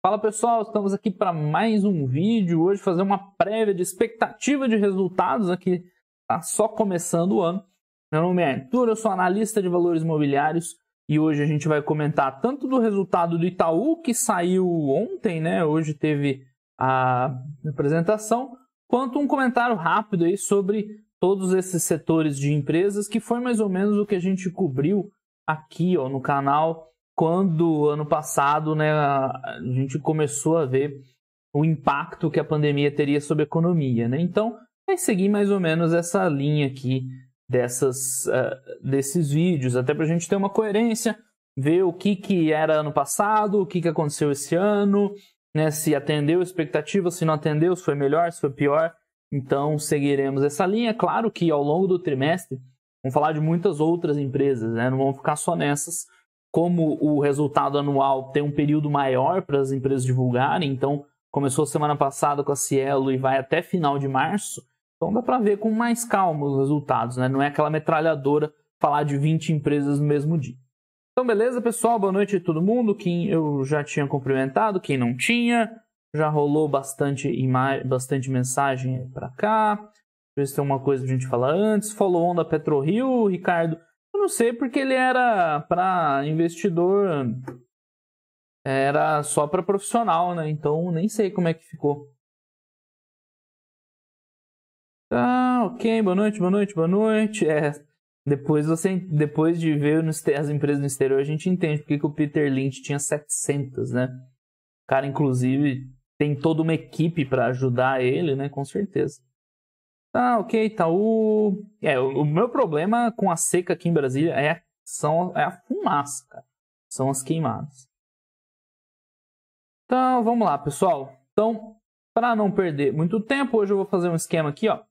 Fala pessoal, estamos aqui para mais um vídeo. Hoje fazer uma prévia de expectativa de resultados aqui. Tá só começando o ano. Meu nome é Arthur, eu sou analista de valores imobiliários e hoje a gente vai comentar tanto do resultado do Itaú que saiu ontem, né? Hoje teve a apresentação, quanto um comentário rápido aí sobre todos esses setores de empresas que foi mais ou menos o que a gente cobriu aqui, ó, no canal quando ano passado né, a gente começou a ver o impacto que a pandemia teria sobre a economia. Né? Então, vai seguir mais ou menos essa linha aqui dessas, uh, desses vídeos, até para a gente ter uma coerência, ver o que, que era ano passado, o que, que aconteceu esse ano, né, se atendeu a expectativa, se não atendeu, se foi melhor, se foi pior. Então, seguiremos essa linha. Claro que ao longo do trimestre, vamos falar de muitas outras empresas, né? não vamos ficar só nessas como o resultado anual tem um período maior para as empresas divulgarem, então começou semana passada com a Cielo e vai até final de março, então dá para ver com mais calma os resultados, né? Não é aquela metralhadora falar de 20 empresas no mesmo dia. Então, beleza, pessoal? Boa noite a todo mundo. Quem eu já tinha cumprimentado, quem não tinha, já rolou bastante, bastante mensagem para cá. Deixa eu ver se tem uma coisa a gente falar antes. Follow on da PetroRio, Ricardo não sei porque ele era para investidor, era só para profissional, né? Então nem sei como é que ficou. Ah, ok, boa noite, boa noite, boa noite. É, depois você, depois de ver as empresas no exterior, a gente entende porque que o Peter Lynch tinha 700, né? O cara, inclusive, tem toda uma equipe para ajudar ele, né? Com certeza. Ah, tá, ok, Itaú. É, o, o meu problema com a seca aqui em Brasília é, são, é a fumaça, cara. São as queimadas. Então, vamos lá, pessoal. Então, para não perder muito tempo, hoje eu vou fazer um esquema aqui, ó.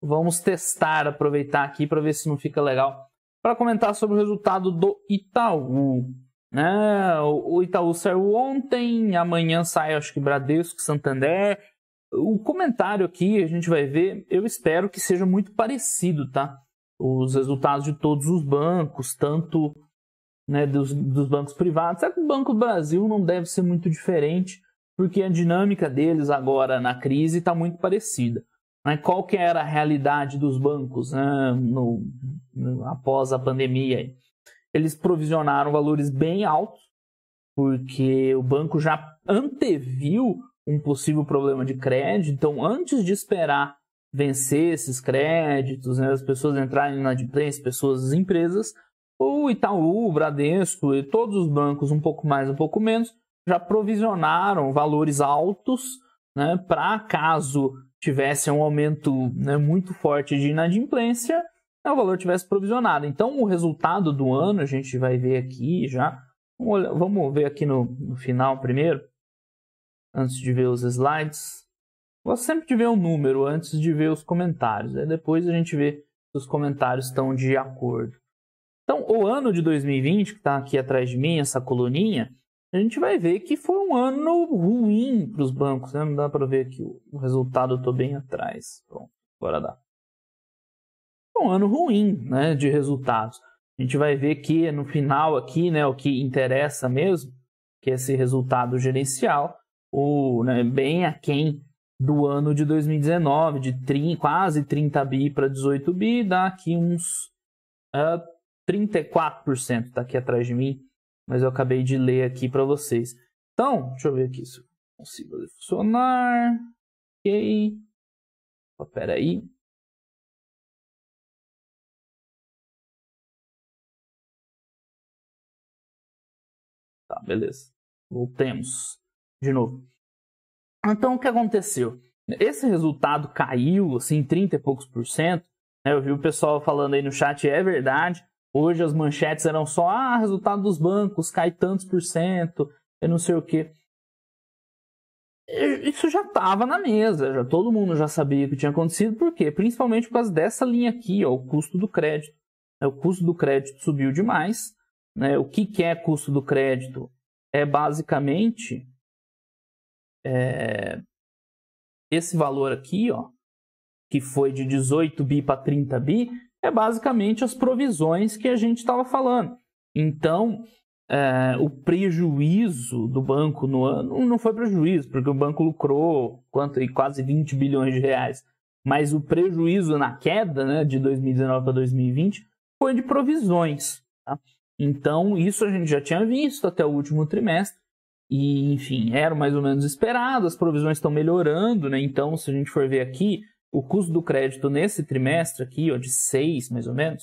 Vamos testar, aproveitar aqui para ver se não fica legal. Para comentar sobre o resultado do Itaú. Né? O Itaú saiu ontem, amanhã sai, acho que Bradesco, Santander o comentário aqui, a gente vai ver, eu espero que seja muito parecido, tá? Os resultados de todos os bancos, tanto né, dos, dos bancos privados. até o Banco do Brasil não deve ser muito diferente? Porque a dinâmica deles agora na crise está muito parecida. Né? Qual que era a realidade dos bancos né, no, no, após a pandemia? Eles provisionaram valores bem altos, porque o banco já anteviu um possível problema de crédito. Então, antes de esperar vencer esses créditos, né, as pessoas entrarem na as pessoas, empresas, o Itaú, o Bradesco e todos os bancos, um pouco mais, um pouco menos, já provisionaram valores altos né, para caso tivesse um aumento né, muito forte de inadimplência, né, o valor tivesse provisionado. Então, o resultado do ano, a gente vai ver aqui já, vamos ver aqui no, no final primeiro, antes de ver os slides. Gosto sempre de ver o número antes de ver os comentários. Né? Depois a gente vê se os comentários estão de acordo. Então, o ano de 2020, que está aqui atrás de mim, essa coluninha, a gente vai ver que foi um ano ruim para os bancos. Né? Não dá para ver aqui o resultado, estou bem atrás. Pronto, agora dá. Um ano ruim né, de resultados. A gente vai ver que no final aqui, né, o que interessa mesmo, que é esse resultado gerencial, o né, bem aquém do ano de 2019, de 30, quase 30 bi para 18 bi, dá aqui uns uh, 34%, está aqui atrás de mim, mas eu acabei de ler aqui para vocês. Então, deixa eu ver aqui se eu consigo funcionar. Ok. Espera aí. Tá, beleza. Voltemos de novo. Então, o que aconteceu? Esse resultado caiu, assim, 30 e poucos por cento. Né? Eu vi o pessoal falando aí no chat, é verdade. Hoje as manchetes eram só, ah, resultado dos bancos cai tantos por cento, eu não sei o quê. Isso já estava na mesa, já todo mundo já sabia o que tinha acontecido, por quê? Principalmente por causa dessa linha aqui, ó, o custo do crédito. O custo do crédito subiu demais. Né? O que, que é custo do crédito? É basicamente é, esse valor aqui, ó, que foi de 18 bi para 30 bi, é basicamente as provisões que a gente estava falando. Então, é, o prejuízo do banco no ano não foi prejuízo, porque o banco lucrou quanto e quase 20 bilhões de reais. Mas o prejuízo na queda né, de 2019 para 2020 foi de provisões. Tá? Então, isso a gente já tinha visto até o último trimestre. E, enfim, era mais ou menos esperado, as provisões estão melhorando, né? Então, se a gente for ver aqui, o custo do crédito nesse trimestre aqui, ó, de 6 mais ou menos,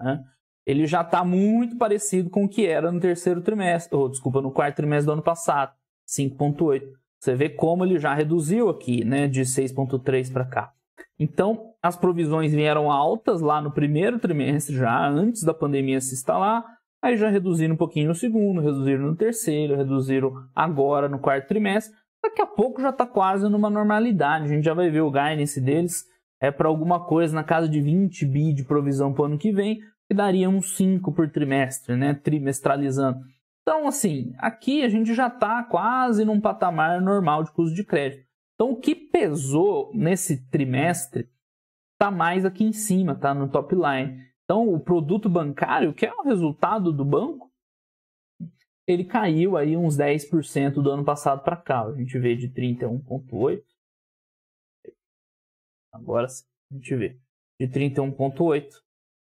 né? ele já está muito parecido com o que era no terceiro trimestre, ou desculpa, no quarto trimestre do ano passado, 5,8. Você vê como ele já reduziu aqui, né, de 6,3 para cá. Então, as provisões vieram altas lá no primeiro trimestre, já antes da pandemia se instalar, Aí já reduziram um pouquinho no segundo, reduziram no terceiro, reduziram agora no quarto trimestre. Daqui a pouco já está quase numa normalidade. A gente já vai ver o guidance deles é para alguma coisa na casa de 20 bi de provisão para o ano que vem, que daria uns 5 por trimestre, né? Trimestralizando. Então, assim, aqui a gente já está quase num patamar normal de custo de crédito. Então, o que pesou nesse trimestre está mais aqui em cima, tá no top line. Então, o produto bancário, que é o resultado do banco, ele caiu aí uns 10% do ano passado para cá. A gente vê de 31,8%. Agora a gente vê. De 31,8%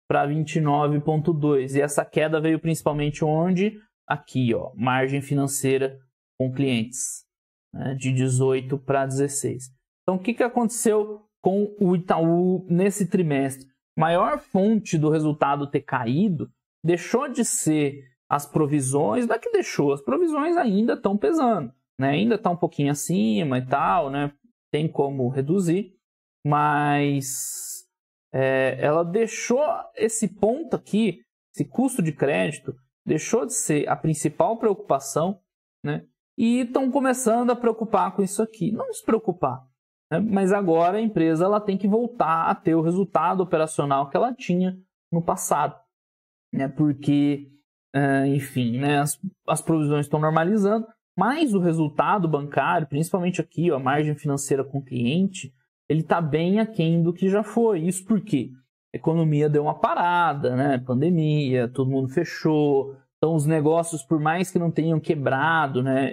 para 29,2%. E essa queda veio principalmente onde? Aqui, ó, margem financeira com clientes. Né? De 18 para 16. Então, o que, que aconteceu com o Itaú nesse trimestre? maior fonte do resultado ter caído deixou de ser as provisões, da que deixou, as provisões ainda estão pesando, né? ainda está um pouquinho acima e tal, né? tem como reduzir, mas é, ela deixou esse ponto aqui, esse custo de crédito, deixou de ser a principal preocupação, né? e estão começando a preocupar com isso aqui. Não se preocupar, né? Mas agora a empresa ela tem que voltar a ter o resultado operacional que ela tinha no passado, né? Porque, é, enfim, né? As, as provisões estão normalizando, mas o resultado bancário, principalmente aqui, ó, a margem financeira com o cliente, ele está bem aquém do que já foi. Isso porque a economia deu uma parada, né? Pandemia, todo mundo fechou. Então, os negócios, por mais que não tenham quebrado, né?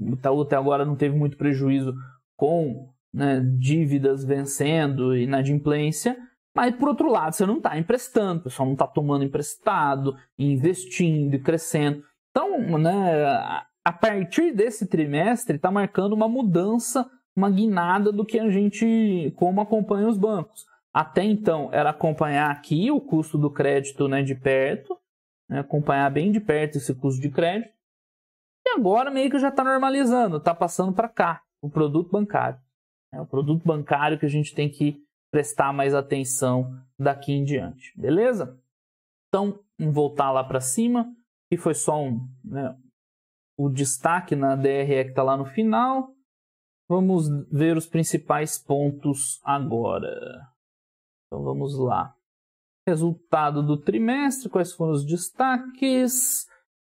O Itaú até agora não teve muito prejuízo com né, dívidas vencendo, inadimplência, mas por outro lado você não está emprestando, o pessoal não está tomando emprestado, investindo e crescendo. Então, né, a partir desse trimestre está marcando uma mudança, uma guinada do que a gente, como acompanha os bancos. Até então era acompanhar aqui o custo do crédito né, de perto, né, acompanhar bem de perto esse custo de crédito. E agora meio que já está normalizando, está passando para cá o produto bancário. É um produto bancário que a gente tem que prestar mais atenção daqui em diante, beleza? Então, voltar lá para cima, que foi só um, né, o destaque na DRE que está lá no final. Vamos ver os principais pontos agora. Então vamos lá. Resultado do trimestre, quais foram os destaques?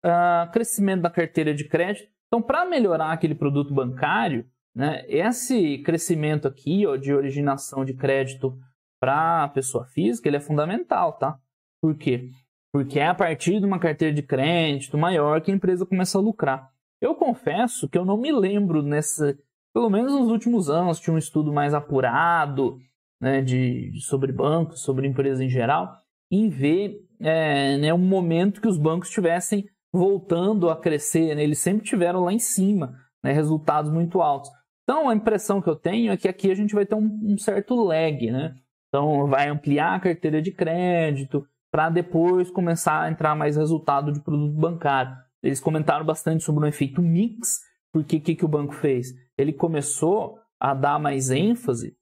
Uh, crescimento da carteira de crédito. Então, para melhorar aquele produto bancário, né? Esse crescimento aqui ó, de originação de crédito para a pessoa física ele é fundamental, tá? Por quê? Porque é a partir de uma carteira de crédito maior que a empresa começa a lucrar. Eu confesso que eu não me lembro nessa, pelo menos nos últimos anos, tinha um estudo mais apurado né, de, sobre bancos, sobre empresas em geral, em ver é, né, um momento que os bancos estivessem voltando a crescer. Né? Eles sempre tiveram lá em cima, né, resultados muito altos. Então, a impressão que eu tenho é que aqui a gente vai ter um, um certo lag, né? Então, vai ampliar a carteira de crédito para depois começar a entrar mais resultado de produto bancário. Eles comentaram bastante sobre o efeito mix, porque o que, que o banco fez? Ele começou a dar mais ênfase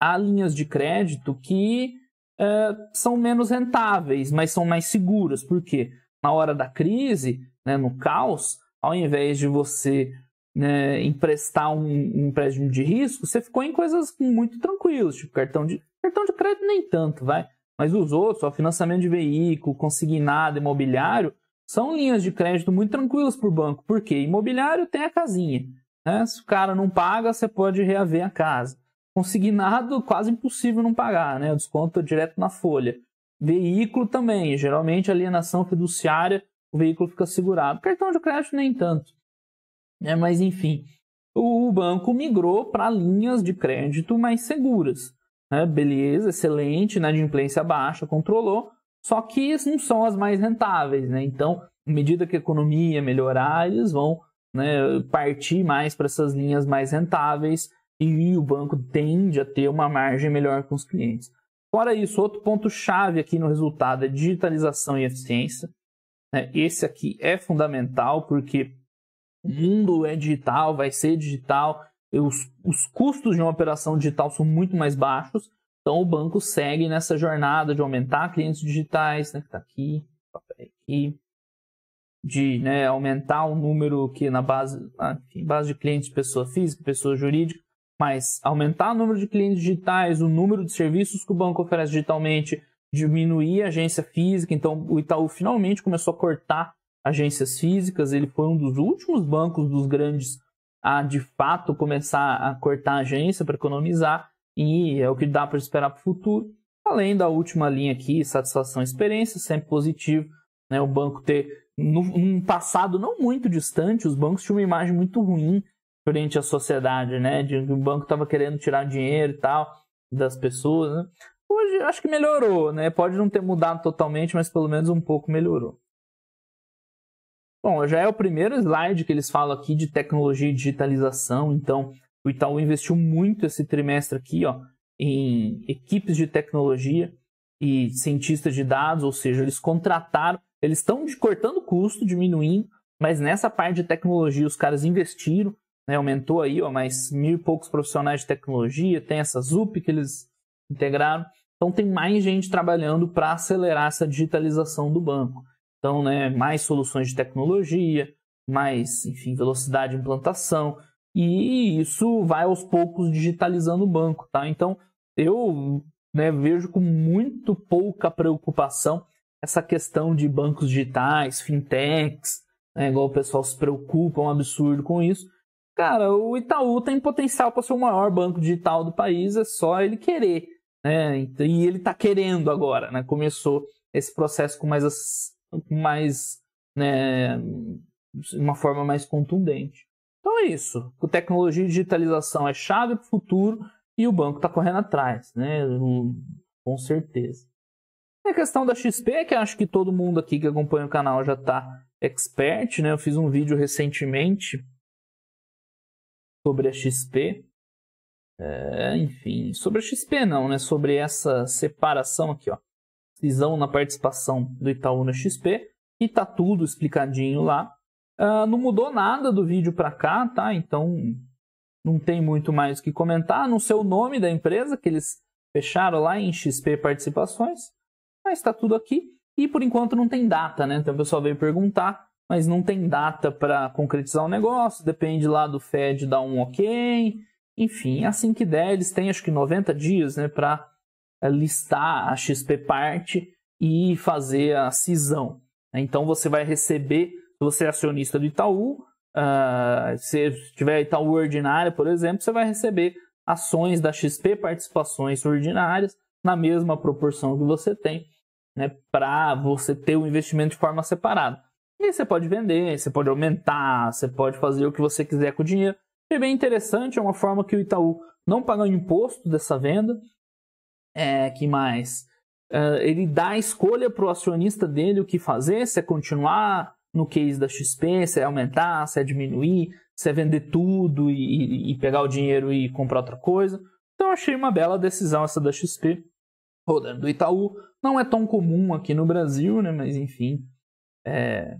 a linhas de crédito que é, são menos rentáveis, mas são mais seguras, porque na hora da crise, né, no caos, ao invés de você né, emprestar um, um, empréstimo de risco, você ficou em coisas muito tranquilas, tipo cartão de, cartão de crédito nem tanto, vai. Mas os outros, ó, financiamento de veículo, consignado, imobiliário, são linhas de crédito muito tranquilas para o banco, porque imobiliário tem a casinha. Né? Se o cara não paga, você pode reaver a casa. Consignado, quase impossível não pagar, né? O desconto é direto na folha. Veículo também, geralmente alienação fiduciária, o veículo fica segurado. Cartão de crédito nem tanto. Né? Mas enfim, o banco migrou para linhas de crédito mais seguras. Né? Beleza, excelente, na inadimplência baixa, controlou, só que não são as mais rentáveis. Né? Então, à medida que a economia melhorar, eles vão né, partir mais para essas linhas mais rentáveis e o banco tende a ter uma margem melhor com os clientes. Fora isso, outro ponto chave aqui no resultado é digitalização e eficiência. Né? Esse aqui é fundamental porque o mundo é digital, vai ser digital, os, os custos de uma operação digital são muito mais baixos, então o banco segue nessa jornada de aumentar clientes digitais, né, que está aqui, aqui, de né, aumentar o número que na base, ah, enfim, base de clientes pessoa física, pessoa jurídica, mas aumentar o número de clientes digitais, o número de serviços que o banco oferece digitalmente, diminuir a agência física, então o Itaú finalmente começou a cortar agências físicas, ele foi um dos últimos bancos dos grandes a de fato começar a cortar a agência para economizar e é o que dá para esperar para o futuro. Além da última linha aqui, satisfação e experiência, sempre positivo, né? O banco ter num passado não muito distante, os bancos tinham uma imagem muito ruim frente à sociedade, né? De que o banco estava querendo tirar dinheiro e tal das pessoas, né? Hoje acho que melhorou, né? Pode não ter mudado totalmente, mas pelo menos um pouco melhorou. Bom, já é o primeiro slide que eles falam aqui de tecnologia e digitalização, então o Itaú investiu muito esse trimestre aqui ó, em equipes de tecnologia e cientistas de dados, ou seja, eles contrataram, eles estão cortando custo, diminuindo, mas nessa parte de tecnologia os caras investiram, né, aumentou aí ó, mais mil e poucos profissionais de tecnologia, tem essa ZUP que eles integraram, então tem mais gente trabalhando para acelerar essa digitalização do banco. Então, né, mais soluções de tecnologia, mais, enfim, velocidade de implantação, e isso vai aos poucos digitalizando o banco, tá? Então, eu né, vejo com muito pouca preocupação essa questão de bancos digitais, fintechs, né, igual o pessoal se preocupa, é um absurdo com isso. Cara, o Itaú tem potencial para ser o maior banco digital do país, é só ele querer. Né? E ele está querendo agora, né? começou esse processo com mais mais, né, uma forma mais contundente. Então é isso. Tecnologia e digitalização é chave para o futuro e o banco está correndo atrás, né? Hum, com certeza. E a questão da XP, que acho que todo mundo aqui que acompanha o canal já está expert, né? Eu fiz um vídeo recentemente sobre a XP. É, enfim, sobre a XP não, né? Sobre essa separação aqui, ó visão na participação do Itaú na XP, e tá tudo explicadinho lá. Uh, não mudou nada do vídeo para cá, tá? Então não tem muito mais o que comentar, não sei o nome da empresa que eles fecharam lá em XP Participações. Mas está tudo aqui. E por enquanto não tem data, né? Então o pessoal veio perguntar, mas não tem data para concretizar o negócio. Depende lá do Fed dar um ok. Enfim, assim que der, eles têm acho que 90 dias né, para é, listar a XP parte e fazer a cisão. Né? Então você vai receber, se você é acionista do Itaú, ah, se tiver Itaú ordinária, por exemplo, você vai receber ações da XP participações ordinárias na mesma proporção que você tem, né, para você ter o investimento de forma separada. E aí você pode vender, você pode aumentar, você pode fazer o que você quiser com o dinheiro. É bem interessante, é uma forma que o Itaú não paga imposto dessa venda, é, que mais? É, ele dá a escolha para o acionista dele o que fazer, se é continuar no case da XP, se é aumentar, se é diminuir, se é vender tudo e, e pegar o dinheiro e comprar outra coisa. Então achei uma bela decisão essa da XP rodando do Itaú. Não é tão comum aqui no Brasil, né? mas enfim, é...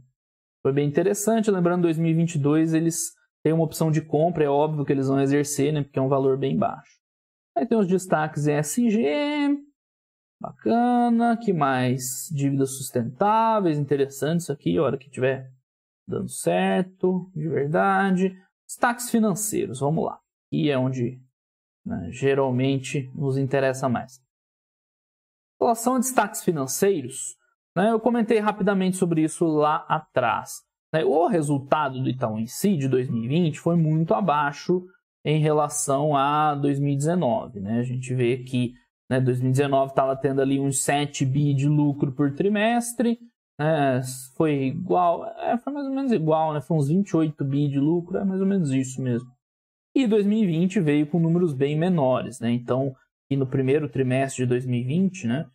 foi bem interessante. Lembrando, 2022 eles têm uma opção de compra, é óbvio que eles vão exercer, né? porque é um valor bem baixo. Aí tem os destaques ESG, bacana, que mais? Dívidas sustentáveis, interessante isso aqui, a hora que tiver dando certo, de verdade. Destaques financeiros, vamos lá. E é onde né, geralmente nos interessa mais. Em relação a destaques financeiros, né, eu comentei rapidamente sobre isso lá atrás. Né, o resultado do Itaú em si de 2020 foi muito abaixo em relação a 2019. Né? A gente vê que né, 2019 estava tendo ali uns 7 bi de lucro por trimestre, né, foi igual, é, foi mais ou menos igual, né, foi uns 28 bi de lucro, é mais ou menos isso mesmo. E 2020 veio com números bem menores, né, então e no primeiro trimestre de 2020, né,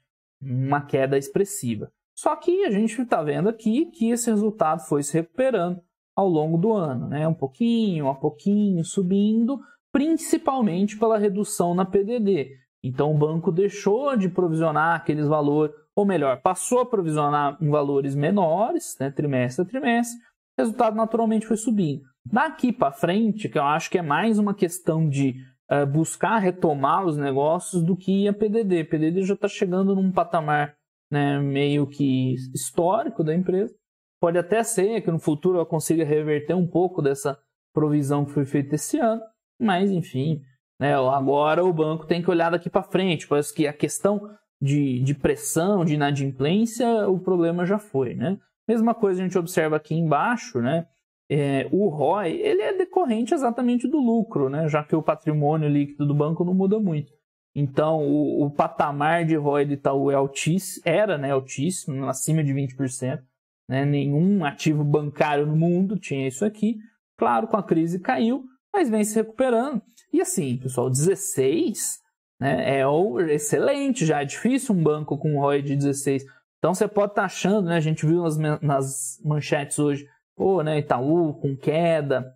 uma queda expressiva. Só que a gente está vendo aqui que esse resultado foi se recuperando ao longo do ano, né? Um pouquinho a pouquinho subindo, principalmente pela redução na PDD. Então o banco deixou de provisionar aqueles valores, ou melhor, passou a provisionar em valores menores, né, trimestre a trimestre. O resultado naturalmente foi subindo. Daqui para frente, que eu acho que é mais uma questão de uh, buscar retomar os negócios do que a PDD. A PDD já está chegando num patamar né, meio que histórico da empresa Pode até ser que no futuro ela consiga reverter um pouco dessa provisão que foi feita esse ano, mas enfim, né, agora o banco tem que olhar daqui para frente. Parece que a questão de, de pressão, de inadimplência, o problema já foi. Né? Mesma coisa a gente observa aqui embaixo, né? É, o ROI ele é decorrente exatamente do lucro, né? já que o patrimônio líquido do banco não muda muito. Então, o, o patamar de ROI de Itaú é altíssimo, era né, altíssimo, acima de 20%. Né? Nenhum ativo bancário no mundo tinha isso aqui. Claro, com a crise caiu, mas vem se recuperando. E assim, pessoal, 16 né, é excelente, já é difícil um banco com um ROI de 16. Então você pode estar tá achando, né, a gente viu nas, nas manchetes hoje, pô, né, Itaú com queda,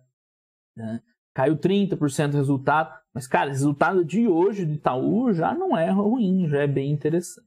né, caiu 30% o resultado. Mas, cara, o resultado de hoje do Itaú já não é ruim, já é bem interessante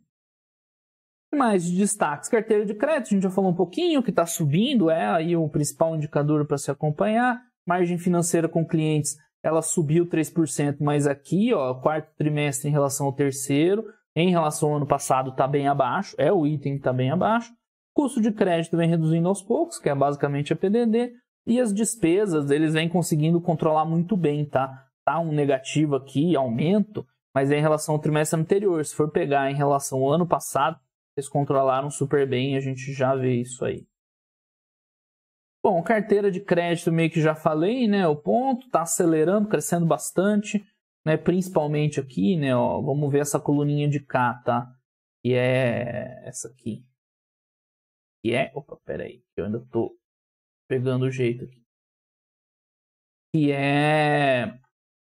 mais de destaques, carteira de crédito, a gente já falou um pouquinho, que está subindo, é aí o principal indicador para se acompanhar. Margem financeira com clientes, ela subiu 3%, mas aqui, ó, quarto trimestre em relação ao terceiro, em relação ao ano passado, está bem abaixo, é o item que está bem abaixo. Custo de crédito vem reduzindo aos poucos, que é basicamente a PDD, e as despesas, eles vêm conseguindo controlar muito bem, tá? Tá um negativo aqui, aumento, mas é em relação ao trimestre anterior. Se for pegar em relação ao ano passado, eles controlaram super bem, a gente já vê isso aí. Bom, carteira de crédito meio que já falei, né? O ponto está acelerando, crescendo bastante, né? Principalmente aqui, né? Ó, vamos ver essa coluninha de cá, tá? Que é essa aqui. Que é, opa, peraí, eu ainda tô pegando o jeito aqui. Que é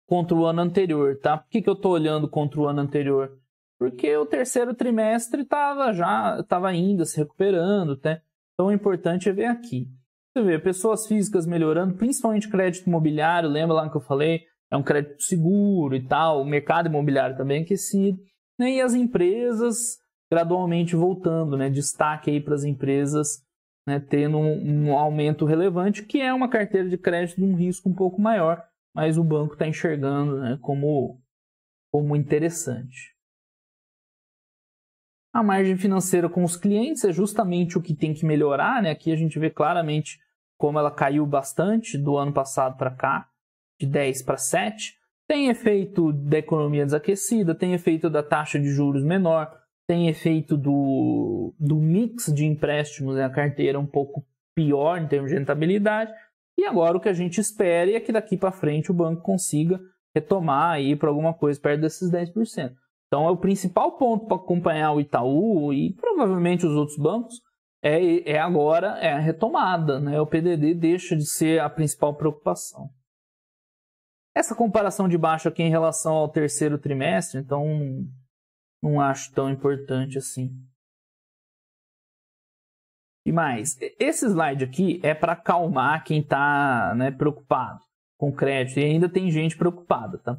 contra o ano anterior, tá? Por que, que eu tô olhando contra o ano anterior? porque o terceiro trimestre estava já estava ainda se recuperando, né? Então o importante é ver aqui. Você vê pessoas físicas melhorando, principalmente crédito imobiliário, lembra lá que eu falei, é um crédito seguro e tal, o mercado imobiliário também tá aquecido, né? E as empresas gradualmente voltando, né? Destaque aí para as empresas né, tendo um, um aumento relevante, que é uma carteira de crédito de um risco um pouco maior, mas o banco está enxergando né, como, como interessante. A margem financeira com os clientes é justamente o que tem que melhorar, né? Aqui a gente vê claramente como ela caiu bastante do ano passado para cá, de 10 para 7. Tem efeito da economia desaquecida, tem efeito da taxa de juros menor, tem efeito do, do mix de empréstimos, né? a carteira um pouco pior em termos de rentabilidade. E agora o que a gente espera é que daqui para frente o banco consiga retomar aí para alguma coisa perto desses 10%. Então é o principal ponto para acompanhar o Itaú e provavelmente os outros bancos é, é agora é a retomada, né? O PDD deixa de ser a principal preocupação. Essa comparação de baixo aqui em relação ao terceiro trimestre, então não acho tão importante assim. E mais, esse slide aqui é para acalmar quem está né, preocupado com crédito e ainda tem gente preocupada, tá?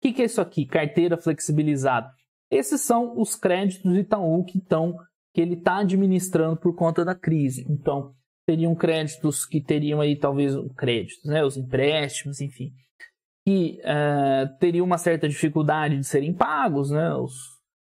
O que, que, é isso aqui? Carteira flexibilizada. Esses são os créditos de Itaú que, tão, que ele está administrando por conta da crise. Então, teriam créditos que teriam aí talvez créditos, né? os empréstimos, enfim, que uh, teriam uma certa dificuldade de serem pagos, né? Os,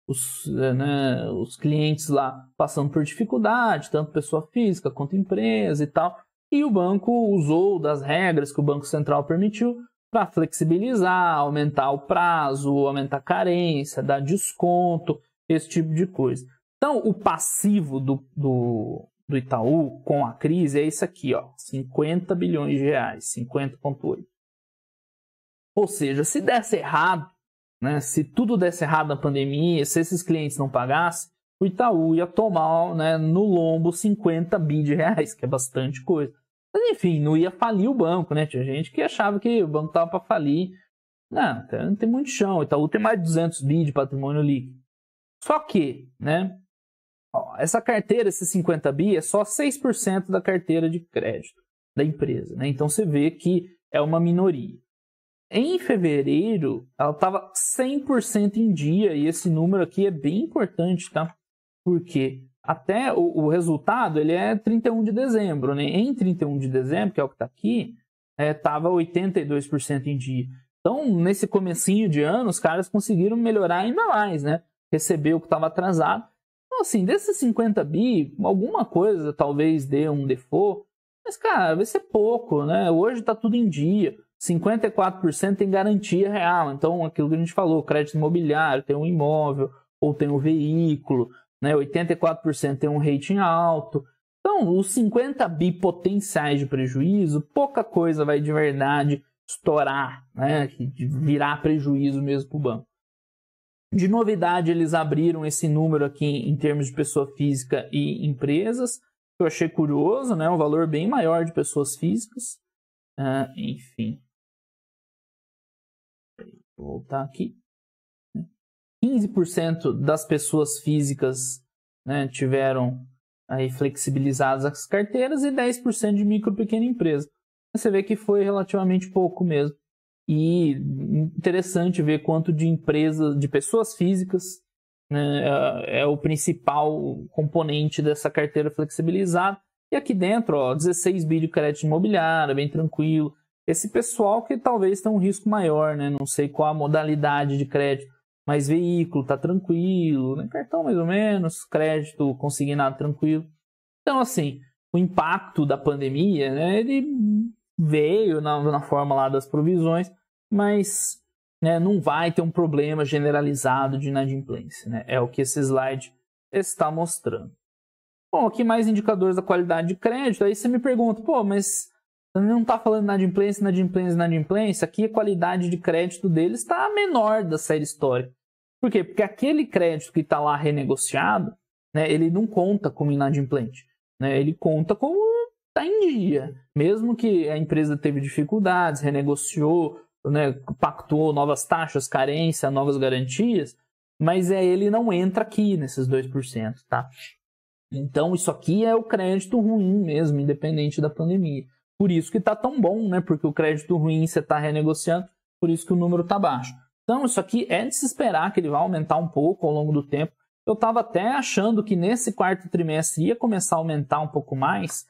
os, eh, né? os clientes lá passando por dificuldade, tanto pessoa física quanto empresa e tal. E o banco usou das regras que o Banco Central permitiu para flexibilizar, aumentar o prazo, aumentar a carência, dar desconto, esse tipo de coisa. Então, o passivo do, do, do Itaú com a crise é isso aqui, ó, 50 bilhões de reais, 50,8. Ou seja, se desse errado, né, se tudo desse errado na pandemia, se esses clientes não pagassem, o Itaú ia tomar né, no lombo 50 bi de reais, que é bastante coisa. Mas enfim, não ia falir o banco, né? Tinha gente que achava que o banco tava para falir. Não, não tem muito chão. O Itaú tem mais de 200 bi de patrimônio líquido. Só que, né? Ó, essa carteira, esses 50 bi, é só 6% da carteira de crédito da empresa, né? Então você vê que é uma minoria. Em fevereiro, ela estava 100% em dia e esse número aqui é bem importante, tá? Porque até o, o, resultado ele é 31 de dezembro, né? Em 31 de dezembro, que é o que está aqui, estava é, 82% em dia. Então, nesse comecinho de ano, os caras conseguiram melhorar ainda mais, né? Receber o que estava atrasado. Então, assim, desses 50 bi, alguma coisa talvez dê um default, mas, cara, vai ser pouco, né? Hoje está tudo em dia. 54% tem garantia real. Então, aquilo que a gente falou, crédito imobiliário, tem um imóvel ou tem um veículo né? 84% tem um rating alto. Então, os 50 bi potenciais de prejuízo, pouca coisa vai de verdade estourar, né? virar prejuízo mesmo para o banco. De novidade, eles abriram esse número aqui em termos de pessoa física e empresas, que eu achei curioso, né? um valor bem maior de pessoas físicas. Ah, enfim. Vou voltar aqui. 15% das pessoas físicas né, tiveram aí flexibilizadas as carteiras e 10% de micro e pequena empresa. Você vê que foi relativamente pouco mesmo. E interessante ver quanto de empresas, de pessoas físicas, né, é, é o principal componente dessa carteira flexibilizada. E aqui dentro, ó, 16 bilhões de crédito imobiliário, é bem tranquilo. Esse pessoal que talvez tenha um risco maior, né? Não sei qual a modalidade de crédito mais veículo, tá tranquilo, né? cartão mais ou menos, crédito consignado tranquilo. Então, assim, o impacto da pandemia, né, ele veio na, na forma lá das provisões, mas né, não vai ter um problema generalizado de inadimplência. Né? É o que esse slide está mostrando. Bom, aqui mais indicadores da qualidade de crédito. Aí você me pergunta, pô, mas não está falando inadimplência, inadimplência, inadimplência, aqui a qualidade de crédito deles está menor da série histórica. Por quê? Porque aquele crédito que está lá renegociado, né, ele não conta como inadimplente. Né, ele conta como está em dia. Mesmo que a empresa teve dificuldades, renegociou, né, pactuou novas taxas, carência, novas garantias, mas é, ele não entra aqui nesses 2%. Tá? Então, isso aqui é o crédito ruim mesmo, independente da pandemia. Por isso que está tão bom, né? Porque o crédito ruim você está renegociando, por isso que o número está baixo. Então, isso aqui é de se esperar que ele vá aumentar um pouco ao longo do tempo. Eu estava até achando que nesse quarto trimestre ia começar a aumentar um pouco mais,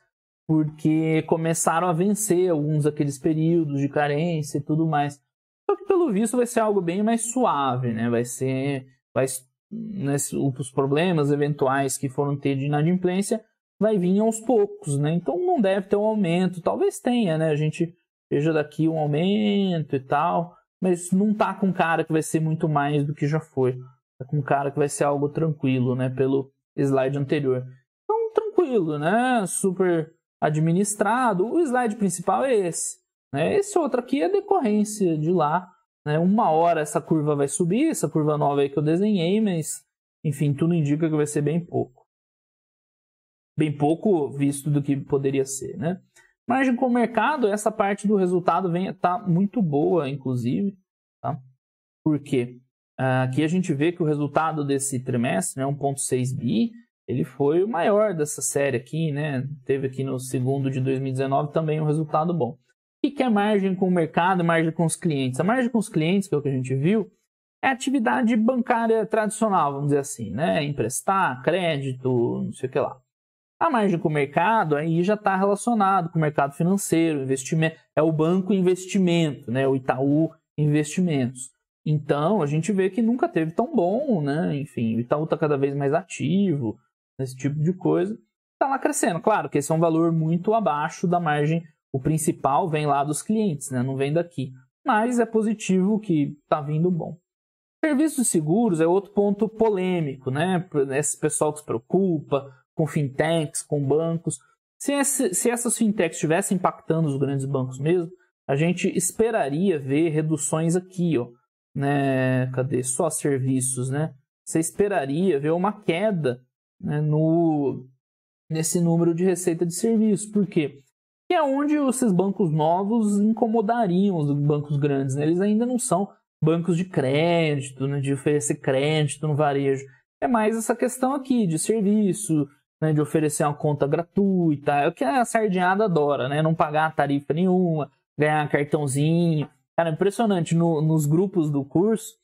porque começaram a vencer alguns daqueles períodos de carência e tudo mais. Só que, pelo visto, vai ser algo bem mais suave, né? Vai ser. Vai, né, os problemas eventuais que foram ter de inadimplência vai vir aos poucos, né? Então não deve ter um aumento, talvez tenha, né? A gente veja daqui um aumento e tal, mas não tá com cara que vai ser muito mais do que já foi. Tá com cara que vai ser algo tranquilo, né? Pelo slide anterior. Então, tranquilo, né? Super administrado. O slide principal é esse. Né? Esse outro aqui é decorrência de lá. Né? Uma hora essa curva vai subir, essa curva nova aí que eu desenhei, mas enfim, tudo indica que vai ser bem pouco bem pouco visto do que poderia ser, né? Margem com o mercado, essa parte do resultado vem tá muito boa, inclusive, tá? Porque ah, aqui a gente vê que o resultado desse trimestre, né, 1.6 bi, ele foi o maior dessa série aqui, né? Teve aqui no segundo de 2019 também um resultado bom. O que é margem com o mercado, margem com os clientes? A margem com os clientes, que é o que a gente viu, é atividade bancária tradicional, vamos dizer assim, né? Emprestar, crédito, não sei o que lá. A margem com o mercado aí já está relacionado com o mercado financeiro, investimento, é o banco investimento, né? O Itaú Investimentos. Então a gente vê que nunca teve tão bom, né? Enfim, o Itaú está cada vez mais ativo nesse tipo de coisa. Está lá crescendo, claro que esse é um valor muito abaixo da margem. O principal vem lá dos clientes, né? Não vem daqui. Mas é positivo que está vindo bom. Serviços seguros é outro ponto polêmico, né? Esse pessoal que se preocupa, com fintechs, com bancos. Se, esse, se essas fintechs estivessem impactando os grandes bancos mesmo, a gente esperaria ver reduções aqui, ó, né? Cadê? Só serviços, né? Você esperaria ver uma queda né, no, nesse número de receita de serviços. Por quê? Que é onde esses bancos novos incomodariam os bancos grandes. Né? Eles ainda não são bancos de crédito, né, de oferecer crédito no varejo. É mais essa questão aqui de serviço, né, de oferecer uma conta gratuita, é o que a sardinhada adora, né? Não pagar tarifa nenhuma, ganhar cartãozinho. Cara, impressionante, no, nos grupos do curso,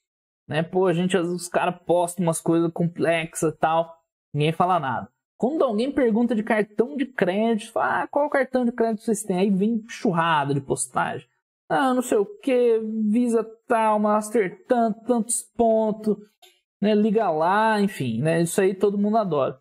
né? Pô, a gente, os caras postam umas coisas complexas tal, ninguém fala nada. Quando alguém pergunta de cartão de crédito, fala, ah, qual cartão de crédito vocês têm? Aí vem churrada de postagem. Ah, não sei o que, Visa tal, Master tanto, tantos pontos, né? Liga lá, enfim, né? Isso aí todo mundo adora.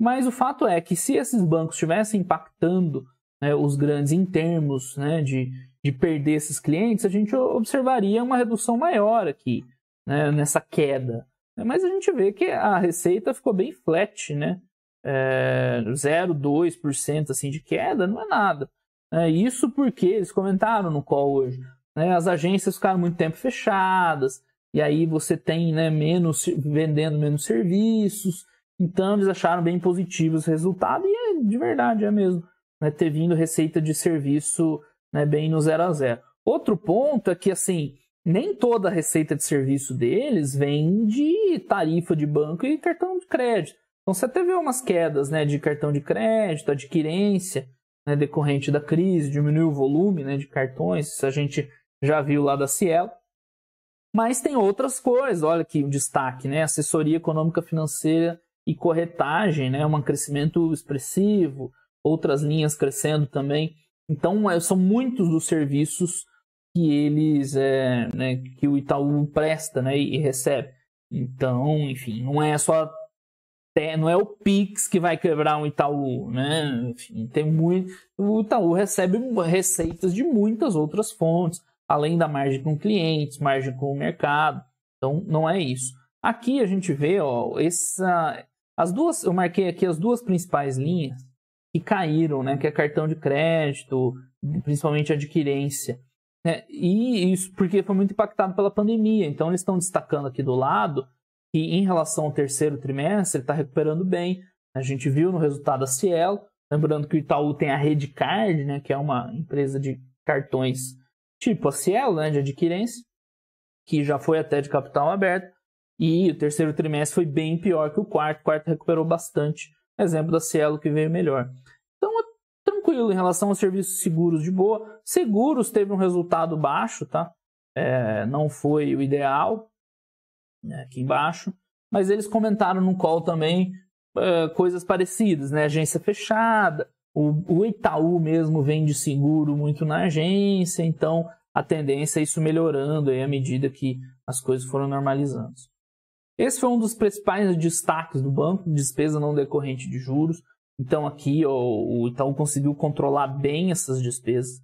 Mas o fato é que se esses bancos estivessem impactando né, os grandes em termos né, de, de perder esses clientes, a gente observaria uma redução maior aqui né, nessa queda. Mas a gente vê que a receita ficou bem flat, né? É, 0,2% assim, de queda não é nada. É, isso porque eles comentaram no call hoje. Né, as agências ficaram muito tempo fechadas, e aí você tem né, menos vendendo menos serviços, então eles acharam bem positivo esse resultado e é, de verdade é mesmo. Né, ter vindo receita de serviço né, bem no zero a zero. Outro ponto é que assim nem toda a receita de serviço deles vem de tarifa de banco e cartão de crédito. Então você até vê umas quedas né, de cartão de crédito, adquirência né, decorrente da crise, diminuiu o volume né, de cartões, isso a gente já viu lá da Cielo. Mas tem outras coisas, olha aqui o um destaque, né? Assessoria econômica financeira e corretagem, né? Um crescimento expressivo, outras linhas crescendo também. Então, é, são muitos dos serviços que eles, é, né, que o Itaú presta, né, e recebe. Então, enfim, não é só não é o Pix que vai quebrar um Itaú, né? Enfim, tem muito. O Itaú recebe receitas de muitas outras fontes, além da margem com clientes, margem com o mercado. Então, não é isso. Aqui a gente vê, ó, essa, as duas, eu marquei aqui as duas principais linhas que caíram, né? Que é cartão de crédito, principalmente adquirência. Né? E isso porque foi muito impactado pela pandemia. Então eles estão destacando aqui do lado que em relação ao terceiro trimestre está recuperando bem. A gente viu no resultado da Cielo. Lembrando que o Itaú tem a Rede Card, né? Que é uma empresa de cartões tipo a Cielo, né? De adquirência, que já foi até de capital aberto. E o terceiro trimestre foi bem pior que o quarto. O quarto recuperou bastante. Exemplo da Cielo que veio melhor. Então tranquilo em relação aos serviços seguros de boa. Seguros teve um resultado baixo, tá? É, não foi o ideal né, aqui embaixo. Mas eles comentaram no call também é, coisas parecidas, né? Agência fechada. O, o Itaú mesmo vende seguro muito na agência, então a tendência é isso melhorando aí à medida que as coisas foram normalizando. Esse foi um dos principais destaques do banco, despesa não decorrente de juros. Então aqui ó, o Itaú conseguiu controlar bem essas despesas,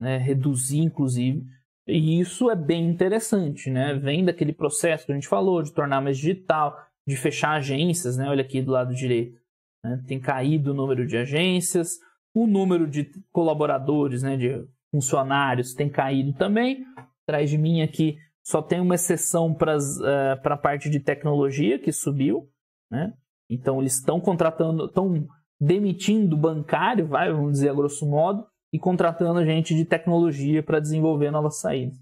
né? reduzir inclusive. E isso é bem interessante, né? Vem daquele processo que a gente falou de tornar mais digital, de fechar agências, né? Olha aqui do lado direito, né? tem caído o número de agências, o número de colaboradores, né? De funcionários tem caído também. Atrás de mim aqui só tem uma exceção para eh, a parte de tecnologia, que subiu. Né? Então, eles estão contratando, estão demitindo bancário, vai, vamos dizer a grosso modo, e contratando gente de tecnologia para desenvolver novas saídas.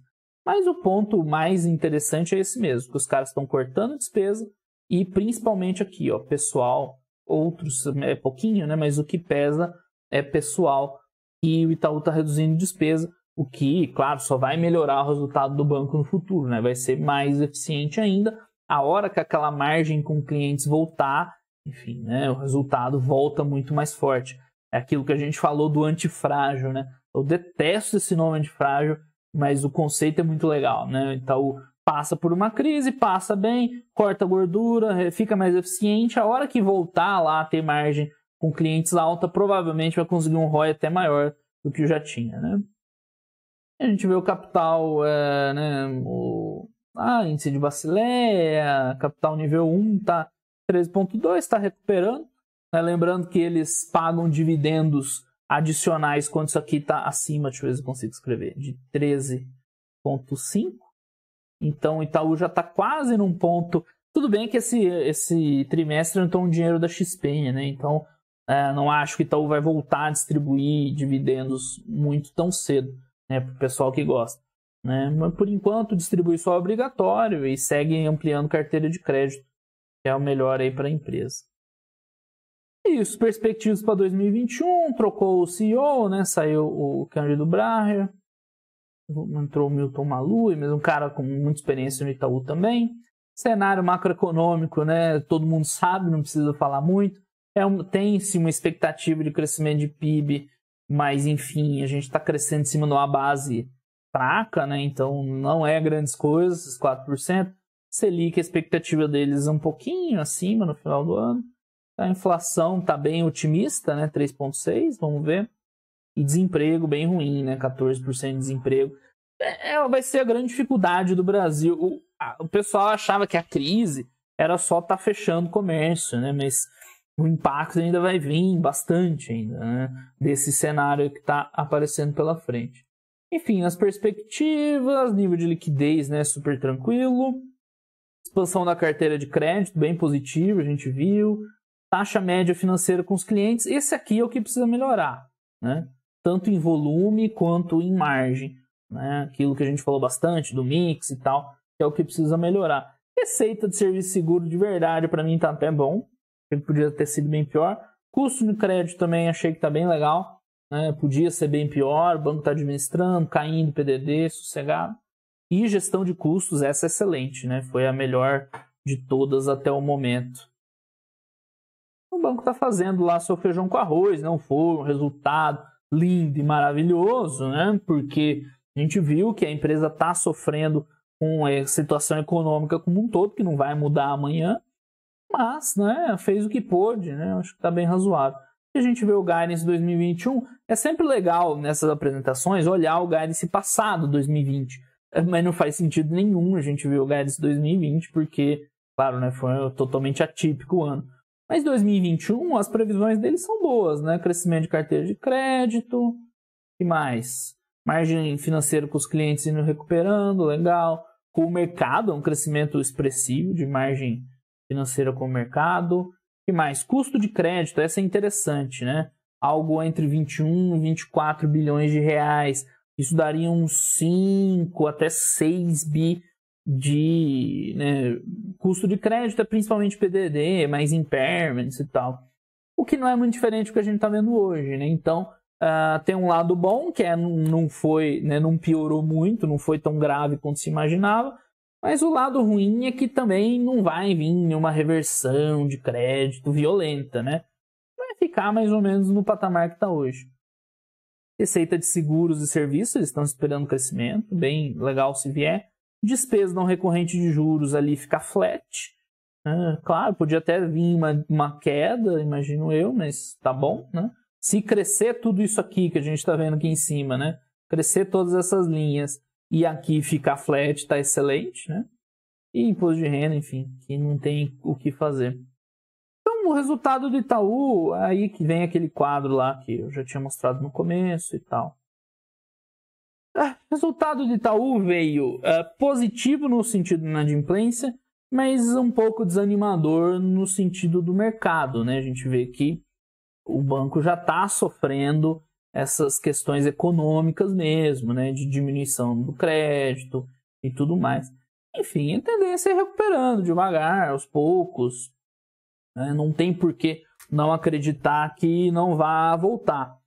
Mas o ponto mais interessante é esse mesmo, que os caras estão cortando despesa e principalmente aqui, ó, pessoal, outros é pouquinho, né, mas o que pesa é pessoal e o Itaú está reduzindo despesa o que, claro, só vai melhorar o resultado do banco no futuro, né? Vai ser mais eficiente ainda. A hora que aquela margem com clientes voltar, enfim, né? O resultado volta muito mais forte. É aquilo que a gente falou do antifrágil, né? Eu detesto esse nome antifrágil, mas o conceito é muito legal, né? Então, passa por uma crise, passa bem, corta gordura, fica mais eficiente. A hora que voltar lá a ter margem com clientes alta, provavelmente vai conseguir um ROI até maior do que já tinha, né? A gente vê o capital, é, né, o ah, índice de Basileia, capital nível 1 está 13,2, está recuperando. Né? Lembrando que eles pagam dividendos adicionais quando isso aqui está acima, deixa eu ver se eu consigo escrever, de 13,5. Então o Itaú já está quase num ponto. Tudo bem que esse, esse trimestre não tem um dinheiro da XP, né? Então é, não acho que o Itaú vai voltar a distribuir dividendos muito tão cedo né, para o pessoal que gosta. Né? Mas por enquanto, distribui só é obrigatório e segue ampliando carteira de crédito, que é o melhor aí para a empresa. É e os perspectivas para 2021, trocou o CEO, né? saiu o Cândido Braher, entrou o Milton Malu mas um cara com muita experiência no Itaú também. Cenário macroeconômico, né? Todo mundo sabe, não precisa falar muito. É um, Tem-se uma expectativa de crescimento de PIB mas, enfim, a gente está crescendo em cima de uma base fraca, né? Então não é grandes coisas, 4%. Selic, a expectativa deles é um pouquinho acima no final do ano. A inflação está bem otimista, né? 3,6%, vamos ver. E desemprego bem ruim, né? 14% de desemprego. É, é, vai ser a grande dificuldade do Brasil. O, a, o pessoal achava que a crise era só estar tá fechando comércio, né? Mas o impacto ainda vai vir bastante ainda, né? Desse cenário que está aparecendo pela frente. Enfim, as perspectivas, nível de liquidez, né? Super tranquilo. Expansão da carteira de crédito, bem positivo, a gente viu. Taxa média financeira com os clientes. Esse aqui é o que precisa melhorar, né? Tanto em volume quanto em margem. Né? Aquilo que a gente falou bastante do mix e tal, que é o que precisa melhorar. Receita de serviço seguro de verdade, para mim, está até bom. Achei que podia ter sido bem pior. Custo de crédito também achei que está bem legal. Né? Podia ser bem pior, o banco está administrando, caindo PDD, sossegado. E gestão de custos, essa é excelente, né? Foi a melhor de todas até o momento. O banco está fazendo lá seu feijão com arroz, não foi um resultado lindo e maravilhoso, né? Porque a gente viu que a empresa está sofrendo com a situação econômica como um todo, que não vai mudar amanhã, mas né, fez o que pôde, né? Acho que está bem razoável. E a gente vê o guidance 2021, é sempre legal nessas apresentações olhar o guidance passado 2020, é, mas não faz sentido nenhum a gente ver o guidance 2020, porque, claro, né, foi totalmente atípico o ano. Mas 2021, as previsões deles são boas, né? Crescimento de carteira de crédito, que mais? Margem financeira com os clientes indo recuperando, legal. Com o mercado, é um crescimento expressivo de margem financeira com o mercado. que mais, custo de crédito, essa é interessante, né? Algo entre 21 e 24 bilhões de reais. Isso daria uns 5 até 6 bi de né, custo de crédito, é principalmente PDD, mais impairments e tal. O que não é muito diferente do que a gente está vendo hoje, né? Então, Uh, tem um lado bom, que é não, não foi, né, não piorou muito, não foi tão grave quanto se imaginava, mas o lado ruim é que também não vai vir uma reversão de crédito violenta, né? Vai ficar mais ou menos no patamar que está hoje. Receita de seguros e serviços, eles estão esperando crescimento, bem legal se vier. Despesa não recorrente de juros ali fica flat. Né? Claro, podia até vir uma, uma queda, imagino eu, mas tá bom, né? Se crescer tudo isso aqui que a gente está vendo aqui em cima, né? Crescer todas essas linhas e aqui ficar flat está excelente, né? E imposto de renda, enfim, que não tem o que fazer. Então, o resultado do Itaú, aí que vem aquele quadro lá que eu já tinha mostrado no começo e tal. O é, resultado do Itaú veio é, positivo no sentido da inadimplência, mas um pouco desanimador no sentido do mercado, né? A gente vê que o banco já está sofrendo essas questões econômicas mesmo, né, de diminuição do crédito e tudo mais. Enfim, a tendência é recuperando devagar, aos poucos. Né? Não tem por que não acreditar que não vá voltar.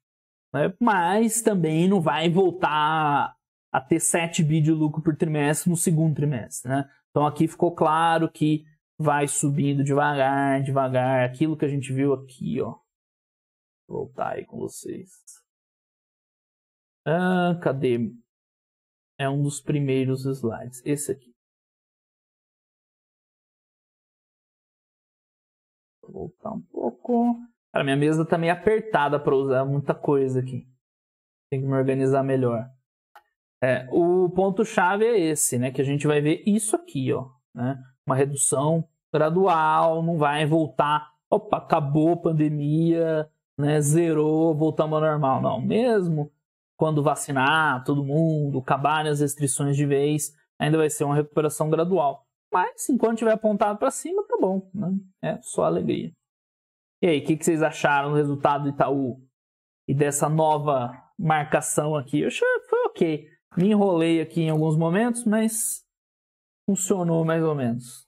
Né? Mas também não vai voltar a ter 7 bi de lucro por trimestre no segundo trimestre. Né? Então aqui ficou claro que vai subindo devagar, devagar. Aquilo que a gente viu aqui, ó. Vou voltar aí com vocês. Ah, cadê? É um dos primeiros slides, esse aqui. Vou voltar um pouco. Cara, minha mesa tá meio apertada para usar muita coisa aqui. Tem que me organizar melhor. É, o ponto-chave é esse, né? Que a gente vai ver isso aqui, ó. Né? Uma redução gradual, não vai voltar. Opa, acabou a pandemia, né? Zerou, voltamos ao normal. Não, mesmo quando vacinar todo mundo, acabarem as restrições de vez, ainda vai ser uma recuperação gradual. Mas enquanto assim, estiver apontado para cima, tá bom, né? É só alegria. E aí, o que, que, vocês acharam do resultado do Itaú e dessa nova marcação aqui? Eu achei foi ok. Me enrolei aqui em alguns momentos, mas funcionou mais ou menos.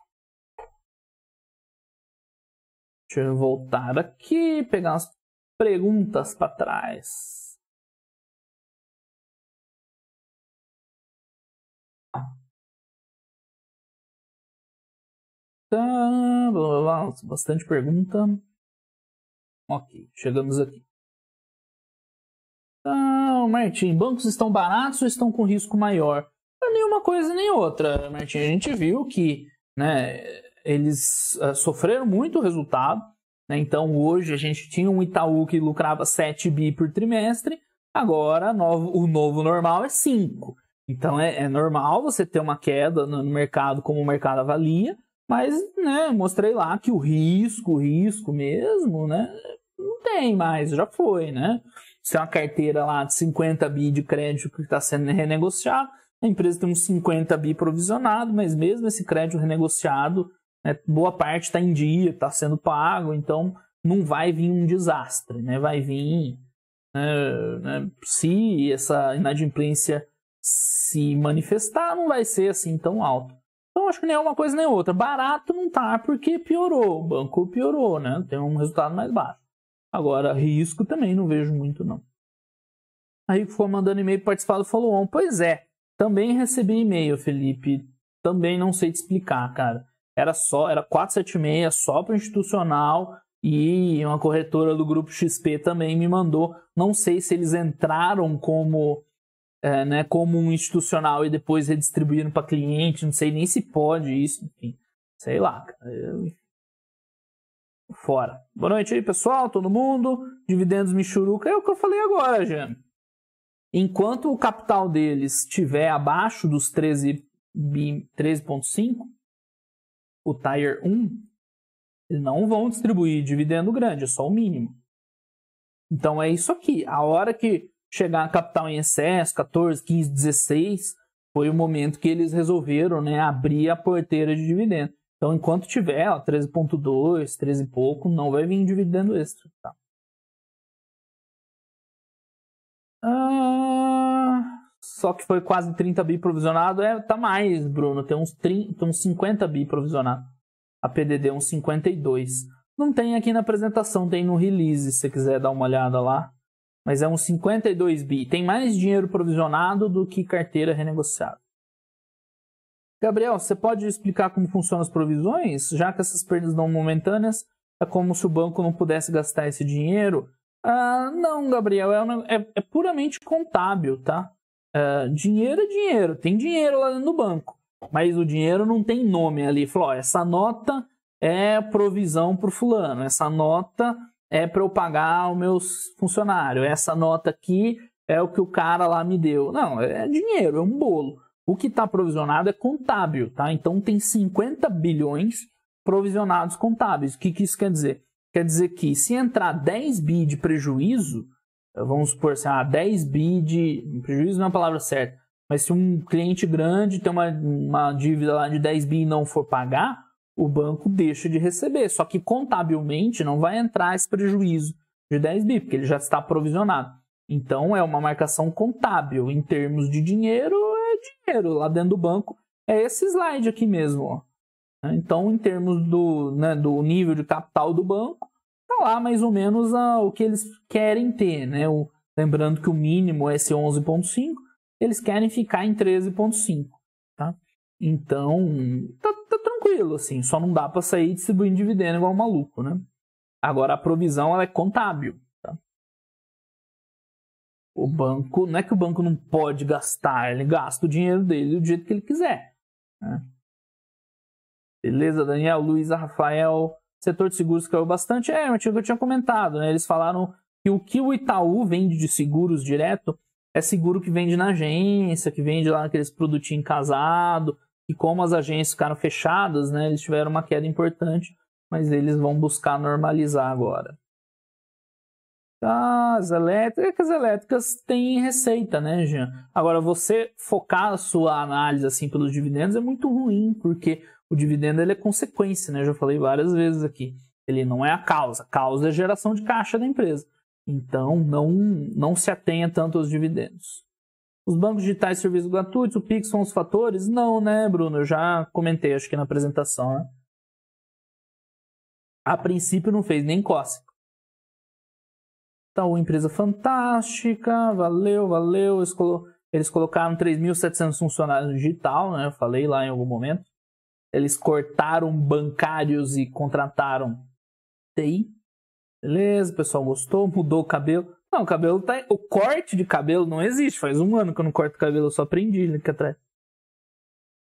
Deixa eu voltar aqui, pegar umas perguntas para trás. Tá, blá, blá, blá, bastante pergunta. Ok, chegamos aqui. Então, Martim, bancos estão baratos ou estão com risco maior? É nenhuma coisa nem outra, Martim. A gente viu que né, eles uh, sofreram muito o resultado. Né? Então, hoje a gente tinha um Itaú que lucrava 7 bi por trimestre, agora novo, o novo normal é 5. Então, é, é normal você ter uma queda no mercado como o mercado avalia, mas, né, mostrei lá que o risco, risco mesmo, né, não tem mais, já foi, né? Se é uma carteira lá de 50 bi de crédito que está sendo renegociado, a empresa tem uns 50 bi provisionado, mas mesmo esse crédito renegociado, né, boa parte está em dia, está sendo pago, então não vai vir um desastre, né? Vai vir, né, né, se essa inadimplência se manifestar, não vai ser assim tão alto. Então acho que nem é uma coisa nem outra. Barato não tá porque piorou, o banco piorou, né? Tem um resultado mais baixo. Agora, risco também não vejo muito, não. Aí foi mandando e-mail participar do follow-on. Pois é, também recebi e-mail, Felipe. Também não sei te explicar, cara. Era só, era 476 só para institucional e uma corretora do grupo XP também me mandou. Não sei se eles entraram como é, né, como um institucional e depois redistribuindo para cliente, não sei nem se pode isso, enfim. Sei lá, Eu... Fora. Boa noite aí, pessoal, todo mundo. Dividendos Michuruca é o que eu falei agora, Jean. Enquanto o capital deles estiver abaixo dos 13,5, 13 o Tier 1, eles não vão distribuir dividendo grande, é só o mínimo. Então é isso aqui. A hora que chegar a capital em excesso, 14, 15, 16, foi o momento que eles resolveram né, abrir a porteira de dividendo. Então, enquanto tiver 13,2, 13 e pouco, não vai vir dividendo extra. Tá? Ah, só que foi quase 30 bi provisionado. É, tá mais, Bruno. Tem uns, 30, tem uns 50 bi provisionado. A PDD é uns 52. Não tem aqui na apresentação, tem no release, se você quiser dar uma olhada lá mas é um 52 bi. Tem mais dinheiro provisionado do que carteira renegociada. Gabriel, você pode explicar como funcionam as provisões? Já que essas perdas não momentâneas, é como se o banco não pudesse gastar esse dinheiro. Ah, não, Gabriel, é, é, é puramente contábil, tá? Ah, dinheiro é dinheiro, tem dinheiro lá no banco, mas o dinheiro não tem nome ali. Falou, ó, essa nota é provisão para o fulano, essa nota é para eu pagar o meus funcionário Essa nota aqui é o que o cara lá me deu. Não, é dinheiro, é um bolo. O que está provisionado é contábil, tá? Então tem 50 bilhões provisionados contábeis. O que, que isso quer dizer? Quer dizer que se entrar 10 bi de prejuízo, vamos supor assim, ah, 10 bi de. Prejuízo não é a palavra certa, mas se um cliente grande tem uma, uma dívida lá de 10 bi e não for pagar, o banco deixa de receber. Só que contabilmente não vai entrar esse prejuízo de 10 bi, porque ele já está provisionado. Então é uma marcação contábil. Em termos de dinheiro, é dinheiro. Lá dentro do banco é esse slide aqui mesmo. Ó. Então, em termos do, né, do nível de capital do banco, está lá mais ou menos a, o que eles querem ter. Né? O, lembrando que o mínimo é esse 11,5, eles querem ficar em 13,5. Então, tá, tá tranquilo, assim, só não dá para sair distribuindo dividendo igual um maluco, né? Agora, a provisão ela é contábil. Tá? O banco, não é que o banco não pode gastar, ele gasta o dinheiro dele do jeito que ele quiser. Né? Beleza, Daniel, Luiz, Rafael, setor de seguros caiu bastante. É, que eu tinha comentado, né? Eles falaram que o que o Itaú vende de seguros direto é seguro que vende na agência, que vende lá aqueles produtinhos casados, e como as agências ficaram fechadas, né, eles tiveram uma queda importante, mas eles vão buscar normalizar agora. As elétricas, elétricas têm receita, né, Jean? Agora, você focar a sua análise assim pelos dividendos é muito ruim, porque o dividendo ele é consequência, né? Eu já falei várias vezes aqui. Ele não é a causa. A causa é a geração de caixa da empresa. Então, não, não se atenha tanto aos dividendos. Os bancos digitais de serviços gratuitos, o Pix são os fatores? Não, né, Bruno? Eu já comentei, acho que na apresentação, né? A princípio não fez nem cócega. Então, empresa fantástica, valeu, valeu. Eles, colo... Eles colocaram 3.700 funcionários no digital, né? Eu falei lá em algum momento. Eles cortaram bancários e contrataram TI. Beleza, o pessoal gostou, mudou o cabelo. Não, o cabelo tá. O corte de cabelo não existe. Faz um ano que eu não corto cabelo, eu só aprendi ali que atrás.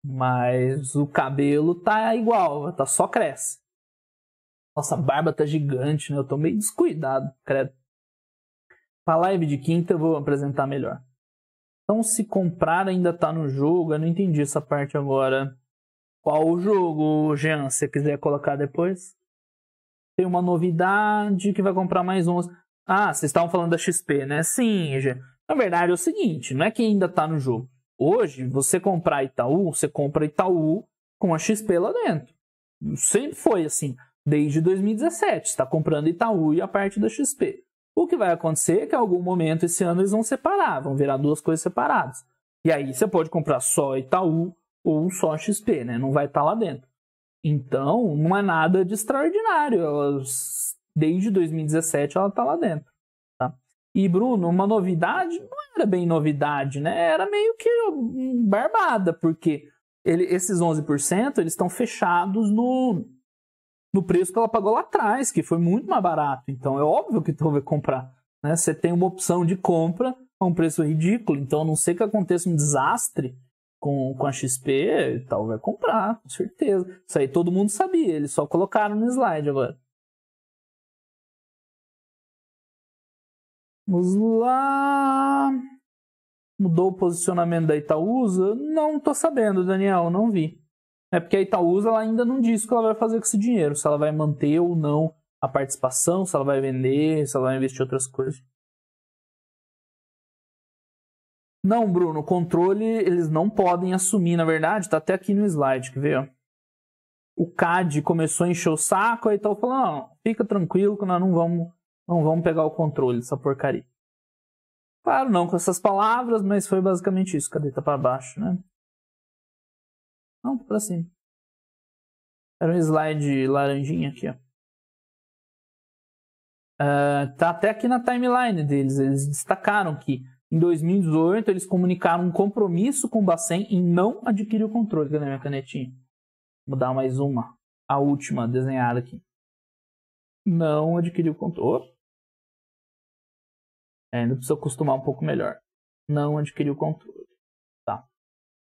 Mas o cabelo tá igual, tá só cresce. Nossa, a barba tá gigante, né? Eu tô meio descuidado, credo. Pra live de quinta eu vou apresentar melhor. Então, se comprar ainda tá no jogo, eu não entendi essa parte agora. Qual o jogo, Jean? Se você quiser colocar depois. Tem uma novidade que vai comprar mais 11. Ah, vocês estavam falando da XP, né? Sim, já. Na verdade é o seguinte, não é que ainda está no jogo. Hoje, você comprar Itaú, você compra Itaú com a XP lá dentro. Sempre foi assim, desde 2017. está comprando Itaú e a parte da XP. O que vai acontecer é que em algum momento esse ano eles vão separar, vão virar duas coisas separadas. E aí você pode comprar só Itaú ou só XP, né? Não vai estar tá lá dentro. Então, não é nada de extraordinário. Elas desde 2017 ela está lá dentro. Tá? E, Bruno, uma novidade não era bem novidade, né? Era meio que barbada, porque ele, esses 11% eles estão fechados no, no preço que ela pagou lá atrás, que foi muito mais barato. Então é óbvio que tu vai comprar. Né? Você tem uma opção de compra a um preço ridículo. Então, a não ser que aconteça um desastre com, com a XP, tal, vai comprar, com certeza. Isso aí todo mundo sabia, eles só colocaram no slide agora. Vamos lá. Mudou o posicionamento da Itaúsa? Não tô sabendo, Daniel, não vi. É porque a Itaúsa ela ainda não disse o que ela vai fazer com esse dinheiro, se ela vai manter ou não a participação, se ela vai vender, se ela vai investir em outras coisas. Não, Bruno, controle eles não podem assumir, na verdade, tá até aqui no slide, que veio. O CAD começou a encher o saco, aí tal, falou, não, fica tranquilo que nós não vamos não vamos pegar o controle dessa porcaria. Claro, não com essas palavras, mas foi basicamente isso. Cadê? Tá pra baixo, né? Não, tá pra cima. Era um slide laranjinha aqui, ó. Uh, tá até aqui na timeline deles. Eles destacaram que em 2018 eles comunicaram um compromisso com o Bacen em não adquirir o controle. Cadê minha canetinha? Vou dar mais uma. A última desenhada aqui. Não adquiriu o controle. É, ainda precisa acostumar um pouco melhor. Não adquirir o controle. Tá.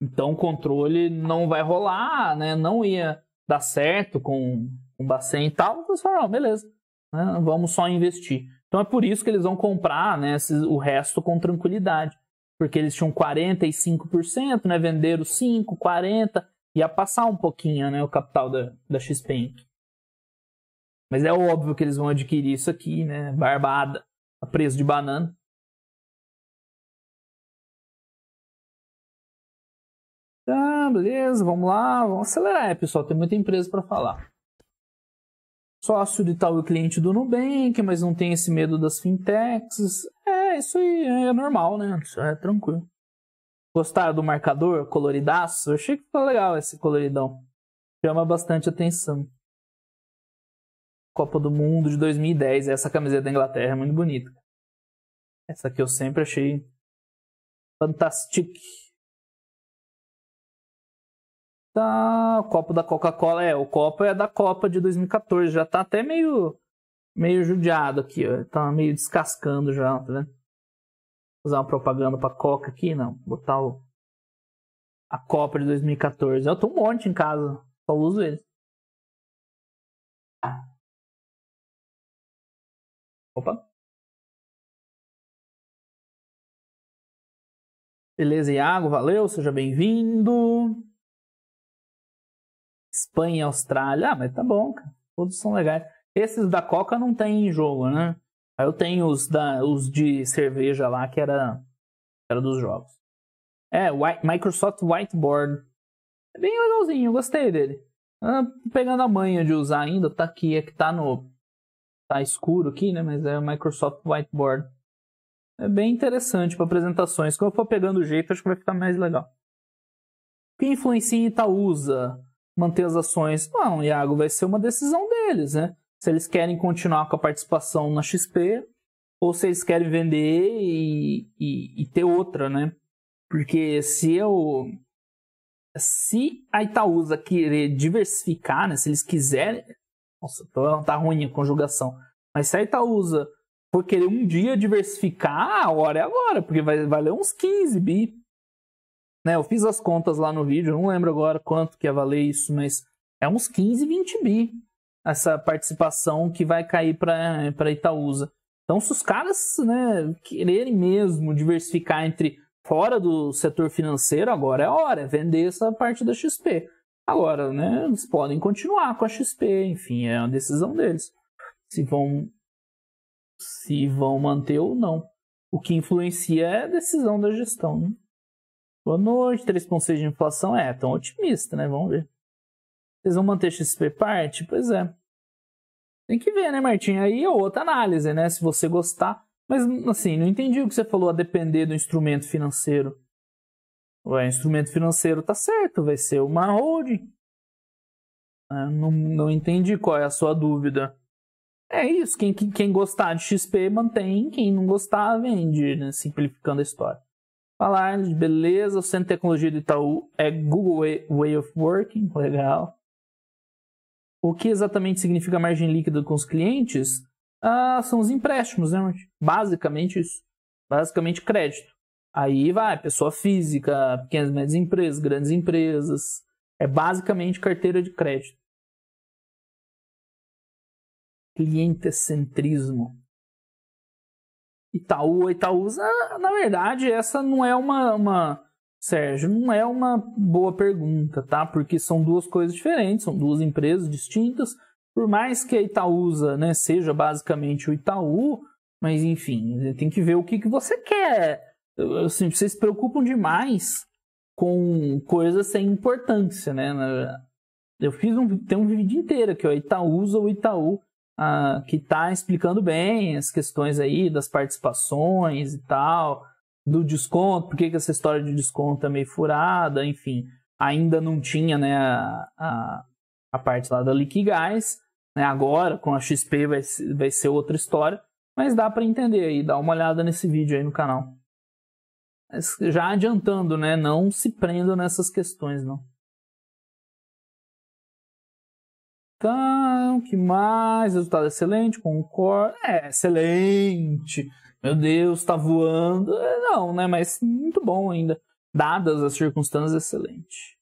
Então o controle não vai rolar, né? Não ia dar certo com, o Bacen e tal. Eles falaram, beleza, né? vamos só investir. Então é por isso que eles vão comprar né, esses, o resto com tranquilidade. Porque eles tinham 45%, né? Venderam 5, 40%. Ia passar um pouquinho né, o capital da, da XP Mas é óbvio que eles vão adquirir isso aqui, né? Barbada, a preço de banana. Tá, beleza, vamos lá, vamos acelerar, é, pessoal, tem muita empresa para falar. Sócio de tal e cliente do Nubank, mas não tem esse medo das fintechs. É, isso aí é, é normal, né? Isso é tranquilo. Gostaram do marcador coloridaço? Eu achei que ficou legal esse coloridão. Chama bastante atenção. Copa do Mundo de 2010. Essa camiseta da Inglaterra é muito bonita. Essa aqui eu sempre achei fantástica da copo da Coca-Cola. É, o copo é da Copa de 2014. Já tá até meio, meio judiado aqui, ó. Tá meio descascando já, tá vendo? Usar uma propaganda pra Coca aqui, não. Botar o, a Copa de 2014. Eu tenho um monte em casa. Só uso ele. Opa. Beleza, Iago, valeu, seja bem-vindo. Espanha e Austrália. Ah, mas tá bom, cara. Todos são legais. Esses da Coca não tem jogo, né? Aí eu tenho os, da, os de cerveja lá, que era, era dos jogos. É, White, Microsoft Whiteboard. É bem legalzinho, gostei dele. Ah, pegando a manha de usar ainda, tá aqui, é que tá no. Tá escuro aqui, né? Mas é o Microsoft Whiteboard. É bem interessante para apresentações. Quando eu for pegando o jeito, acho que vai ficar mais legal. O que influencia em Itaúsa? manter as ações? Não, Iago, vai ser uma decisão deles, né? Se eles querem continuar com a participação na XP ou se eles querem vender e, e, e ter outra, né? Porque se eu. Se a Itaúsa querer diversificar, né? Se eles quiserem. Nossa, tá ruim a conjugação. Mas se a Itaúsa for querer um dia diversificar, a hora é agora, porque vai valer uns 15 bi. Né, eu fiz as contas lá no vídeo, não lembro agora quanto que ia valer isso, mas é uns 15, 20 bi essa participação que vai cair para Itaúsa. Então, se os caras né, quererem mesmo diversificar entre fora do setor financeiro, agora é hora, é vender essa parte da XP. Agora, né, eles podem continuar com a XP, enfim, é uma decisão deles. Se vão se vão manter ou não. O que influencia é a decisão da gestão. Né? Boa noite, 3,6 de inflação. É, tão otimista, né? Vamos ver. Vocês vão manter XP parte? Pois é. Tem que ver, né, Martim? Aí é outra análise, né? Se você gostar. Mas, assim, não entendi o que você falou a depender do instrumento financeiro. O instrumento financeiro tá certo, vai ser uma holding. Ah, não, não entendi qual é a sua dúvida. É isso, quem, quem gostar de XP mantém, quem não gostar vende, né? simplificando a história. Fala, Arnold, beleza? O Centro de Tecnologia do Itaú é Google Way of Working, legal. O que exatamente significa margem líquida com os clientes? Ah, são os empréstimos, né, Basicamente isso. Basicamente crédito. Aí vai, pessoa física, pequenas e médias empresas, grandes empresas. É basicamente carteira de crédito. Clientecentrismo. Itaú, Itaúsa, na verdade, essa não é uma, uma, Sérgio, não é uma boa pergunta, tá? Porque são duas coisas diferentes, são duas empresas distintas. Por mais que a Itaúsa né, seja basicamente o Itaú, mas enfim, tem que ver o que, que você quer. Assim, vocês se preocupam demais com coisas sem importância, né? Eu fiz um, tem um vídeo inteiro aqui, ó, Itaúsa ou Itaú ah, que está explicando bem as questões aí das participações e tal, do desconto, por que essa história de desconto é meio furada, enfim. Ainda não tinha né, a, a, a parte lá da Liquigás, né, agora com a XP vai, vai ser outra história, mas dá para entender aí, dá uma olhada nesse vídeo aí no canal. Mas já adiantando, né, não se prendam nessas questões, não. Então, que mais? Resultado excelente, concordo. É, excelente. Meu Deus, tá voando. É, não, né? Mas muito bom ainda. Dadas as circunstâncias, excelente.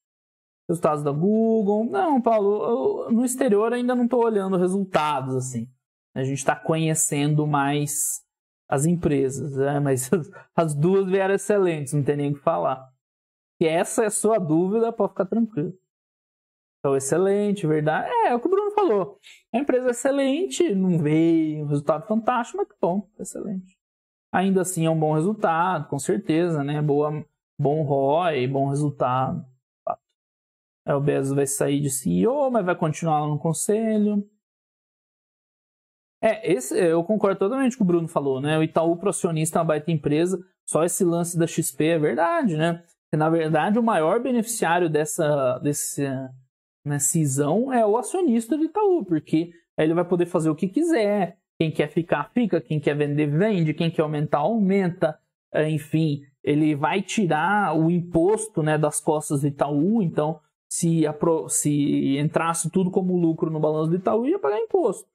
Resultados da Google. Não, Paulo, eu, no exterior ainda não tô olhando resultados, assim. A gente está conhecendo mais as empresas, né? Mas as duas vieram excelentes, não tem nem o que falar. E essa é a sua dúvida, pode ficar tranquilo então, excelente, verdade. É, é o que o Bruno falou. É A empresa é excelente, não veio um resultado fantástico, mas que bom, excelente. Ainda assim é um bom resultado, com certeza, né? Boa, bom ROI, bom resultado. É, o Bezos vai sair de CEO, mas vai continuar lá no conselho. É, esse, eu concordo totalmente com o Bruno falou, né? O Itaú pro acionista é uma baita empresa. Só esse lance da XP é verdade, né? Porque, na verdade, o maior beneficiário dessa, desse, né, cisão é o acionista do Itaú, porque aí ele vai poder fazer o que quiser. Quem quer ficar, fica. Quem quer vender, vende. Quem quer aumentar, aumenta. É, enfim, ele vai tirar o imposto né, das costas do Itaú. Então, se, se entrasse tudo como lucro no balanço do Itaú, ia pagar imposto.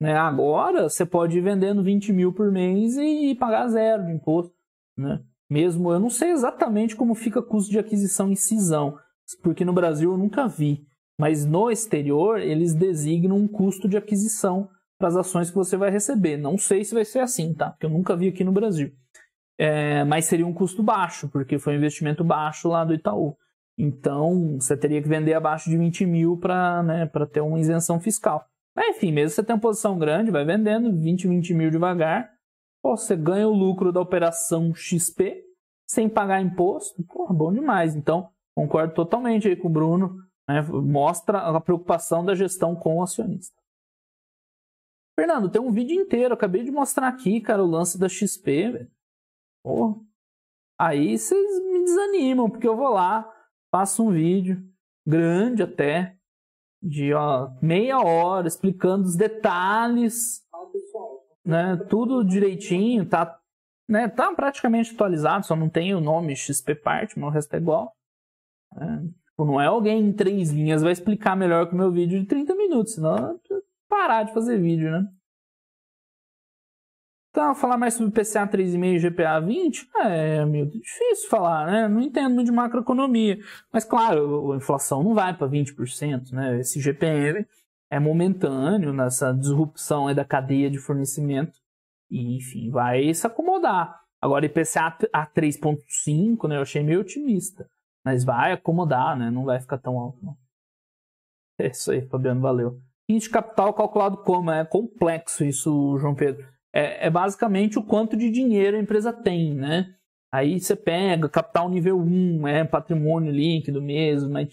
Né? Agora, você pode ir vendendo 20 mil por mês e, e pagar zero de imposto. Né? Mesmo, eu não sei exatamente como fica custo de aquisição em cisão, porque no Brasil eu nunca vi. Mas no exterior, eles designam um custo de aquisição para as ações que você vai receber. Não sei se vai ser assim, tá? Porque eu nunca vi aqui no Brasil. É, mas seria um custo baixo, porque foi um investimento baixo lá do Itaú. Então, você teria que vender abaixo de 20 mil para né, ter uma isenção fiscal. Mas, enfim, mesmo você tem uma posição grande, vai vendendo 20, 20 mil devagar. Pô, você ganha o lucro da operação XP sem pagar imposto. Pô, bom demais. Então, concordo totalmente aí com o Bruno. Né? Mostra a preocupação da gestão com o acionista. Fernando, tem um vídeo inteiro, acabei de mostrar aqui, cara, o lance da XP, velho. Aí vocês me desanimam, porque eu vou lá, faço um vídeo, grande até, de ó, meia hora, explicando os detalhes, né? Tudo direitinho, tá, né? Tá praticamente atualizado, só não tem o nome XP Part, mas o resto é igual. Né. Tipo, não é alguém em três linhas vai explicar melhor que o meu vídeo de 30 minutos, senão parar de fazer vídeo, né? Então, falar mais sobre PCA 3,5 e GPA 20? É, meio difícil falar, né? Não entendo muito de macroeconomia. Mas, claro, a inflação não vai para 20%, né? Esse GPM é momentâneo nessa disrupção da cadeia de fornecimento. E, enfim, vai se acomodar. Agora, IPCA a 3,5, né? Eu achei meio otimista. Mas vai acomodar, né? Não vai ficar tão alto, não. É isso aí, Fabiano, valeu. Índice capital calculado como? É complexo isso, João Pedro. É, é basicamente o quanto de dinheiro a empresa tem, né? Aí você pega capital nível 1, é patrimônio líquido mesmo, mas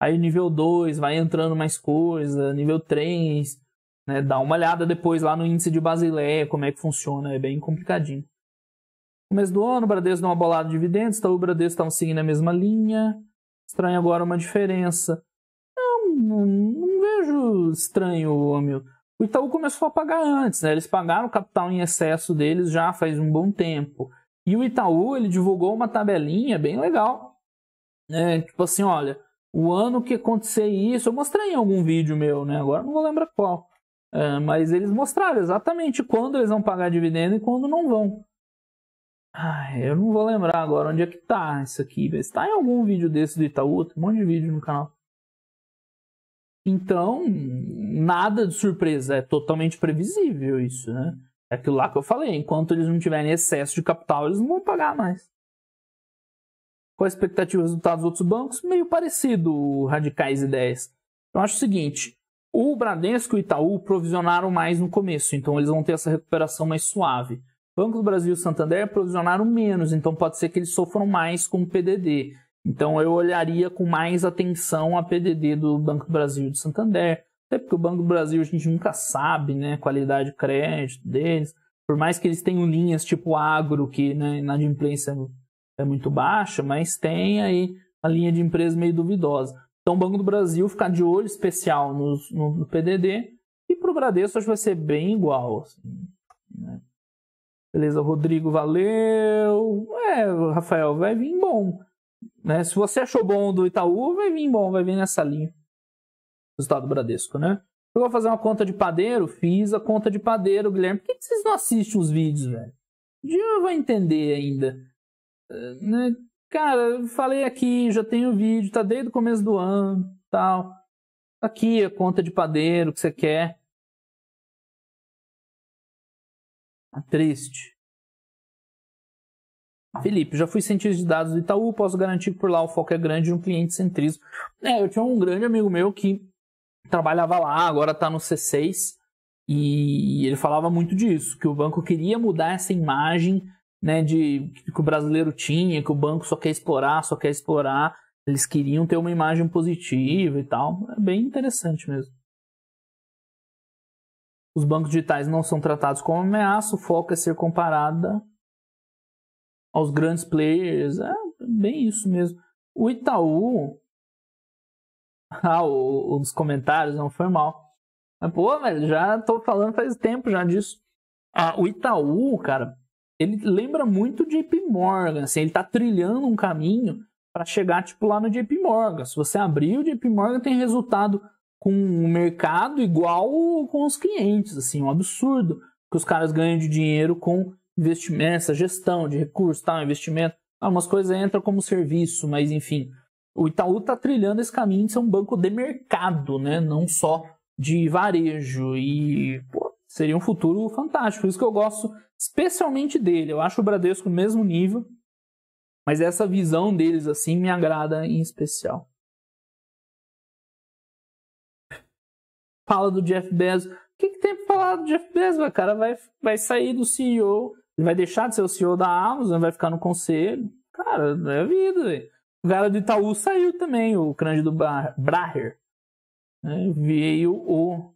Aí nível 2, vai entrando mais coisa, nível 3, né? Dá uma olhada depois lá no índice de Basileia, como é que funciona, é bem complicadinho começo do ano, o Bradesco deu uma bolada de dividendos, tá, o Bradesco estava tá seguindo a mesma linha. Estranho agora uma diferença. não, não vejo estranho, meu. O Itaú começou a pagar antes, né? Eles pagaram o capital em excesso deles já faz um bom tempo. E o Itaú, ele divulgou uma tabelinha bem legal. Né? Tipo assim, olha, o ano que acontecer isso, eu mostrei em algum vídeo meu, né? Agora não vou lembrar qual. É, mas eles mostraram exatamente quando eles vão pagar dividendo e quando não vão. Ai, eu não vou lembrar agora onde é que tá isso aqui. Está em algum vídeo desse do Itaú, tem um monte de vídeo no canal. Então, nada de surpresa, é totalmente previsível isso, né? É aquilo lá que eu falei, enquanto eles não tiverem excesso de capital, eles não vão pagar mais. Qual a expectativa de resultados dos outros bancos? Meio parecido, radicais ideias. Eu acho o seguinte, o Bradesco e o Itaú provisionaram mais no começo, então eles vão ter essa recuperação mais suave. Banco do Brasil e Santander provisionaram menos, então pode ser que eles sofram mais com o PDD. Então eu olharia com mais atenção a PDD do Banco do Brasil e do Santander, até porque o Banco do Brasil a gente nunca sabe, né, a qualidade de crédito deles. Por mais que eles tenham linhas tipo agro, que né, na inadimplência é muito baixa, mas tem aí a linha de empresa meio duvidosa. Então o Banco do Brasil ficar de olho especial no, no, no PDD e para o Bradesco acho que vai ser bem igual. Assim. Beleza, Rodrigo, valeu. É, Rafael, vai vir bom. Né? Se você achou bom do Itaú, vai vir bom, vai vir nessa linha. Resultado do Bradesco, né? Eu vou fazer uma conta de padeiro? Fiz a conta de padeiro, Guilherme. Por que, vocês não assistem os vídeos, velho? dia eu vou entender ainda. Né? Cara, falei aqui, já tem o vídeo, tá desde o começo do ano, tal. Aqui a conta de padeiro que você quer. Tá triste. Felipe, já fui cientista de dados do Itaú, posso garantir que por lá o foco é grande no cliente centrismo. É, eu tinha um grande amigo meu que trabalhava lá, agora está no C6, e ele falava muito disso, que o banco queria mudar essa imagem né, de que o brasileiro tinha, que o banco só quer explorar, só quer explorar. Eles queriam ter uma imagem positiva e tal. É bem interessante mesmo. Os bancos digitais não são tratados como ameaça, o foco é ser comparada aos grandes players. É bem isso mesmo. O Itaú. Ah, os comentários não foi mal. Mas, pô, velho, já tô falando faz tempo já disso. Ah, o Itaú, cara, ele lembra muito de JP Morgan, assim, ele tá trilhando um caminho para chegar tipo lá no JP Morgan. Se você abrir o JP Morgan tem resultado com o mercado igual com os clientes, assim, um absurdo que os caras ganham de dinheiro com investimento, né, essa gestão de recursos, tal, investimento. Algumas ah, coisas entram como serviço, mas enfim, o Itaú está trilhando esse caminho de ser um banco de mercado, né? Não só de varejo e pô, seria um futuro fantástico. Por isso que eu gosto especialmente dele. Eu acho o Bradesco no mesmo nível, mas essa visão deles assim me agrada em especial. fala do Jeff Bezos. O que, que tem para falar do Jeff Bezos? O cara vai, vai sair do CEO, ele vai deixar de ser o CEO da Amazon, vai ficar no conselho. Cara, não é vida, velho. O cara do Itaú saiu também, o do Braher. Né? Veio o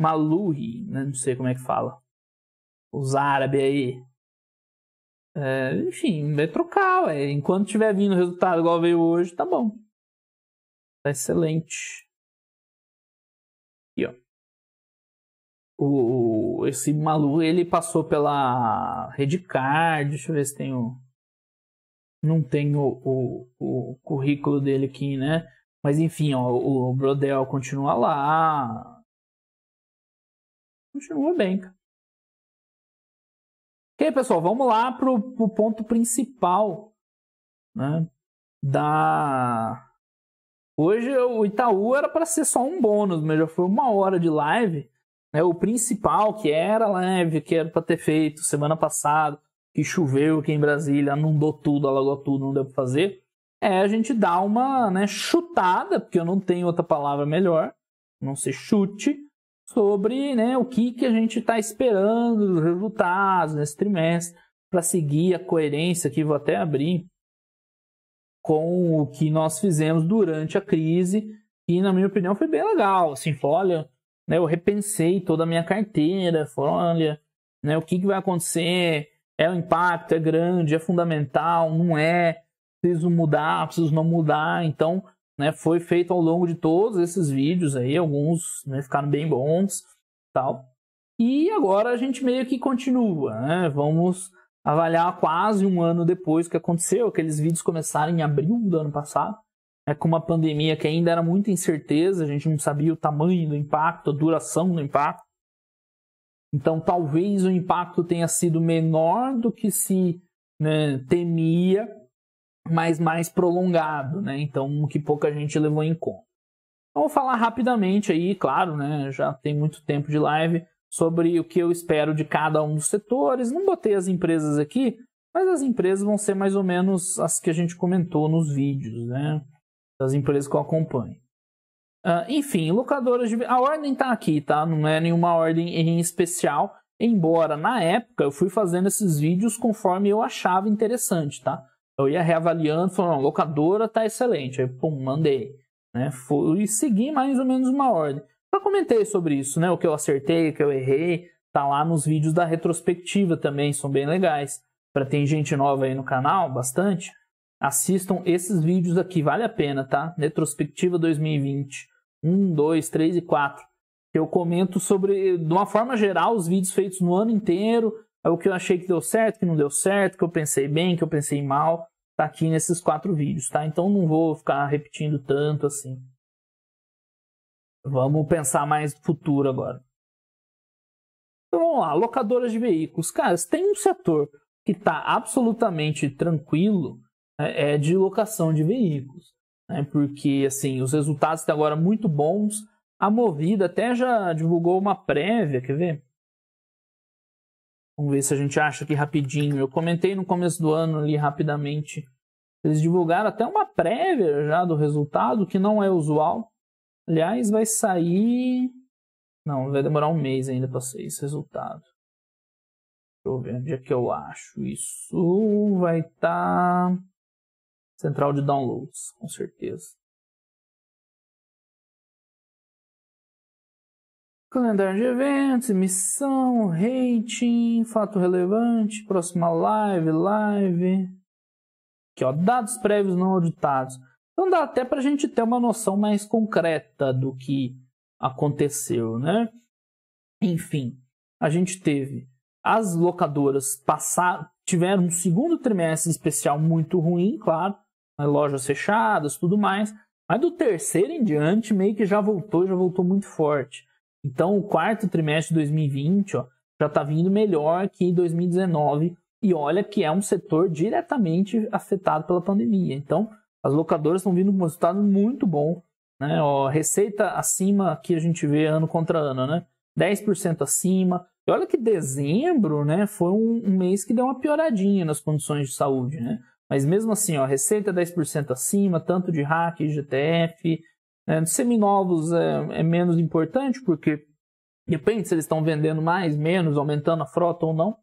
Maluhi, né? não sei como é que fala. Os árabes aí. É, enfim, vai é trocar, ué. Enquanto tiver vindo resultado igual veio hoje, tá bom. Tá excelente. Aqui, ó. O, esse Malu, ele passou pela Card deixa eu ver se tem o... Não tem o, o, o currículo dele aqui, né? Mas enfim, ó, o Brodel continua lá. Continua bem, cara. Ok, pessoal, vamos lá pro, pro ponto principal né, da, Hoje o Itaú era para ser só um bônus, mas já foi uma hora de live. Né? O principal, que era live, que era para ter feito semana passada, que choveu aqui em Brasília, anundou tudo, alagou tudo, não deu para fazer, é a gente dar uma né, chutada, porque eu não tenho outra palavra melhor, não se chute, sobre né, o que, que a gente está esperando dos resultados nesse trimestre, para seguir a coerência que vou até abrir com o que nós fizemos durante a crise, e na minha opinião foi bem legal. Assim, falou, olha, né, eu repensei toda a minha carteira, falou, olha, né, o que, que vai acontecer, é o impacto, é grande, é fundamental, não é, preciso mudar, preciso não mudar. Então, né, foi feito ao longo de todos esses vídeos aí, alguns né, ficaram bem bons, tal. E agora a gente meio que continua, né? Vamos avaliar quase um ano depois o que aconteceu. Aqueles vídeos começaram em abril do ano passado, né, com uma pandemia que ainda era muita incerteza, a gente não sabia o tamanho do impacto, a duração do impacto. Então, talvez o impacto tenha sido menor do que se né, temia, mas mais prolongado, né? Então, que pouca gente levou em conta. Então, vou falar rapidamente aí, claro, né? Já tem muito tempo de live sobre o que eu espero de cada um dos setores. Não botei as empresas aqui, mas as empresas vão ser mais ou menos as que a gente comentou nos vídeos, né? Das empresas que eu acompanho. Uh, enfim, locadoras de. A ordem tá aqui, tá? Não é nenhuma ordem em especial. Embora na época eu fui fazendo esses vídeos conforme eu achava interessante, tá? Eu ia reavaliando, falando, locadora tá excelente. Aí, pum, mandei. Né? Fui seguir mais ou menos uma ordem. Já comentei sobre isso, né? O que eu acertei, o que eu errei, tá lá nos vídeos da retrospectiva também, são bem legais. Para tem gente nova aí no canal, bastante, assistam esses vídeos aqui, vale a pena, tá? Retrospectiva 2020, 1, 2, 3 e 4. Eu comento sobre, de uma forma geral, os vídeos feitos no ano inteiro, o que eu achei que deu certo, que não deu certo, que eu pensei bem, que eu pensei mal, tá aqui nesses quatro vídeos, tá? Então não vou ficar repetindo tanto assim. Vamos pensar mais no futuro agora. Então vamos lá, locadoras de veículos. Cara, se tem um setor que está absolutamente tranquilo, é, é de locação de veículos. Né? Porque assim, os resultados estão agora muito bons. A Movida até já divulgou uma prévia, quer ver? Vamos ver se a gente acha aqui rapidinho. Eu comentei no começo do ano ali rapidamente. Eles divulgaram até uma prévia já do resultado, que não é usual. Aliás, vai sair. Não, vai demorar um mês ainda para sair esse resultado. Deixa eu ver onde é que eu acho isso. Vai estar. Tá... Central de downloads, com certeza. Calendário de eventos, missão, rating, fato relevante, próxima live, live. Aqui, ó, dados prévios não auditados. Então dá até para a gente ter uma noção mais concreta do que aconteceu, né? Enfim, a gente teve as locadoras passar tiveram um segundo trimestre especial muito ruim, claro, né, lojas fechadas, tudo mais, mas do terceiro em diante meio que já voltou, já voltou muito forte. Então o quarto trimestre de 2020, ó, já está vindo melhor que 2019 e olha que é um setor diretamente afetado pela pandemia. Então as locadoras estão vindo com um resultado muito bom, né? Ó, receita acima que a gente vê ano contra ano, né? 10% acima. E olha que dezembro, né, foi um, um mês que deu uma pioradinha nas condições de saúde, né? Mas mesmo assim, ó, receita 10% acima, tanto de hack, IGTF. Né? Seminovos é, é menos importante, porque depende se eles estão vendendo mais, menos, aumentando a frota ou não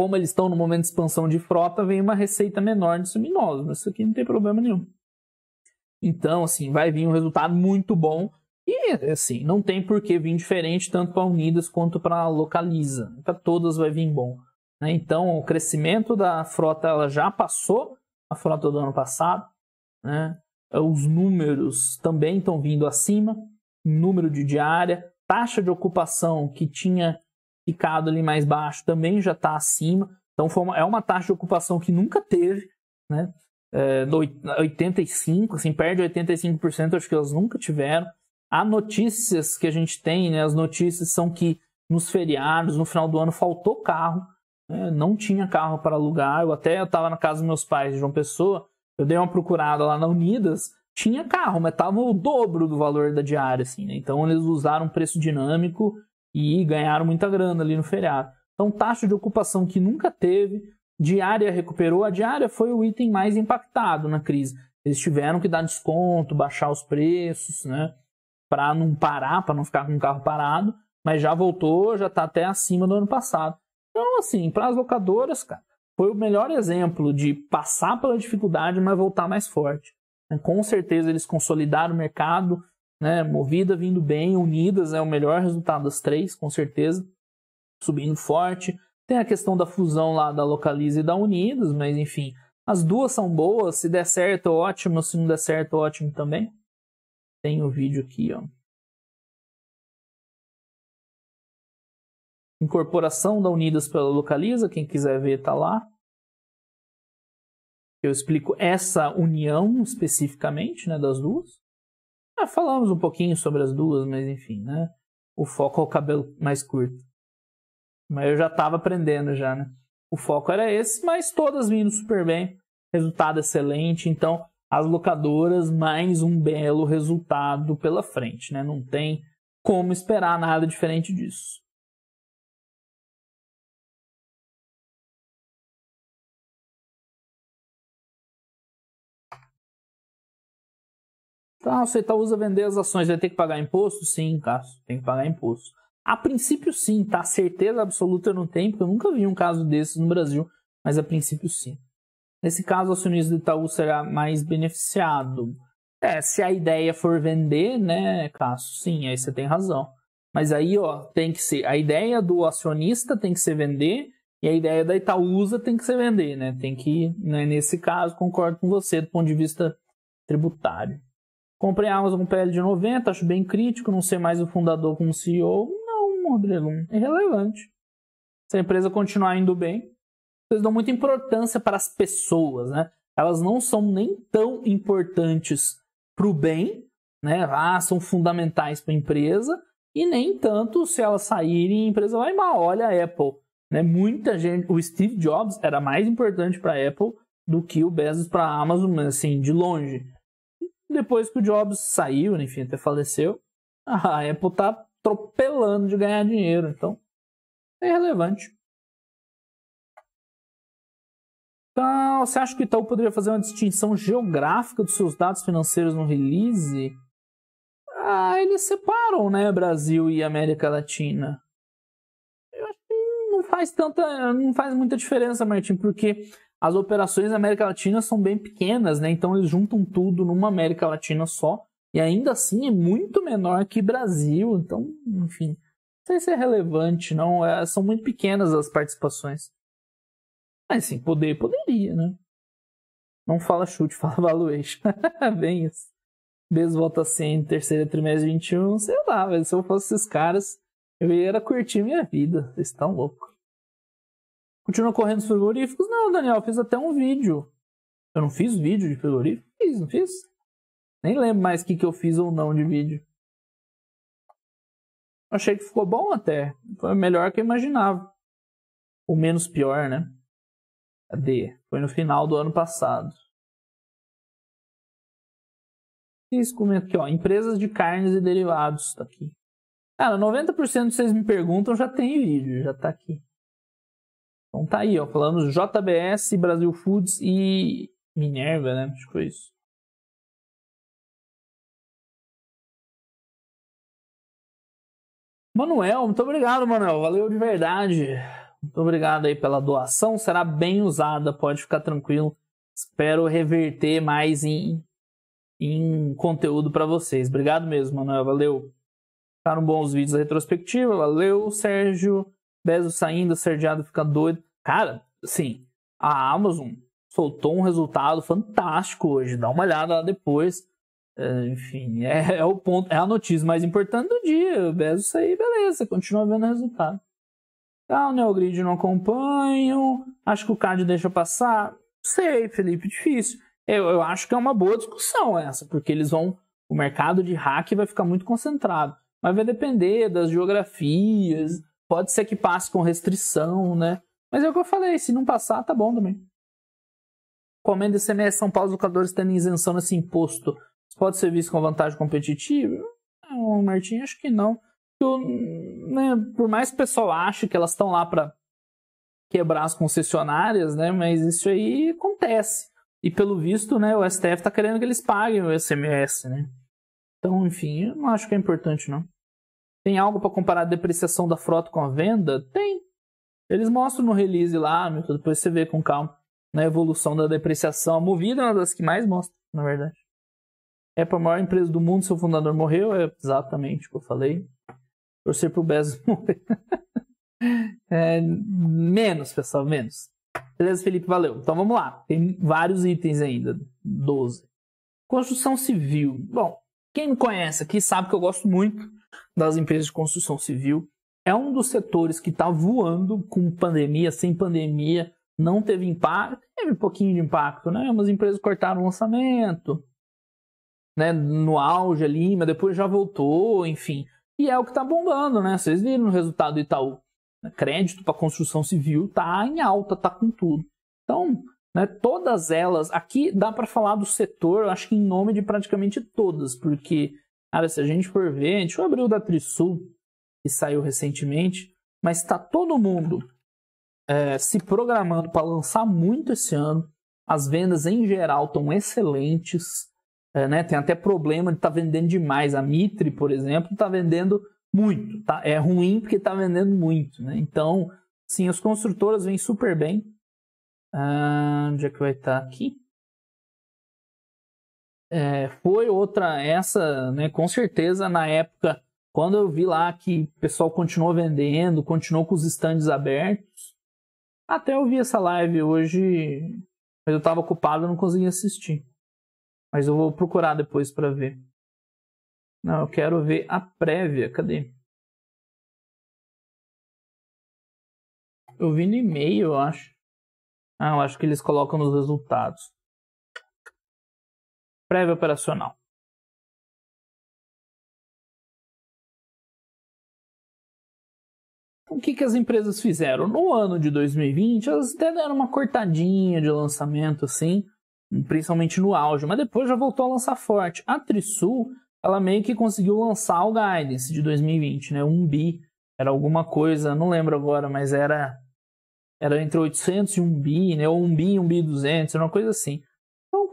como eles estão no momento de expansão de frota, vem uma receita menor de suminosas. Isso aqui não tem problema nenhum. Então, assim, vai vir um resultado muito bom. E, assim, não tem por que vir diferente tanto para Unidas quanto para Localiza. Para todas vai vir bom. Né? Então, o crescimento da frota ela já passou a frota do ano passado. Né? Os números também estão vindo acima. Número de diária, taxa de ocupação que tinha ficado ali mais baixo também já está acima. Então foi uma, é uma taxa de ocupação que nunca teve, né? É, 85, assim, perde 85%, acho que elas nunca tiveram. Há notícias que a gente tem, né? As notícias são que nos feriados, no final do ano, faltou carro, né? não tinha carro para alugar. Eu até estava na casa dos meus pais de João Pessoa, eu dei uma procurada lá na Unidas, tinha carro, mas estava o dobro do valor da diária, assim, né? Então eles usaram um preço dinâmico e ganharam muita grana ali no feriado. Então, taxa de ocupação que nunca teve, diária recuperou, a diária foi o item mais impactado na crise. Eles tiveram que dar desconto, baixar os preços, né, para não parar, para não ficar com o carro parado, mas já voltou, já está até acima do ano passado. Então, assim, para as locadoras, cara, foi o melhor exemplo de passar pela dificuldade, mas voltar mais forte. Com certeza eles consolidaram o mercado, né? Movida vindo bem, unidas é o melhor resultado das três, com certeza. Subindo forte. Tem a questão da fusão lá da Localiza e da Unidas, mas enfim, as duas são boas. Se der certo, é ótimo. Se não der certo, é ótimo também. Tem o um vídeo aqui, ó. Incorporação da Unidas pela Localiza, quem quiser ver tá lá. Eu explico essa união especificamente, né, das duas. Ah, falamos um pouquinho sobre as duas, mas enfim, né? O foco é o cabelo mais curto. Mas eu já estava aprendendo já, né? O foco era esse, mas todas vindo super bem. Resultado excelente, então as locadoras mais um belo resultado pela frente, né? Não tem como esperar nada diferente disso. Então, você tá usa vender as ações, vai ter que pagar imposto? Sim, Cássio, tem que pagar imposto. A princípio, sim, tá? Certeza absoluta eu não tenho, porque eu nunca vi um caso desses no Brasil, mas a princípio, sim. Nesse caso, o acionista do Itaú será mais beneficiado. É, se a ideia for vender, né, Cássio? Sim, aí você tem razão. Mas aí, ó, tem que ser. A ideia do acionista tem que ser vender e a ideia da Itaúsa tem que ser vender, né? Tem que, né, nesse caso, concordo com você do ponto de vista tributário. Comprei a Amazon com PL de 90, acho bem crítico, não ser mais o fundador como CEO. Não, Modrelo, é irrelevante. Se a empresa continuar indo bem, vocês dão muita importância para as pessoas, né? Elas não são nem tão importantes para o bem, né? Ah, são fundamentais para a empresa, e nem tanto se elas saírem, a empresa vai mal. Olha a Apple, né? Muita gente, o Steve Jobs era mais importante para a Apple do que o Bezos para a Amazon, assim, de longe. Depois que o Jobs saiu, né, enfim, até faleceu, a Apple está atropelando de ganhar dinheiro, então é relevante. Então, você acha que o Itaú poderia fazer uma distinção geográfica dos seus dados financeiros no release? Ah, eles separam, né, Brasil e América Latina. Eu acho que não faz tanta, não faz muita diferença, Martin, porque as operações na América Latina são bem pequenas, né? Então eles juntam tudo numa América Latina só. E ainda assim é muito menor que Brasil. Então, enfim, não sei se é relevante, não. É, são muito pequenas as participações. Mas sim, poder, poderia, né? Não fala chute, fala valuation. Vem, isso. Bez volta 100, terceira trimestre 21, sei lá, mas se eu fosse esses caras, eu ia curtir minha vida. Vocês estão loucos. Continua correndo os frigoríficos? Não, Daniel, fiz até um vídeo. Eu não fiz vídeo de frigorífico? Fiz, não fiz? Nem lembro mais o que, que eu fiz ou não de vídeo. Achei que ficou bom até. Foi melhor que eu imaginava. Ou menos pior, né? Cadê? Foi no final do ano passado. Vocês comentam aqui, ó. Empresas de carnes e derivados. Tá aqui. Cara, 90% de vocês me perguntam já tem vídeo, já tá aqui. Então tá aí, ó. Falamos JBS, Brasil Foods e Minerva, né? Acho que foi isso. Manuel, muito obrigado, Manuel. Valeu de verdade. Muito obrigado aí pela doação. Será bem usada, pode ficar tranquilo. Espero reverter mais em, em conteúdo para vocês. Obrigado mesmo, Manuel. Valeu. Ficaram bons vídeos da retrospectiva. Valeu, Sérgio. Bezos saindo, o Sergiado fica doido. Cara, assim, a Amazon soltou um resultado fantástico hoje. Dá uma olhada lá depois. É, enfim, é, é, o ponto, é a notícia mais importante do dia. O Bezos aí, beleza, continua vendo o resultado. Ah, o Neogrid não acompanho. Acho que o Card deixa passar. Sei, Felipe, difícil. Eu, eu acho que é uma boa discussão essa, porque eles vão. O mercado de hack vai ficar muito concentrado. Mas vai depender das geografias, Pode ser que passe com restrição, né? Mas é o que eu falei, se não passar, tá bom também. Comendo ICMS São Paulo, os locadores tendo isenção nesse imposto. Pode ser visto com vantagem competitiva? Não, Martim, acho que não. Eu, né, por mais que o pessoal ache que elas estão lá para quebrar as concessionárias, né? Mas isso aí acontece. E pelo visto, né, o STF está querendo que eles paguem o SMS, né? Então, enfim, eu não acho que é importante, não. Tem algo para comparar a depreciação da frota com a venda? Tem. Eles mostram no release lá, depois você vê com calma na evolução da depreciação. A Movida é uma das que mais mostra, na verdade. É para a maior empresa do mundo, seu fundador morreu, é exatamente o que eu falei. Torcer pro Bezos morrer. é, menos, pessoal, menos. Beleza, Felipe, valeu. Então vamos lá. Tem vários itens ainda. 12. Construção civil. Bom, quem me conhece aqui sabe que eu gosto muito das empresas de construção civil. É um dos setores que está voando com pandemia, sem pandemia, não teve impacto, teve um pouquinho de impacto, né? Umas empresas cortaram o lançamento, né? No auge ali, mas depois já voltou, enfim. E é o que está bombando, né? Vocês viram o resultado do Itaú. Crédito para construção civil está em alta, está com tudo. Então, né, todas elas, aqui dá para falar do setor, acho que em nome de praticamente todas, porque Cara, se a gente for ver, a gente abriu o da Trisul, que saiu recentemente, mas está todo mundo é, se programando para lançar muito esse ano. As vendas em geral estão excelentes. É, né? Tem até problema de estar tá vendendo demais. A Mitre, por exemplo, está vendendo muito. Tá? É ruim porque está vendendo muito. Né? Então, sim, as construtoras vêm super bem. Ah, onde é que vai estar tá? aqui? é, foi outra, essa, né, com certeza, na época, quando eu vi lá que o pessoal continuou vendendo, continuou com os stands abertos, até eu vi essa live hoje, mas eu estava ocupado, não consegui assistir. Mas eu vou procurar depois para ver. Não, eu quero ver a prévia. Cadê? Eu vi no e-mail, eu acho. Ah, eu acho que eles colocam nos resultados prévia operacional o que, que as empresas fizeram? No ano de 2020, elas até deram uma cortadinha de lançamento, assim, principalmente no auge, mas depois já voltou a lançar forte. A Trisul, ela meio que conseguiu lançar o guidance de 2020, né? Um bi, era alguma coisa, não lembro agora, mas era era entre 800 e 1 bi, né? Ou 1 bi e 1 bi 200, era uma coisa assim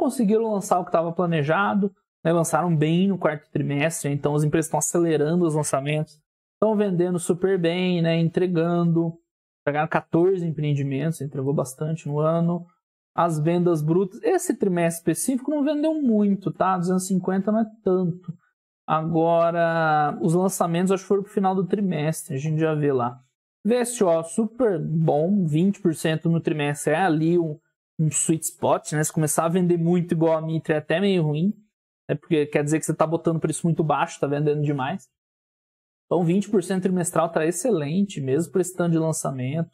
conseguiram lançar o que estava planejado, né? lançaram bem no quarto trimestre, então as empresas estão acelerando os lançamentos, estão vendendo super bem, né? entregando, entregaram 14 empreendimentos, entregou bastante no ano. As vendas brutas, esse trimestre específico não vendeu muito, tá? 250 não é tanto. Agora, os lançamentos acho que foram para o final do trimestre, a gente já vê lá. VSO super bom, 20% no trimestre, é ali um, um sweet spot, né? Se começar a vender muito igual a Mitre é até meio ruim, é Porque quer dizer que você está botando preço muito baixo, está vendendo demais. Então 20% trimestral está excelente, mesmo para esse tanto de lançamento.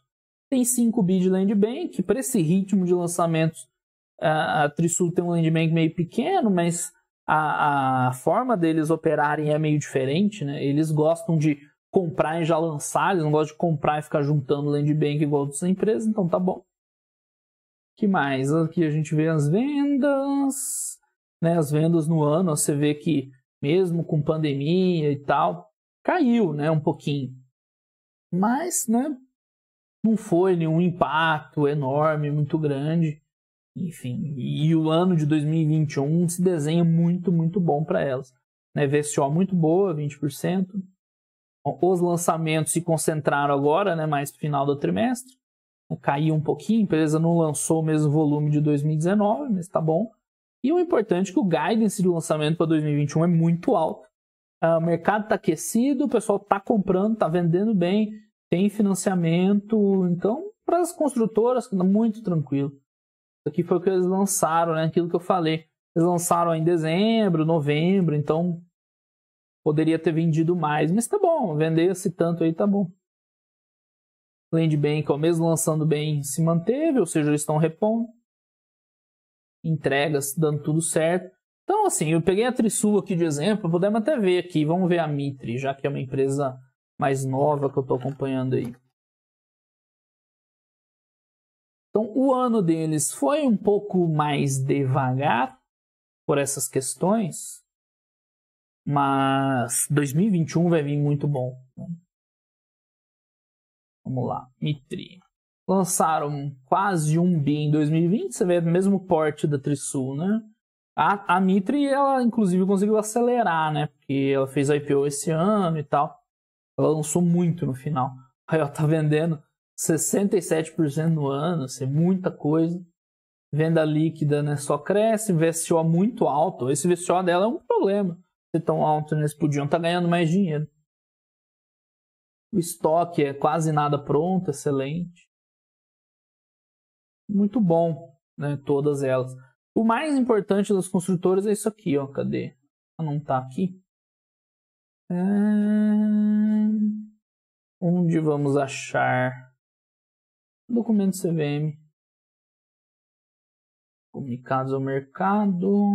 Tem 5 bi de land bank, para esse ritmo de lançamentos, a, a Trisul tem um land bank meio pequeno, mas a, a forma deles operarem é meio diferente, né? Eles gostam de comprar e já lançar, eles não gostam de comprar e ficar juntando land bank igual outras empresas, então tá bom que mais? Aqui a gente vê as vendas, né? As vendas no ano, você vê que mesmo com pandemia e tal, caiu, né, um pouquinho. Mas, né, não foi nenhum impacto enorme, muito grande. Enfim, e o ano de 2021 se desenha muito, muito bom para elas. Né, VSO muito boa, 20%. Os lançamentos se concentraram agora, né, mais pro final do trimestre caiu um pouquinho, a empresa não lançou o mesmo volume de 2019, mas está bom. E o importante é que o guidance de lançamento para 2021 é muito alto. Ah, o mercado está aquecido, o pessoal está comprando, está vendendo bem, tem financiamento. Então, para as construtoras, tá muito tranquilo. Isso aqui foi o que eles lançaram, né? aquilo que eu falei. Eles lançaram em dezembro, novembro, então poderia ter vendido mais, mas tá bom, vender esse tanto aí tá bom. O Bank, ao mesmo lançando bem, se manteve, ou seja, eles estão repondo. Entregas, dando tudo certo. Então, assim, eu peguei a Trisul aqui de exemplo, podemos até ver aqui, vamos ver a Mitre, já que é uma empresa mais nova que eu estou acompanhando aí. Então, o ano deles foi um pouco mais devagar por essas questões, mas 2021 vai vir muito bom. Né? Vamos lá, Mitri. Lançaram quase um bi em 2020, você vê o mesmo porte da Trisul, né? A, a Mitri, ela inclusive conseguiu acelerar, né? Porque ela fez IPO esse ano e tal. Ela lançou muito no final. Aí ela tá vendendo 67% no ano, assim, muita coisa. Venda líquida, né? Só cresce, VSO muito alto. Esse VSO dela é um problema. Ser tão alto, né? Eles podiam estar tá ganhando mais dinheiro. O estoque é quase nada pronto, excelente. Muito bom, né? Todas elas. O mais importante das construtoras é isso aqui, ó. Cadê? Ah, não tá aqui. É... Onde vamos achar? Documento CVM. Comunicados ao mercado.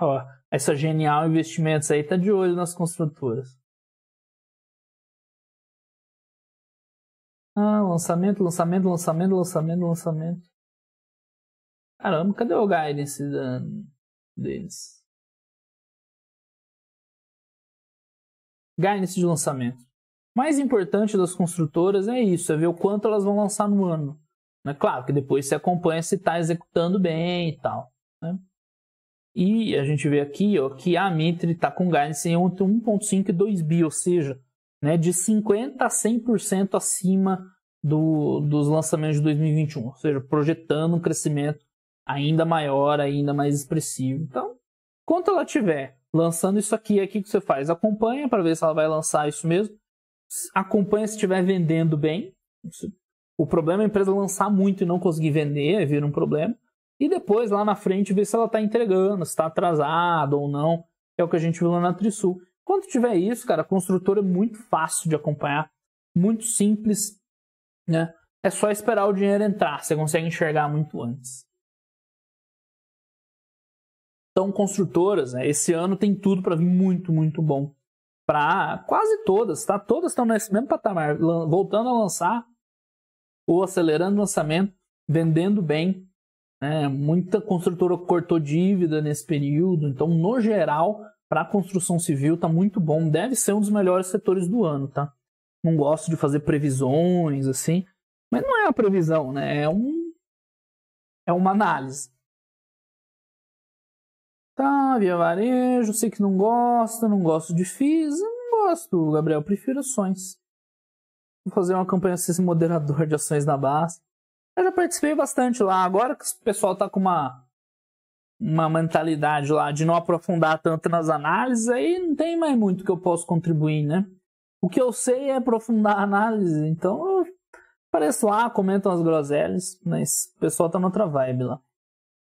Ó, essa Genial Investimentos aí tá de olho nas construtoras. lançamento, lançamento, lançamento, lançamento, lançamento. Caramba, cadê o guidance deles? Guidance de lançamento. Mais importante das construtoras é isso, é ver o quanto elas vão lançar no ano. Né? Claro que depois se acompanha se está executando bem e tal. Né? E a gente vê aqui ó, que a Mitre está com guidance entre 1.5 e 2 bi, ou seja, né, de 50% a 100% acima do, dos lançamentos de 2021, ou seja, projetando um crescimento ainda maior, ainda mais expressivo. Então, quanto ela tiver lançando isso aqui, aqui que você faz, acompanha para ver se ela vai lançar isso mesmo. Acompanha se estiver vendendo bem. O problema é a empresa lançar muito e não conseguir vender, vira um problema. E depois, lá na frente, ver se ela está entregando, se está atrasada ou não. É o que a gente viu lá na Trisul. Quando tiver isso, cara, a construtora é muito fácil de acompanhar, muito simples né? É só esperar o dinheiro entrar, você consegue enxergar muito antes. Então, construtoras, né? esse ano tem tudo para vir muito, muito bom. Para quase todas, tá? Todas estão nesse mesmo patamar, voltando a lançar ou acelerando o lançamento, vendendo bem. Né? Muita construtora cortou dívida nesse período, então, no geral, para a construção civil tá muito bom. Deve ser um dos melhores setores do ano, tá? não gosto de fazer previsões, assim. Mas não é uma previsão, né? É, um, é uma análise. Tá, via varejo, sei que não gosta, não gosto de FIIs, não gosto, Gabriel, prefiro ações. Vou fazer uma campanha ser assim, moderador de ações na base. Eu já participei bastante lá, agora que o pessoal tá com uma, uma mentalidade lá de não aprofundar tanto nas análises, aí não tem mais muito que eu posso contribuir, né? O que eu sei é aprofundar a análise, então eu apareço lá, comento as groselhas, mas o pessoal tá noutra vibe lá.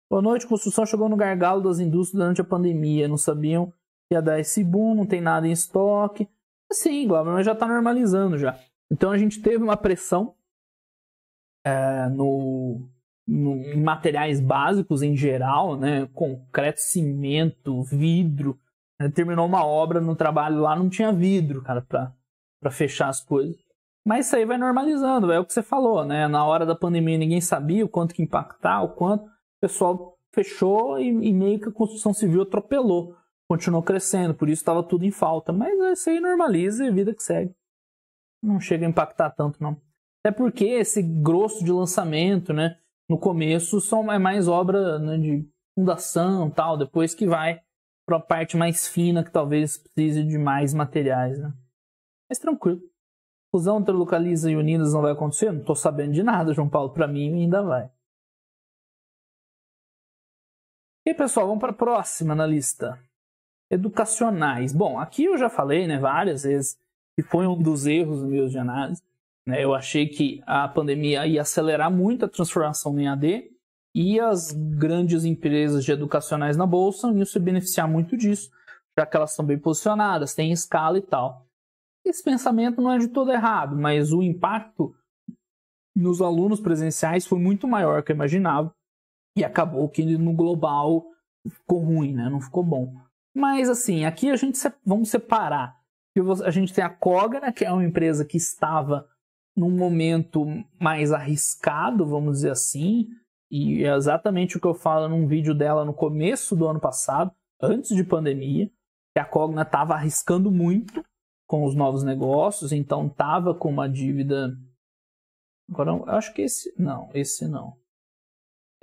Boa noite, construção chegou no gargalo das indústrias durante a pandemia, não sabiam que ia dar esse boom, não tem nada em estoque. Sim, Glauber, mas já tá normalizando já. Então a gente teve uma pressão é, no, no, em materiais básicos em geral, né? Concreto, cimento, vidro. Né? Terminou uma obra no trabalho lá, não tinha vidro, cara, pra para fechar as coisas. Mas isso aí vai normalizando, é o que você falou, né? Na hora da pandemia ninguém sabia o quanto que impactar, o quanto o pessoal fechou e, e meio que a construção civil atropelou, continuou crescendo, por isso estava tudo em falta. Mas é isso aí normaliza e vida que segue. Não chega a impactar tanto, não. Até porque esse grosso de lançamento, né? No começo são, é mais obra né, de fundação tal, depois que vai para a parte mais fina que talvez precise de mais materiais, né? Mas tranquilo. Fusão entre Localiza e Unidas não vai acontecer? Não estou sabendo de nada, João Paulo. Para mim ainda vai. E pessoal, vamos para a próxima na lista. Educacionais. Bom, aqui eu já falei né, várias vezes que foi um dos erros meus de análise. Né? Eu achei que a pandemia ia acelerar muito a transformação em AD e as grandes empresas de educacionais na bolsa iam se beneficiar muito disso, já que elas estão bem posicionadas, têm escala e tal. Esse pensamento não é de todo errado, mas o impacto nos alunos presenciais foi muito maior que eu imaginava e acabou que no global ficou ruim, né? Não ficou bom. Mas assim, aqui a gente se... vamos separar. A gente tem a Cogna, que é uma empresa que estava num momento mais arriscado, vamos dizer assim, e é exatamente o que eu falo num vídeo dela no começo do ano passado, antes de pandemia, que a Cogna estava arriscando muito com os novos negócios, então tava com uma dívida. Agora eu acho que esse. Não, esse não.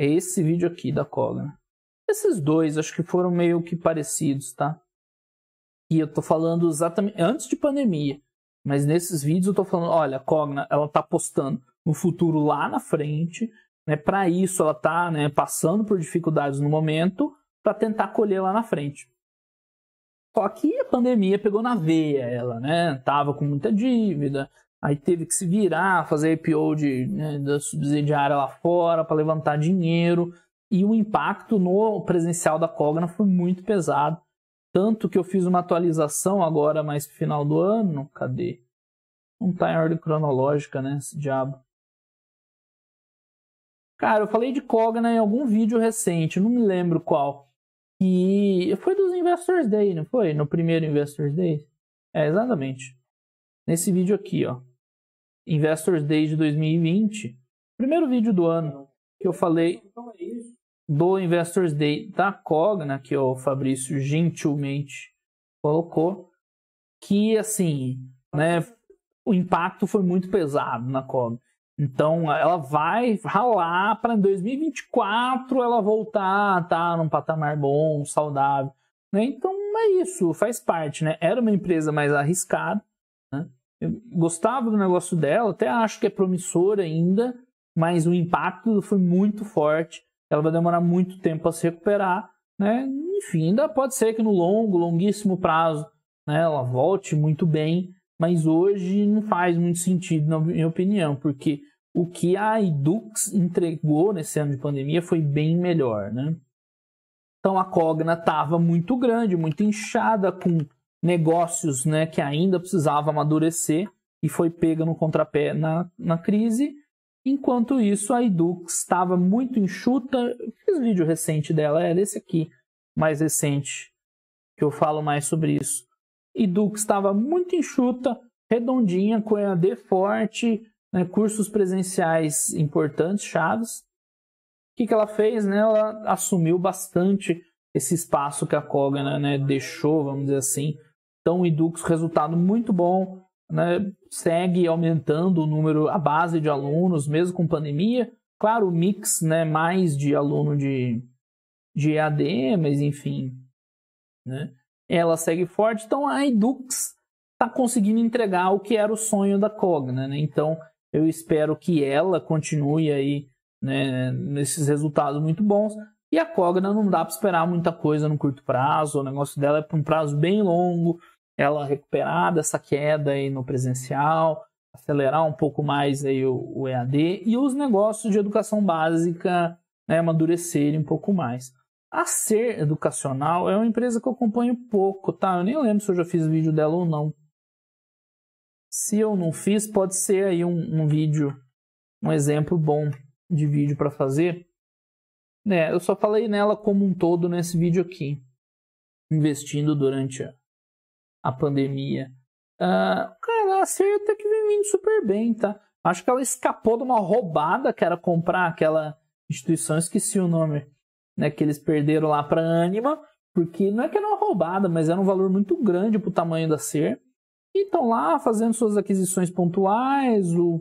É esse vídeo aqui da Cogna. Esses dois acho que foram meio que parecidos, tá? E eu tô falando exatamente antes de pandemia. Mas nesses vídeos eu tô falando, olha, a Cogna, ela tá apostando no futuro lá na frente, né? Para isso ela tá, né, passando por dificuldades no momento para tentar colher lá na frente. Só que a pandemia pegou na veia ela, né? Tava com muita dívida, aí teve que se virar, fazer IPO de, né, da subsidiária lá fora para levantar dinheiro. E o impacto no presencial da Cogna foi muito pesado. Tanto que eu fiz uma atualização agora, mais pro final do ano. Cadê? Não tá em ordem cronológica, né? Esse diabo. Cara, eu falei de Cogna em algum vídeo recente, não me lembro qual. E foi dos Investors Day, não foi? No primeiro Investors Day? É, exatamente. Nesse vídeo aqui, ó. Investors Day de 2020. Primeiro vídeo do ano que eu falei do Investors Day da Cogna, que o Fabrício gentilmente colocou, que assim, né, o impacto foi muito pesado na Cogna. Então, ela vai ralar para 2024 ela voltar, tá num patamar bom, saudável. Né? Então, é isso, faz parte, né? Era uma empresa mais arriscada, né? Eu gostava do negócio dela, até acho que é promissor ainda, mas o impacto foi muito forte. Ela vai demorar muito tempo a se recuperar, né? Enfim, ainda pode ser que no longo, longuíssimo prazo, né, ela volte muito bem, mas hoje não faz muito sentido, na minha opinião, porque o que a Edux entregou nesse ano de pandemia foi bem melhor, né? Então a Cogna estava muito grande, muito inchada com negócios, né, que ainda precisava amadurecer e foi pega no contrapé na, na crise. Enquanto isso, a Edux estava muito enxuta. fiz vídeo recente dela, é desse aqui, mais recente, que eu falo mais sobre isso e Duke estava muito enxuta, redondinha, com EAD forte, né, cursos presenciais importantes, chaves. O que, que ela fez? Né? Ela assumiu bastante esse espaço que a Cogna né, deixou, vamos dizer assim. Então, o Edux, resultado muito bom, né? segue aumentando o número, a base de alunos, mesmo com pandemia. Claro, o mix né, mais de aluno de, de EAD, mas enfim. Né? ela segue forte. Então a Edux está conseguindo entregar o que era o sonho da Cogna. Né? Então eu espero que ela continue aí né, nesses resultados muito bons. E a Cogna não dá para esperar muita coisa no curto prazo, o negócio dela é para um prazo bem longo, ela recuperar dessa queda aí no presencial, acelerar um pouco mais aí o, o EAD e os negócios de educação básica né, amadurecerem um pouco mais. A Ser Educacional é uma empresa que eu acompanho pouco, tá? Eu nem lembro se eu já fiz vídeo dela ou não. Se eu não fiz, pode ser aí um, um vídeo, um exemplo bom de vídeo para fazer. É, eu só falei nela como um todo nesse vídeo aqui, investindo durante a, a pandemia. Uh, cara, a Ser até que vem vindo super bem, tá? Acho que ela escapou de uma roubada que era comprar aquela instituição, esqueci o nome né, que eles perderam lá para Anima, porque não é que era uma roubada, mas era um valor muito grande para o tamanho da SER. E estão lá fazendo suas aquisições pontuais, o,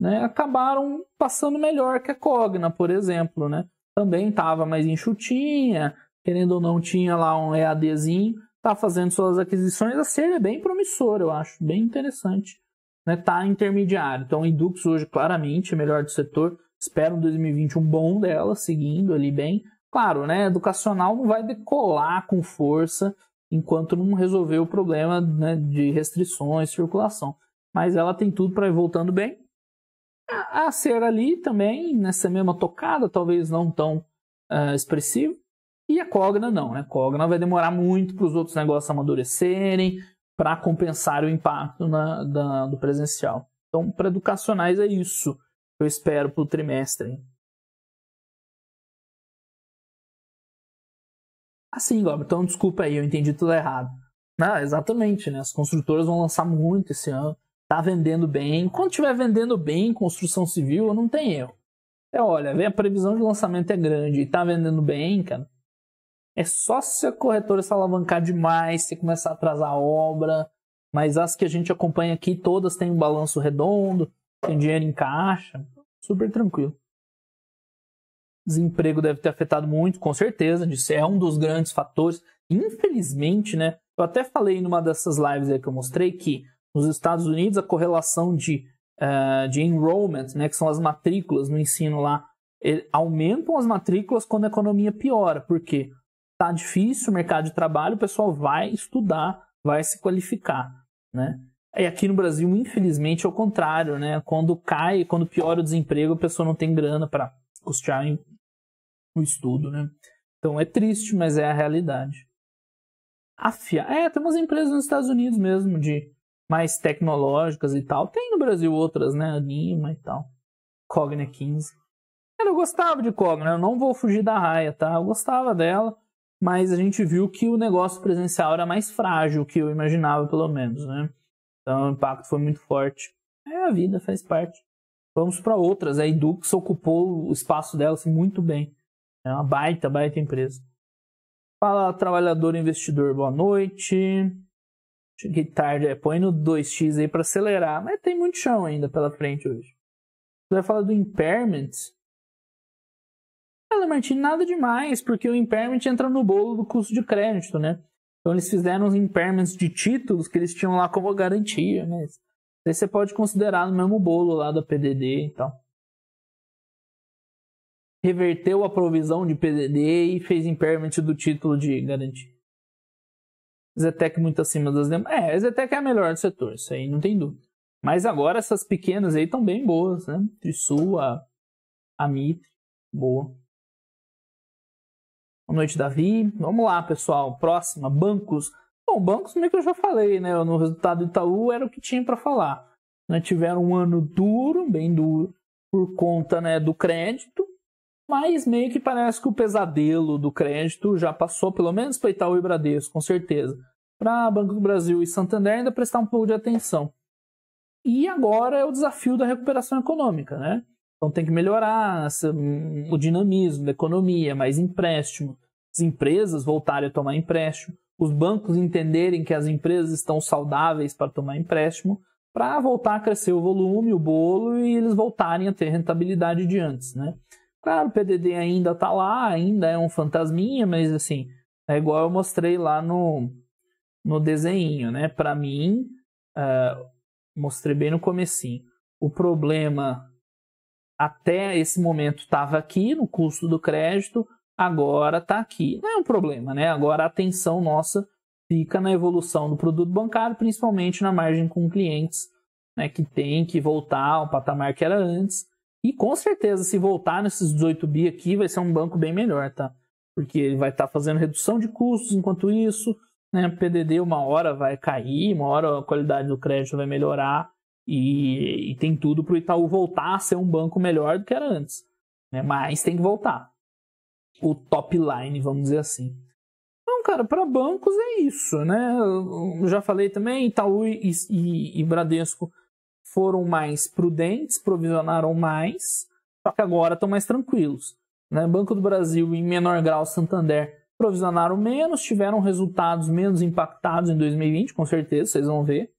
né, acabaram passando melhor que a Cogna, por exemplo. Né? Também estava mais enxutinha, querendo ou não, tinha lá um EADzinho, está fazendo suas aquisições. A SER é bem promissora, eu acho, bem interessante. Está né? Tá intermediário. Então, o Indux hoje, claramente, é melhor do setor. Espero um 2021 bom dela, seguindo ali bem. Claro, né? Educacional não vai decolar com força enquanto não resolver o problema né, de restrições, circulação. Mas ela tem tudo para ir voltando bem. A, a ser ali também, nessa né, mesma tocada, talvez não tão uh, expressivo. E a Cogna não, né? A Cogna vai demorar muito para os outros negócios amadurecerem, para compensar o impacto na, da, do presencial. Então, para educacionais é isso que eu espero para o trimestre. Assim, Glauber, então desculpa aí, eu entendi tudo errado. Ah, exatamente, né? As construtoras vão lançar muito esse ano. Tá vendendo bem. Quando estiver vendendo bem construção civil, não tem erro. É, olha, a previsão de lançamento é grande e tá vendendo bem, cara. É só se a corretora se alavancar demais, se começar a atrasar a obra. Mas as que a gente acompanha aqui, todas têm um balanço redondo, tem dinheiro em caixa, super tranquilo. Desemprego deve ter afetado muito, com certeza. Isso é um dos grandes fatores. Infelizmente, né? Eu até falei numa dessas lives aí que eu mostrei que nos Estados Unidos a correlação de, uh, de enrollment, né, que são as matrículas no ensino lá, aumentam as matrículas quando a economia piora, porque tá difícil o mercado de trabalho, o pessoal vai estudar, vai se qualificar, né? E aqui no Brasil, infelizmente, é o contrário, né? Quando cai, quando piora o desemprego, a pessoa não tem grana para custear o estudo, né? Então é triste, mas é a realidade. A FIA, é, tem umas empresas nos Estados Unidos mesmo de mais tecnológicas e tal. Tem no Brasil outras, né? Anima e tal. Cogna 15. Cara, eu gostava de Cogna, né? eu não vou fugir da raia, tá? Eu gostava dela, mas a gente viu que o negócio presencial era mais frágil que eu imaginava, pelo menos, né? Então o impacto foi muito forte. É a vida, faz parte. Vamos para outras. A Edux ocupou o espaço assim muito bem. É uma baita, baita empresa. Fala, trabalhador investidor, boa noite. Cheguei tarde, é, põe no 2x aí para acelerar, mas tem muito chão ainda pela frente hoje. Você vai falar do impairment? Olha, Martin, nada demais, porque o impairment entra no bolo do custo de crédito, né? Então eles fizeram os impairments de títulos que eles tinham lá como garantia, né? Aí você pode considerar no mesmo bolo lá da PDD e então. tal reverteu a provisão de PDD e fez impairment do título de garantia. Zetec muito acima das demais. É, a Zetec é a melhor do setor, isso aí não tem dúvida. Mas agora essas pequenas aí estão bem boas, né? Trisul, a, a Mitre, boa. Boa noite, Davi. Vamos lá, pessoal. Próxima, bancos. Bom, bancos meio é que eu já falei, né? No resultado do Itaú era o que tinha para falar. Né? Tiveram um ano duro, bem duro, por conta né, do crédito mas meio que parece que o pesadelo do crédito já passou, pelo menos para Itaú e Bradesco, com certeza. Para Banco do Brasil e Santander ainda prestar um pouco de atenção. E agora é o desafio da recuperação econômica, né? Então tem que melhorar essa, hum, o dinamismo da economia, mais empréstimo, as empresas voltarem a tomar empréstimo, os bancos entenderem que as empresas estão saudáveis para tomar empréstimo, para voltar a crescer o volume, o bolo e eles voltarem a ter rentabilidade de antes, né? Claro, o PDD ainda tá lá, ainda é um fantasminha, mas assim, é igual eu mostrei lá no, no desenho, né? Para mim, uh, mostrei bem no comecinho, o problema até esse momento estava aqui no custo do crédito, agora está aqui. Não é um problema, né? Agora a atenção nossa fica na evolução do produto bancário, principalmente na margem com clientes, né, que tem que voltar ao patamar que era antes, e com certeza, se voltar nesses 18 bi aqui, vai ser um banco bem melhor, tá? Porque ele vai estar tá fazendo redução de custos enquanto isso, né? PDD uma hora vai cair, uma hora a qualidade do crédito vai melhorar e, e tem tudo para o Itaú voltar a ser um banco melhor do que era antes. Né? Mas tem que voltar. O top line, vamos dizer assim. Então, cara, para bancos é isso, né? Eu já falei também, Itaú e, e, e Bradesco foram mais prudentes, provisionaram mais, só que agora estão mais tranquilos. Né? Banco do Brasil, em menor grau, Santander, provisionaram menos, tiveram resultados menos impactados em 2020, com certeza, vocês vão ver.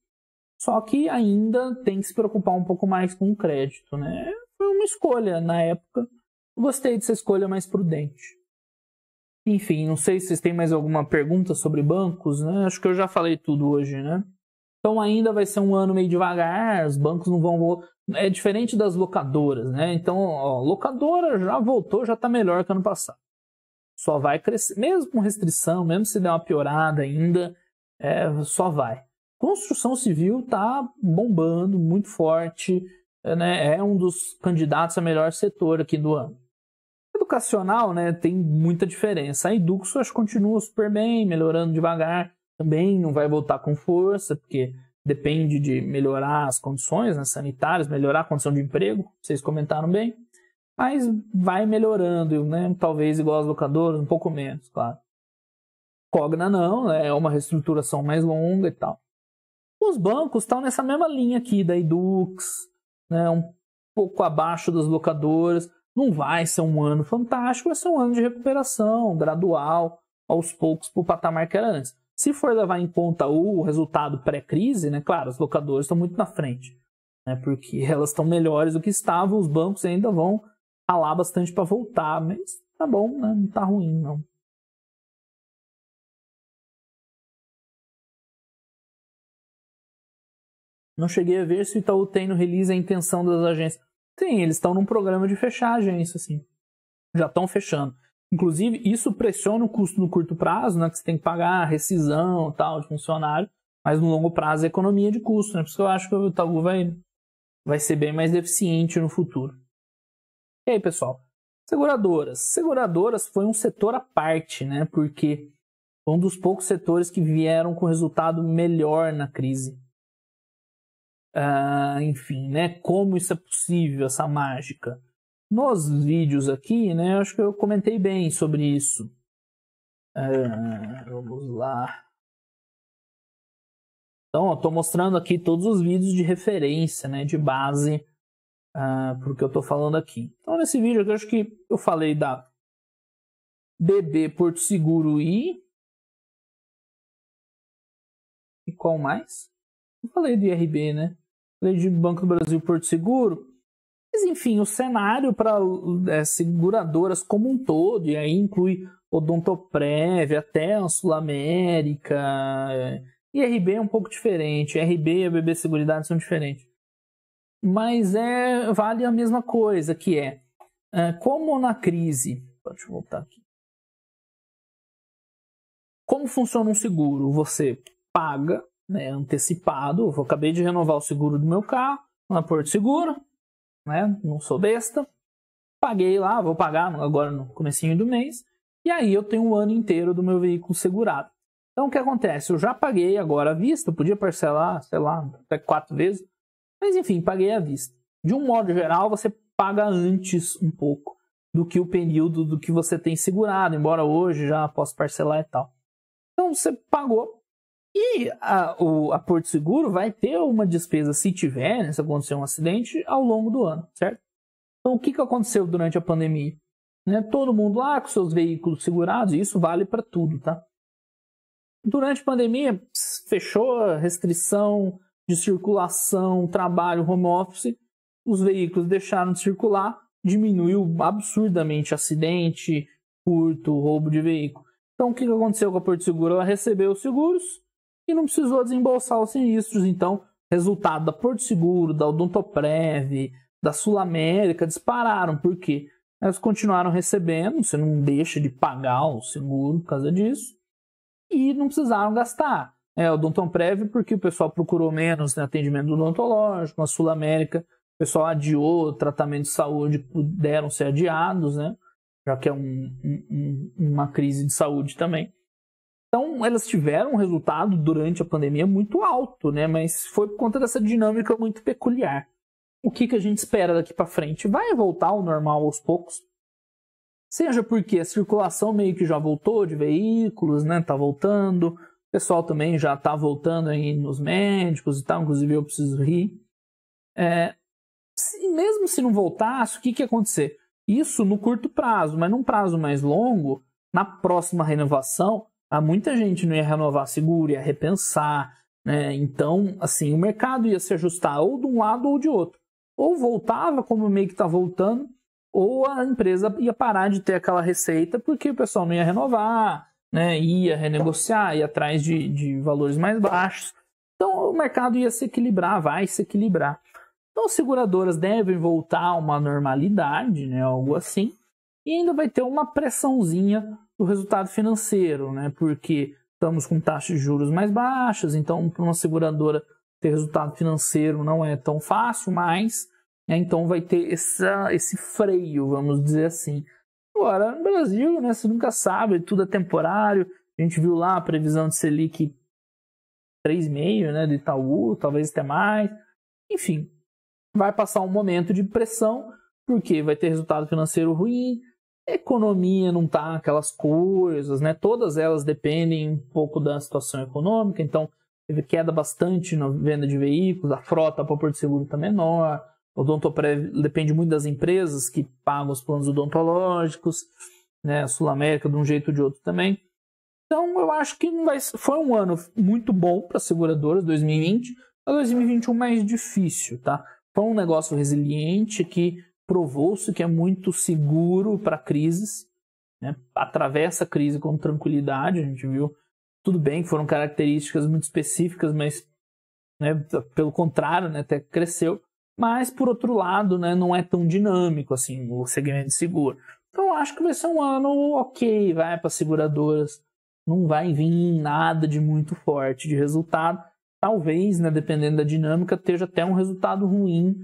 Só que ainda tem que se preocupar um pouco mais com o crédito. Né? Foi uma escolha na época. Gostei dessa escolha mais prudente. Enfim, não sei se vocês têm mais alguma pergunta sobre bancos, né? Acho que eu já falei tudo hoje, né? Então ainda vai ser um ano meio devagar, os bancos não vão. É diferente das locadoras, né? Então, ó, locadora já voltou, já está melhor que ano passado. Só vai crescer, mesmo com restrição, mesmo se der uma piorada ainda, é, só vai. Construção civil está bombando muito forte, é, né? é um dos candidatos a melhor setor aqui do ano. Educacional né, tem muita diferença. A Eduxo acho, continua super bem, melhorando devagar também não vai voltar com força, porque depende de melhorar as condições né, sanitárias, melhorar a condição de emprego, vocês comentaram bem, mas vai melhorando, né, talvez igual as locadoras, um pouco menos, claro. Cogna não, né, é uma reestruturação mais longa e tal. Os bancos estão nessa mesma linha aqui da Edux, né, um pouco abaixo das locadoras. Não vai ser um ano fantástico, vai ser um ano de recuperação gradual, aos poucos, para o patamar que era antes. Se for levar em conta o resultado pré-crise, né, claro, as locadoras estão muito na frente, né, porque elas estão melhores do que estavam, os bancos ainda vão ralar bastante para voltar, mas tá bom, né, não tá ruim não. Não cheguei a ver se o Itaú tem no release a intenção das agências. Tem, eles estão num programa de fechar a agência, assim. Já estão fechando. Inclusive, isso pressiona o custo no curto prazo, né, que você tem que pagar rescisão tal de funcionário, mas no longo prazo é economia de custo, né? Por isso eu acho que o Itaú vai, vai ser bem mais eficiente no futuro. E aí, pessoal? Seguradoras. Seguradoras foi um setor à parte, né? Porque foi um dos poucos setores que vieram com resultado melhor na crise. Ah, enfim, né? Como isso é possível, essa mágica? Nos vídeos aqui, né, acho que eu comentei bem sobre isso. É, vamos lá. Então, estou mostrando aqui todos os vídeos de referência, né, de base uh, ah, para o que eu estou falando aqui. Então, nesse vídeo aqui, acho que eu falei da BB Porto Seguro e... E qual mais? Eu falei do IRB, né? Falei de Banco do Brasil Porto Seguro, mas, enfim, o cenário para é, seguradoras como um todo, e aí inclui Odontoprev, até a Sul América, é, e RB é um pouco diferente, RB e a BB Seguridade são diferentes. Mas é, vale a mesma coisa, que é, é como na crise, deixa eu voltar aqui, como funciona um seguro? Você paga né, antecipado, eu acabei de renovar o seguro do meu carro, na Porto Seguro, né? Não sou besta. Paguei lá, vou pagar agora no comecinho do mês. E aí eu tenho o um ano inteiro do meu veículo segurado. Então o que acontece? Eu já paguei agora à vista, podia parcelar, sei lá, até quatro vezes. Mas enfim, paguei à vista. De um modo geral, você paga antes um pouco do que o período do que você tem segurado, embora hoje já possa parcelar e tal. Então você pagou, e a, o, a Porto Seguro vai ter uma despesa, se tiver, né, se acontecer um acidente, ao longo do ano, certo? Então, o que, que aconteceu durante a pandemia? Né, todo mundo lá com seus veículos segurados, e isso vale para tudo, tá? Durante a pandemia, fechou restrição de circulação, trabalho, home office, os veículos deixaram de circular, diminuiu absurdamente acidente, furto, roubo de veículo. Então, o que aconteceu com a Porto Seguro? Ela recebeu os seguros, e não precisou desembolsar os sinistros. Então, resultado da Porto Seguro, da Odontoprev, da Sul América dispararam, porque elas continuaram recebendo, você não deixa de pagar o seguro por causa disso, e não precisaram gastar. É, o Odontoprev, porque o pessoal procurou menos né, atendimento odontológico, a Sul América, o pessoal adiou tratamento de saúde, puderam ser adiados, né? Já que é um, um, uma crise de saúde também. Então, elas tiveram um resultado durante a pandemia muito alto, né? Mas foi por conta dessa dinâmica muito peculiar. O que, que a gente espera daqui para frente? Vai voltar ao normal aos poucos. Seja porque a circulação meio que já voltou de veículos, né? Tá voltando. O pessoal também já tá voltando aí nos médicos e tal. Inclusive, eu preciso rir. É, se, mesmo se não voltasse, o que, que ia acontecer? Isso no curto prazo, mas num prazo mais longo, na próxima renovação, Há muita gente não ia renovar seguro, ia repensar, né? Então, assim, o mercado ia se ajustar ou de um lado ou de outro. Ou voltava, como meio que está voltando, ou a empresa ia parar de ter aquela receita porque o pessoal não ia renovar, né? ia renegociar, ia atrás de, de valores mais baixos. Então, o mercado ia se equilibrar, vai se equilibrar. Então, as seguradoras devem voltar a uma normalidade, né? algo assim, e ainda vai ter uma pressãozinha do resultado financeiro, né? Porque estamos com taxas de juros mais baixas, então para uma seguradora ter resultado financeiro não é tão fácil, mas né, então vai ter essa, esse freio, vamos dizer assim. Agora, no Brasil, né, você nunca sabe, tudo é temporário. A gente viu lá a previsão de Selic 3,5, né, de Itaú, talvez até mais. Enfim, vai passar um momento de pressão, porque vai ter resultado financeiro ruim, economia não tá aquelas coisas, né? Todas elas dependem um pouco da situação econômica, então teve queda bastante na venda de veículos, a frota, para o de seguro está menor, o odontoprev depende muito das empresas que pagam os planos odontológicos, né? Sul América de um jeito ou de outro também. Então eu acho que vai... foi um ano muito bom para seguradoras, 2020, mas 2021 mais difícil, tá? Foi um negócio resiliente que provou-se que é muito seguro para crises, né? atravessa a crise com tranquilidade, a gente viu. Tudo bem foram características muito específicas, mas né, pelo contrário, né, até cresceu. Mas, por outro lado, né, não é tão dinâmico assim o segmento de seguro. Então, acho que vai ser um ano ok, vai para seguradoras. Não vai vir nada de muito forte de resultado. Talvez, né, dependendo da dinâmica, esteja até um resultado ruim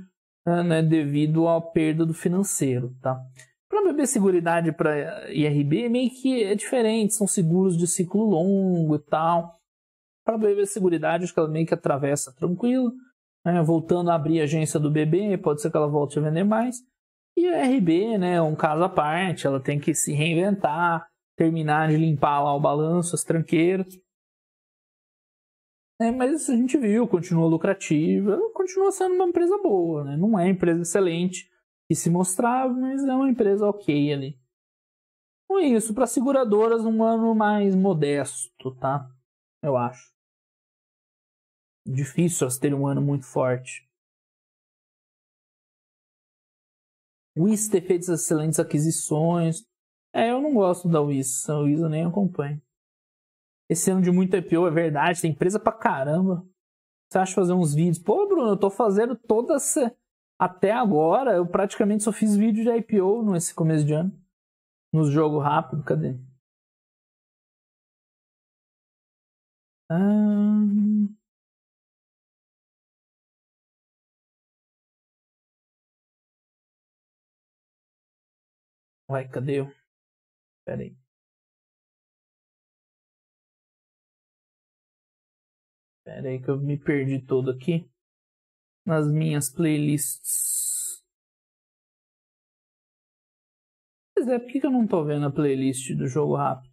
né, né, devido à perda do financeiro, tá? Para BB Seguridade para IRB meio que é diferente, são seguros de ciclo longo e tal. Para BB Seguridade acho que ela meio que atravessa tranquilo, né? voltando a abrir a agência do BB, pode ser que ela volte a vender mais. E a IRB, né, é um caso à parte, ela tem que se reinventar, terminar de limpar lá o balanço, as tranqueiras é, mas a gente viu, continua lucrativa, continua sendo uma empresa boa, né? Não é empresa excelente que se mostrava, mas é uma empresa ok ali. Com então é isso, para seguradoras, um ano mais modesto, tá? Eu acho. Difícil elas terem um ano muito forte. WIS ter feito excelentes aquisições. É, eu não gosto da WIS, a WIS eu nem acompanho. Esse ano de muito é IPO é verdade, tem empresa pra caramba. Você acha fazer uns vídeos? Pô, Bruno, eu tô fazendo todas. Até agora, eu praticamente só fiz vídeo de IPO nesse começo de ano. Nos jogos rápido, cadê? Ah... Vai, cadê eu? Pera aí. Pera aí que eu me perdi todo aqui. Nas minhas playlists. Pois é, por que eu não tô vendo a playlist do jogo rápido?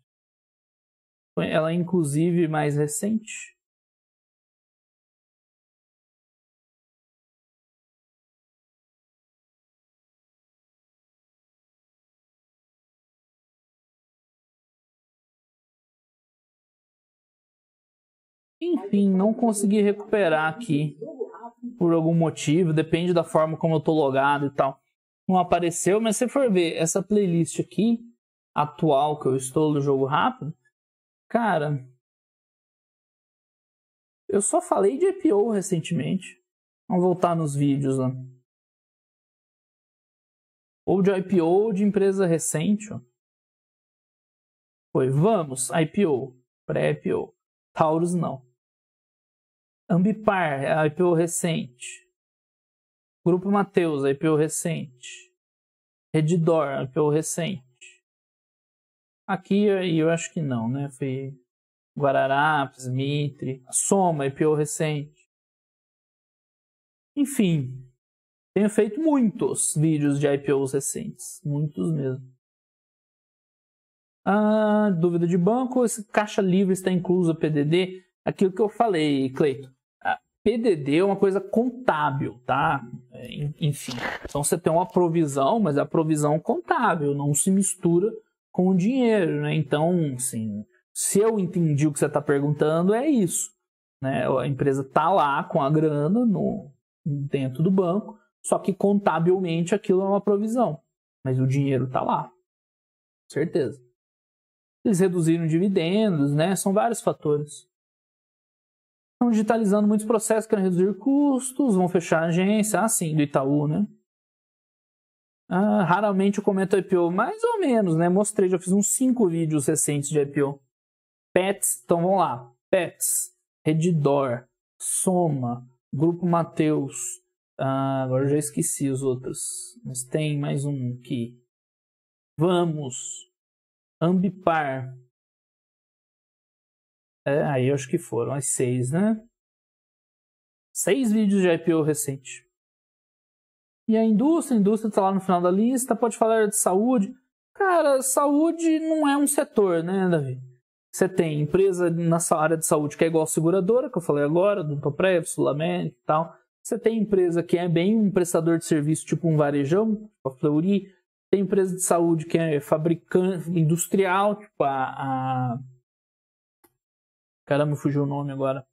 Ela é inclusive mais recente. Enfim, não consegui recuperar aqui por algum motivo, depende da forma como eu tô logado e tal. Não apareceu, mas se for ver essa playlist aqui, atual que eu estou do jogo rápido, cara, eu só falei de IPO recentemente. Vamos voltar nos vídeos lá. Ou de IPO ou de empresa recente. Ó. Foi, vamos, IPO, pré-IPO. Taurus não. Ambipar, é a IPO recente. Grupo Mateus, a IPO recente. Redidor, a IPO recente. Aqui eu acho que não, né? Foi Guararapes, Mitre, Soma, IPO recente. Enfim, tenho feito muitos vídeos de IPOs recentes, muitos mesmo. Ah, dúvida de banco, esse caixa livre está incluso o PDD? Aquilo que eu falei, Cleiton. PDD é uma coisa contábil, tá? É, enfim, então você tem uma provisão, mas é a provisão contábil, não se mistura com o dinheiro, né? Então, assim, se eu entendi o que você está perguntando, é isso. Né? A empresa está lá com a grana no, dentro do banco, só que contabilmente aquilo é uma provisão, mas o dinheiro está lá, certeza. Eles reduziram dividendos, né? São vários fatores. Estão digitalizando muitos processos, querem reduzir custos, vão fechar a agência, assim, do Itaú, né? Ah, raramente eu comento IPO, mais ou menos, né? Mostrei, já fiz uns 5 vídeos recentes de IPO. Pets, então vamos lá. Pets, Redidor, Soma, Grupo Mateus. Ah, agora eu já esqueci os outros. Mas tem mais um aqui. Vamos. Ambipar. É, aí acho que foram as seis, né? Seis vídeos de IPO recente. E a indústria, a indústria está lá no final da lista, pode falar de saúde. Cara, saúde não é um setor, né, Davi? Você tem empresa na área de saúde que é igual seguradora, que eu falei agora, do Toprev, Sulamérica e tal. Você tem empresa que é bem um prestador de serviço, tipo um varejão, tipo a Fleury. Tem empresa de saúde que é fabricante industrial, tipo a, a Caramba, fugiu o nome agora.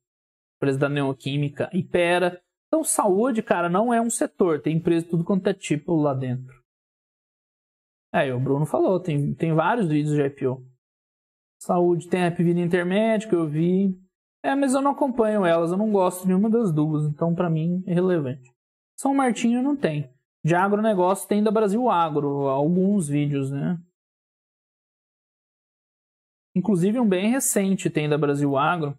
Empresa da Neoquímica, Ipera. Então, saúde, cara, não é um setor. Tem empresa tudo quanto é tipo lá dentro. É, o Bruno falou, tem, tem vários vídeos de IPO. Saúde tem a Epivida Intermédio, que eu vi. É, mas eu não acompanho elas, eu não gosto de nenhuma das duas, então para mim é irrelevante. São Martinho não tem. De agronegócio tem da Brasil Agro, alguns vídeos, né? Inclusive um bem recente tem da Brasil Agro,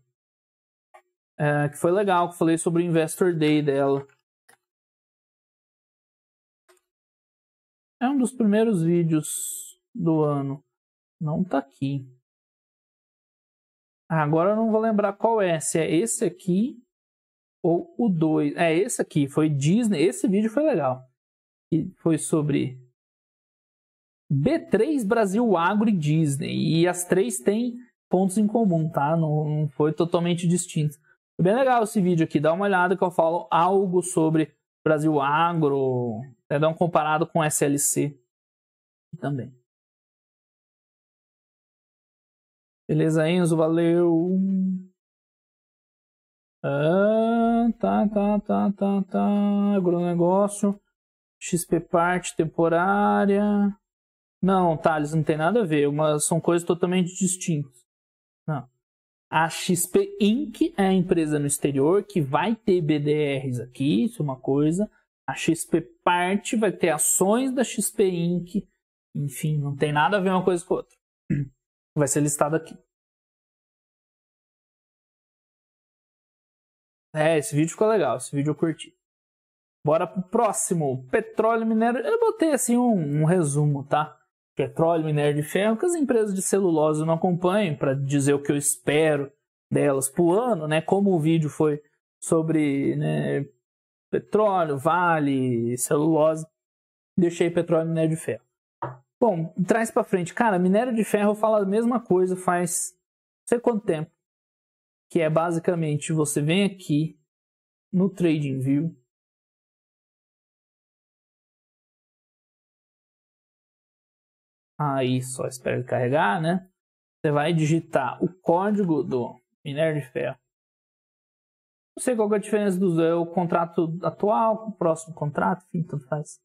é, que foi legal, que falei sobre o Investor Day dela. É um dos primeiros vídeos do ano. Não tá aqui. Ah, agora eu não vou lembrar qual é, se é esse aqui ou o 2. É esse aqui, foi Disney. Esse vídeo foi legal. E foi sobre B3 Brasil Agro e Disney. E as três têm pontos em comum, tá? Não, não foi totalmente distinto. Foi bem legal esse vídeo aqui, dá uma olhada que eu falo algo sobre Brasil Agro, né? dá um comparado com SLC também. Beleza, Enzo, valeu. Ah, tá, tá, tá, tá, tá. Agronegócio. XP parte temporária. Não, Thales, não tem nada a ver. Uma, são coisas totalmente distintas. Não. A XP Inc. é a empresa no exterior que vai ter BDRs aqui, isso é uma coisa. A XP Parte vai ter ações da XP Inc. Enfim, não tem nada a ver uma coisa com a outra. Vai ser listado aqui. É, esse vídeo ficou legal, esse vídeo eu curti. Bora pro próximo, petróleo minério. Eu botei assim um, um resumo, tá? petróleo, minério de ferro, que as empresas de celulose eu não acompanham para dizer o que eu espero delas por ano, né? Como o vídeo foi sobre né, petróleo, vale, celulose, deixei petróleo, minério de ferro. Bom, traz para frente, cara, minério de ferro fala a mesma coisa faz não sei quanto tempo, que é basicamente você vem aqui no TradingView, Aí só espera ele carregar, né? Você vai digitar o código do minério de ferro. Não sei qual é a diferença do é o contrato atual com o próximo contrato, enfim, tudo faz.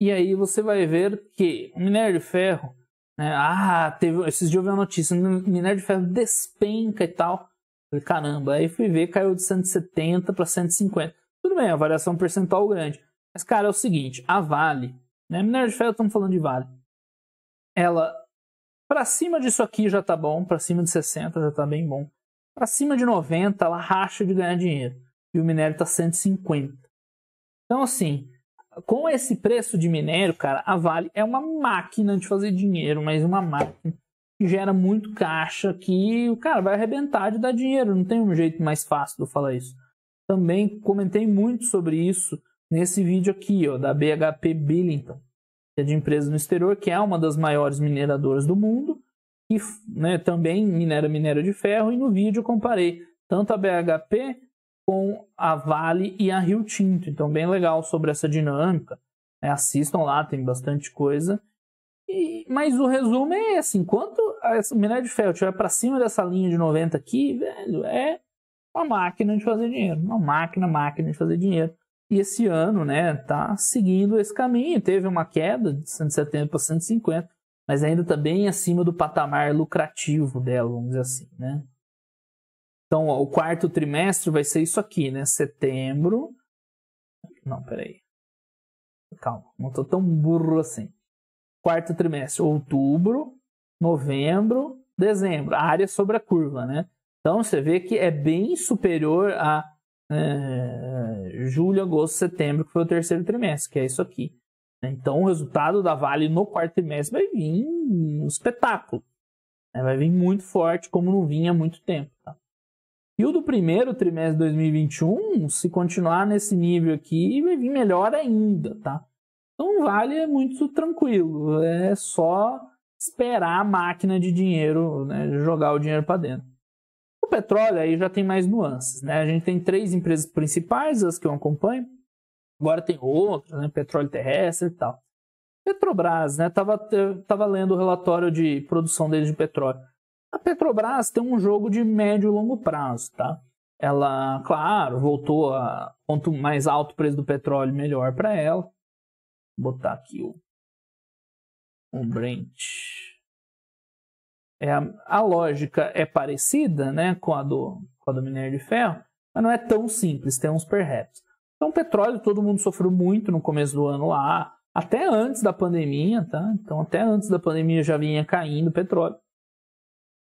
E aí você vai ver que o minério de ferro, né? Ah, teve, esses dias eu vi uma notícia, o minério de ferro despenca e tal. Falei, caramba, aí fui ver, caiu de 170 para 150. Tudo bem, a variação percentual grande. Mas, cara, é o seguinte, a Vale né? Minério de ferro, estamos falando de vale. Ela, para cima disso aqui já tá bom, para cima de 60 já tá bem bom. Para cima de 90, ela racha de ganhar dinheiro. E o minério tá 150. Então, assim, com esse preço de minério, cara, a Vale é uma máquina de fazer dinheiro, mas uma máquina que gera muito caixa que o cara vai arrebentar de dar dinheiro. Não tem um jeito mais fácil de eu falar isso. Também comentei muito sobre isso nesse vídeo aqui, ó, da BHP Billington, que é de empresa no exterior, que é uma das maiores mineradoras do mundo, que né, também minera minério de ferro, e no vídeo comparei tanto a BHP com a Vale e a Rio Tinto. Então, bem legal sobre essa dinâmica. Né, assistam lá, tem bastante coisa. E, mas o resumo é assim, enquanto o minério de ferro estiver para cima dessa linha de 90 aqui, velho, é uma máquina de fazer dinheiro. Uma máquina, máquina de fazer dinheiro. E esse ano, né, tá seguindo esse caminho. Teve uma queda de 170 para 150, mas ainda está bem acima do patamar lucrativo dela, vamos dizer assim, né? Então, ó, o quarto trimestre vai ser isso aqui, né? Setembro. Não, peraí. Calma, não estou tão burro assim. Quarto trimestre, outubro, novembro, dezembro. A área sobre a curva, né? Então, você vê que é bem superior a é, julho, agosto, setembro, que foi o terceiro trimestre, que é isso aqui. Então, o resultado da Vale no quarto trimestre vai vir um espetáculo. Né? Vai vir muito forte, como não vinha há muito tempo. Tá? E o do primeiro trimestre de 2021, se continuar nesse nível aqui, vai vir melhor ainda, tá? Então, Vale é muito tranquilo. É só esperar a máquina de dinheiro, né, jogar o dinheiro para dentro petróleo aí já tem mais nuances, né? A gente tem três empresas principais, as que eu acompanho. Agora tem outras, né? Petróleo terrestre e tal. Petrobras, né? Tava, eh, tava lendo o relatório de produção deles de petróleo. A Petrobras tem um jogo de médio e longo prazo, tá? Ela, claro, voltou a quanto mais alto o preço do petróleo, melhor para ela. Vou botar aqui o, um Brent. É, a lógica é parecida né, com, a do, com a do minério de ferro, mas não é tão simples, tem uns perhaps. Então, petróleo, todo mundo sofreu muito no começo do ano lá, até antes da pandemia, tá? Então, até antes da pandemia já vinha caindo o petróleo.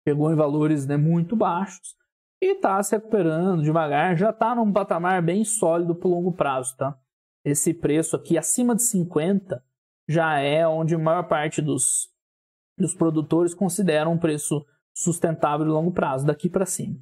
Chegou em valores né, muito baixos e está se recuperando devagar, já está num patamar bem sólido para o longo prazo, tá? Esse preço aqui acima de 50 já é onde a maior parte dos e os produtores consideram um preço sustentável de longo prazo, daqui para cima.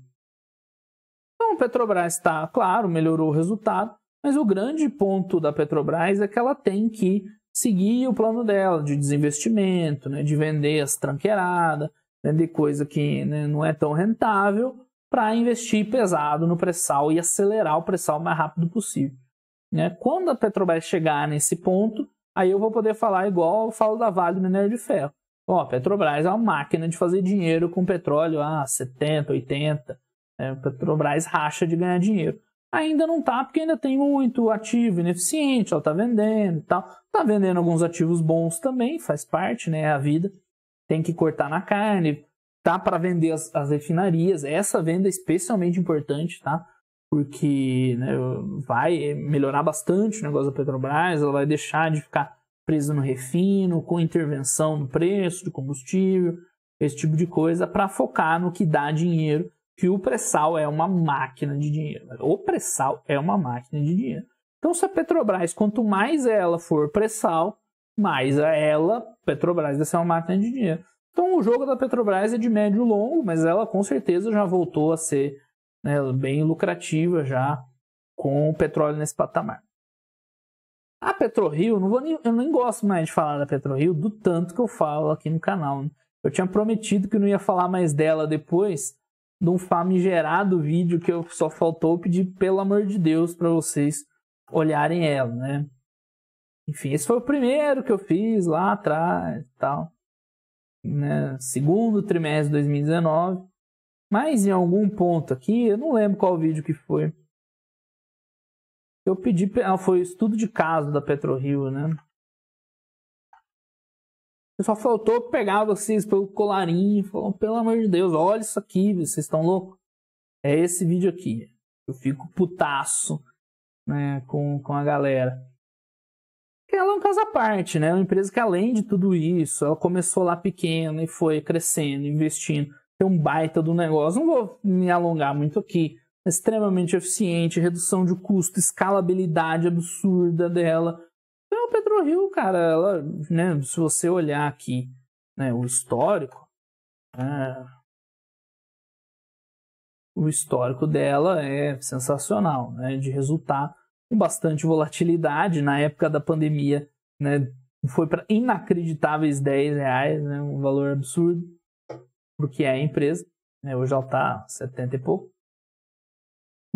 Então, a Petrobras está, claro, melhorou o resultado, mas o grande ponto da Petrobras é que ela tem que seguir o plano dela de desinvestimento, né, de vender as tranqueiradas, vender coisa que né, não é tão rentável, para investir pesado no pré-sal e acelerar o pré-sal o mais rápido possível. Né? Quando a Petrobras chegar nesse ponto, aí eu vou poder falar igual eu falo da Vale do Minério de Ferro. Bom, a Petrobras é uma máquina de fazer dinheiro com petróleo a ah, 70, 80. Né? A Petrobras racha de ganhar dinheiro. Ainda não tá, porque ainda tem muito ativo ineficiente, ela tá vendendo e tal. Tá vendendo alguns ativos bons também, faz parte, né? É a vida tem que cortar na carne. Tá para vender as, as, refinarias. Essa venda é especialmente importante, tá? Porque né, vai melhorar bastante o negócio da Petrobras, ela vai deixar de ficar preso no refino, com intervenção no preço do combustível, esse tipo de coisa, para focar no que dá dinheiro, que o pré-sal é uma máquina de dinheiro. O pré-sal é uma máquina de dinheiro. Então, se a Petrobras, quanto mais ela for pré-sal, mais a ela, Petrobras, deve ser uma máquina de dinheiro. Então, o jogo da Petrobras é de médio e longo, mas ela com certeza já voltou a ser né, bem lucrativa já com o petróleo nesse patamar. A PetroRio, não vou nem, eu nem gosto mais de falar da PetroRio do tanto que eu falo aqui no canal. Eu tinha prometido que não ia falar mais dela depois de um famigerado vídeo que eu só faltou pedir, pelo amor de Deus, para vocês olharem ela, né? Enfim, esse foi o primeiro que eu fiz lá atrás e tal. Né? Segundo trimestre de 2019. Mas em algum ponto aqui, eu não lembro qual vídeo que foi. Eu pedi. Ah, foi estudo de caso da PetroRio, né? Só faltou pegar vocês pelo colarinho e falar, pelo amor de Deus, olha isso aqui, vocês estão loucos? É esse vídeo aqui. Eu fico putaço né, com, com a galera. Porque ela é um caso à parte, né? É uma empresa que, além de tudo isso, ela começou lá pequena e foi crescendo, investindo. Tem um baita do negócio. Não vou me alongar muito aqui extremamente eficiente, redução de custo, escalabilidade absurda dela. Então, a PetroRio, cara, ela, né, se você olhar aqui né, o histórico, é... o histórico dela é sensacional, né, de resultar com bastante volatilidade. Na época da pandemia, né, foi para inacreditáveis 10 reais, né, um valor absurdo, porque é a empresa, né, hoje ela está 70 e pouco.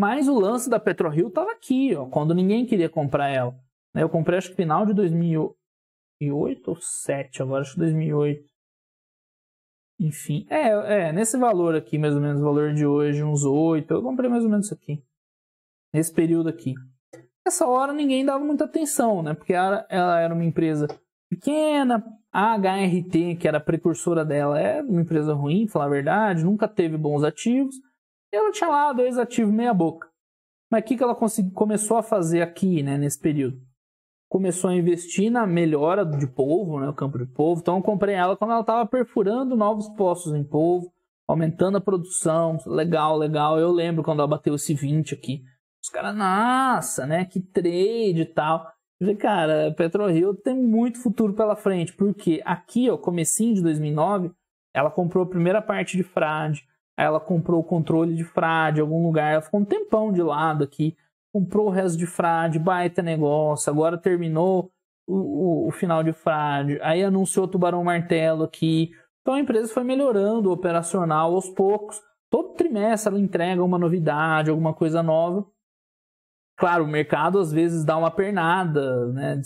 Mas o lance da PetroRio estava aqui, ó, quando ninguém queria comprar ela. Né? Eu comprei acho que final de 2008 ou 2007, agora acho que 2008. Enfim, é, é, nesse valor aqui, mais ou menos, o valor de hoje, uns 8, eu comprei mais ou menos isso aqui. Nesse período aqui. Nessa hora ninguém dava muita atenção, né? Porque ela, ela era uma empresa pequena, a HRT, que era a precursora dela, é uma empresa ruim, falar a verdade, nunca teve bons ativos. Ela tinha lá dois ativos meia boca. Mas o que, que ela consegui, começou a fazer aqui, né, nesse período? Começou a investir na melhora de polvo, né, o campo de polvo. Então eu comprei ela quando ela estava perfurando novos poços em polvo, aumentando a produção. Legal, legal. Eu lembro quando ela bateu esse 20 aqui. Os caras, nossa, né, que trade e tal. Eu falei, cara, PetroRio tem muito futuro pela frente, porque aqui, ó, comecinho de 2009, ela comprou a primeira parte de frade, ela comprou o controle de frade em algum lugar, ela ficou um tempão de lado aqui, comprou o resto de frade, baita negócio, agora terminou o, o, o final de frade, aí anunciou Tubarão Martelo aqui. Então a empresa foi melhorando o operacional aos poucos. Todo trimestre ela entrega uma novidade, alguma coisa nova. Claro, o mercado às vezes dá uma pernada, né?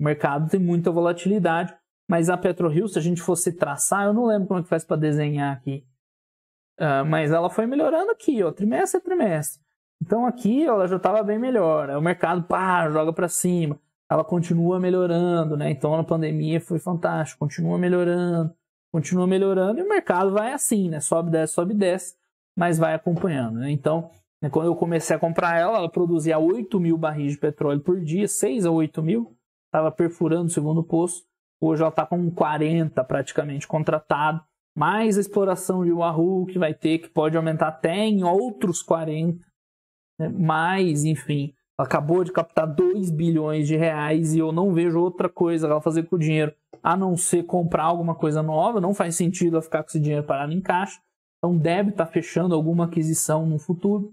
O mercado tem muita volatilidade, mas a PetroRio, se a gente fosse traçar, eu não lembro como é que faz para desenhar aqui Uh, mas ela foi melhorando aqui, ó, trimestre a trimestre. Então aqui ela já estava bem melhor. o mercado pá, joga para cima. Ela continua melhorando, né? Então na pandemia foi fantástico, continua melhorando, continua melhorando e o mercado vai assim, né? Sobe, desce, sobe, desce, mas vai acompanhando, né? Então, né, quando eu comecei a comprar ela, ela produzia 8 mil barris de petróleo por dia, 6 a 8 mil, estava perfurando o segundo poço. Hoje ela está com 40 praticamente contratado mais a exploração de Wahoo que vai ter, que pode aumentar até em outros 40, né? mais, enfim, acabou de captar 2 bilhões de reais e eu não vejo outra coisa ela fazer com o dinheiro a não ser comprar alguma coisa nova, não faz sentido ela ficar com esse dinheiro parado em caixa, então deve estar fechando alguma aquisição no futuro.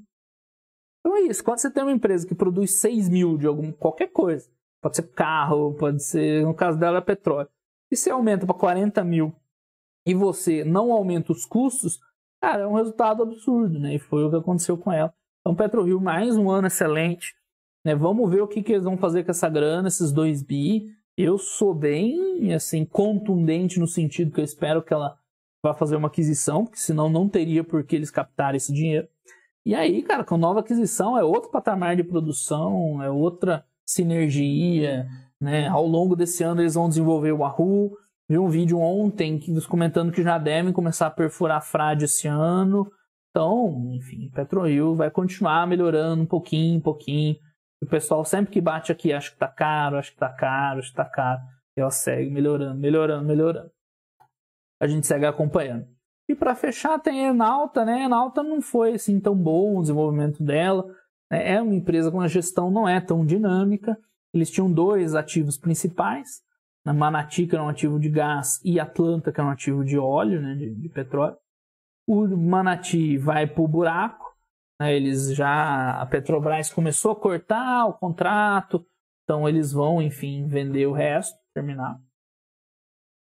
Então é isso, quando você tem uma empresa que produz 6 mil de algum, qualquer coisa, pode ser carro, pode ser, no caso dela, é petróleo, e você aumenta para 40 mil e você não aumenta os custos, cara, é um resultado absurdo, né? E foi o que aconteceu com ela. Então, Rio, mais um ano excelente. Né? Vamos ver o que, que eles vão fazer com essa grana, esses dois bi. Eu sou bem, assim, contundente no sentido que eu espero que ela vá fazer uma aquisição, porque senão não teria por que eles captarem esse dinheiro. E aí, cara, com nova aquisição é outro patamar de produção, é outra sinergia, né? Ao longo desse ano eles vão desenvolver o Wahoo, Vi um vídeo ontem que nos comentando que já devem começar a perfurar a frade esse ano. Então, enfim, PetroRio vai continuar melhorando um pouquinho, um pouquinho. O pessoal sempre que bate aqui, acho que tá caro, acho que tá caro, acho que tá caro. E ela segue melhorando, melhorando, melhorando. A gente segue acompanhando. E para fechar tem a Enalta, né? A Enalta não foi assim tão bom o desenvolvimento dela. Né? É uma empresa com a gestão não é tão dinâmica. Eles tinham dois ativos principais, Manati, que era é um ativo de gás, e Atlanta, que era é um ativo de óleo, né, de, de petróleo. O Manati vai para o buraco, né, eles já, a Petrobras começou a cortar o contrato, então eles vão, enfim, vender o resto, terminar.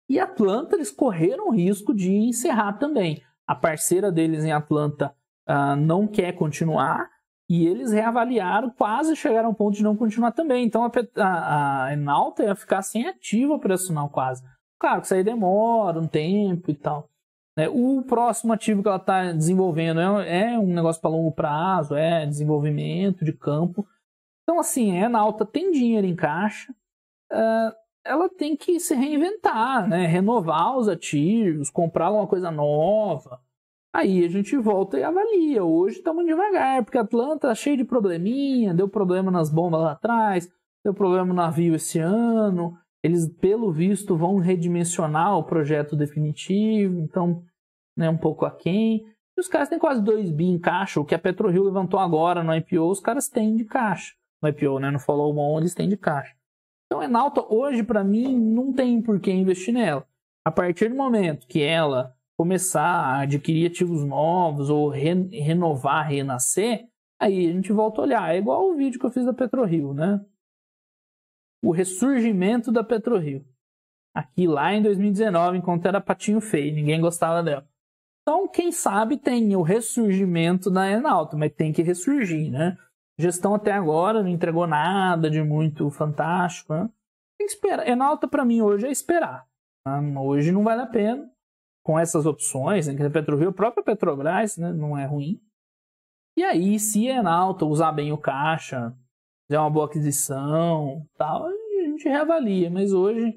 E Atlanta, eles correram o risco de encerrar também. A parceira deles em Atlanta uh, não quer continuar, e eles reavaliaram, quase chegaram ao ponto de não continuar também. Então a, a, a Enalta ia ficar sem ativo operacional quase. Claro que isso aí demora um tempo e tal. Né? o próximo ativo que ela está desenvolvendo é, é, um negócio para longo prazo, é desenvolvimento de campo. Então, assim, a Enalta tem dinheiro em caixa, uh, ela tem que se reinventar, né? renovar os ativos, comprar alguma coisa nova. Aí a gente volta e avalia. Hoje estamos devagar, porque Atlanta tá cheio de probleminha, deu problema nas bombas lá atrás, deu problema no navio esse ano. Eles, pelo visto, vão redimensionar o projeto definitivo, então né, um pouco aquém. E os caras têm quase 2 bi em caixa, o que a PetroRio levantou agora no IPO, os caras têm de caixa. No IPO, né, no Follow On, eles têm de caixa. Então, a Enalta, hoje, para mim, não tem por que investir nela. A partir do momento que ela começar a adquirir ativos novos ou re, renovar, renascer, aí a gente volta a olhar. É igual o vídeo que eu fiz da PetroRio, né? O ressurgimento da PetroRio. Aqui lá em 2019, enquanto era patinho feio, ninguém gostava dela. Então, quem sabe tem o ressurgimento da Enalto, mas tem que ressurgir, né? A gestão até agora não entregou nada de muito fantástico, né? Tem que esperar. Enalta para mim hoje é esperar. Né? Hoje não vale a pena com essas opções, né, que a é Petrovia, a própria Petrobras, né, não é ruim. E aí, se é alta, usar bem o caixa, fazer uma boa aquisição, tal, a gente reavalia. Mas hoje,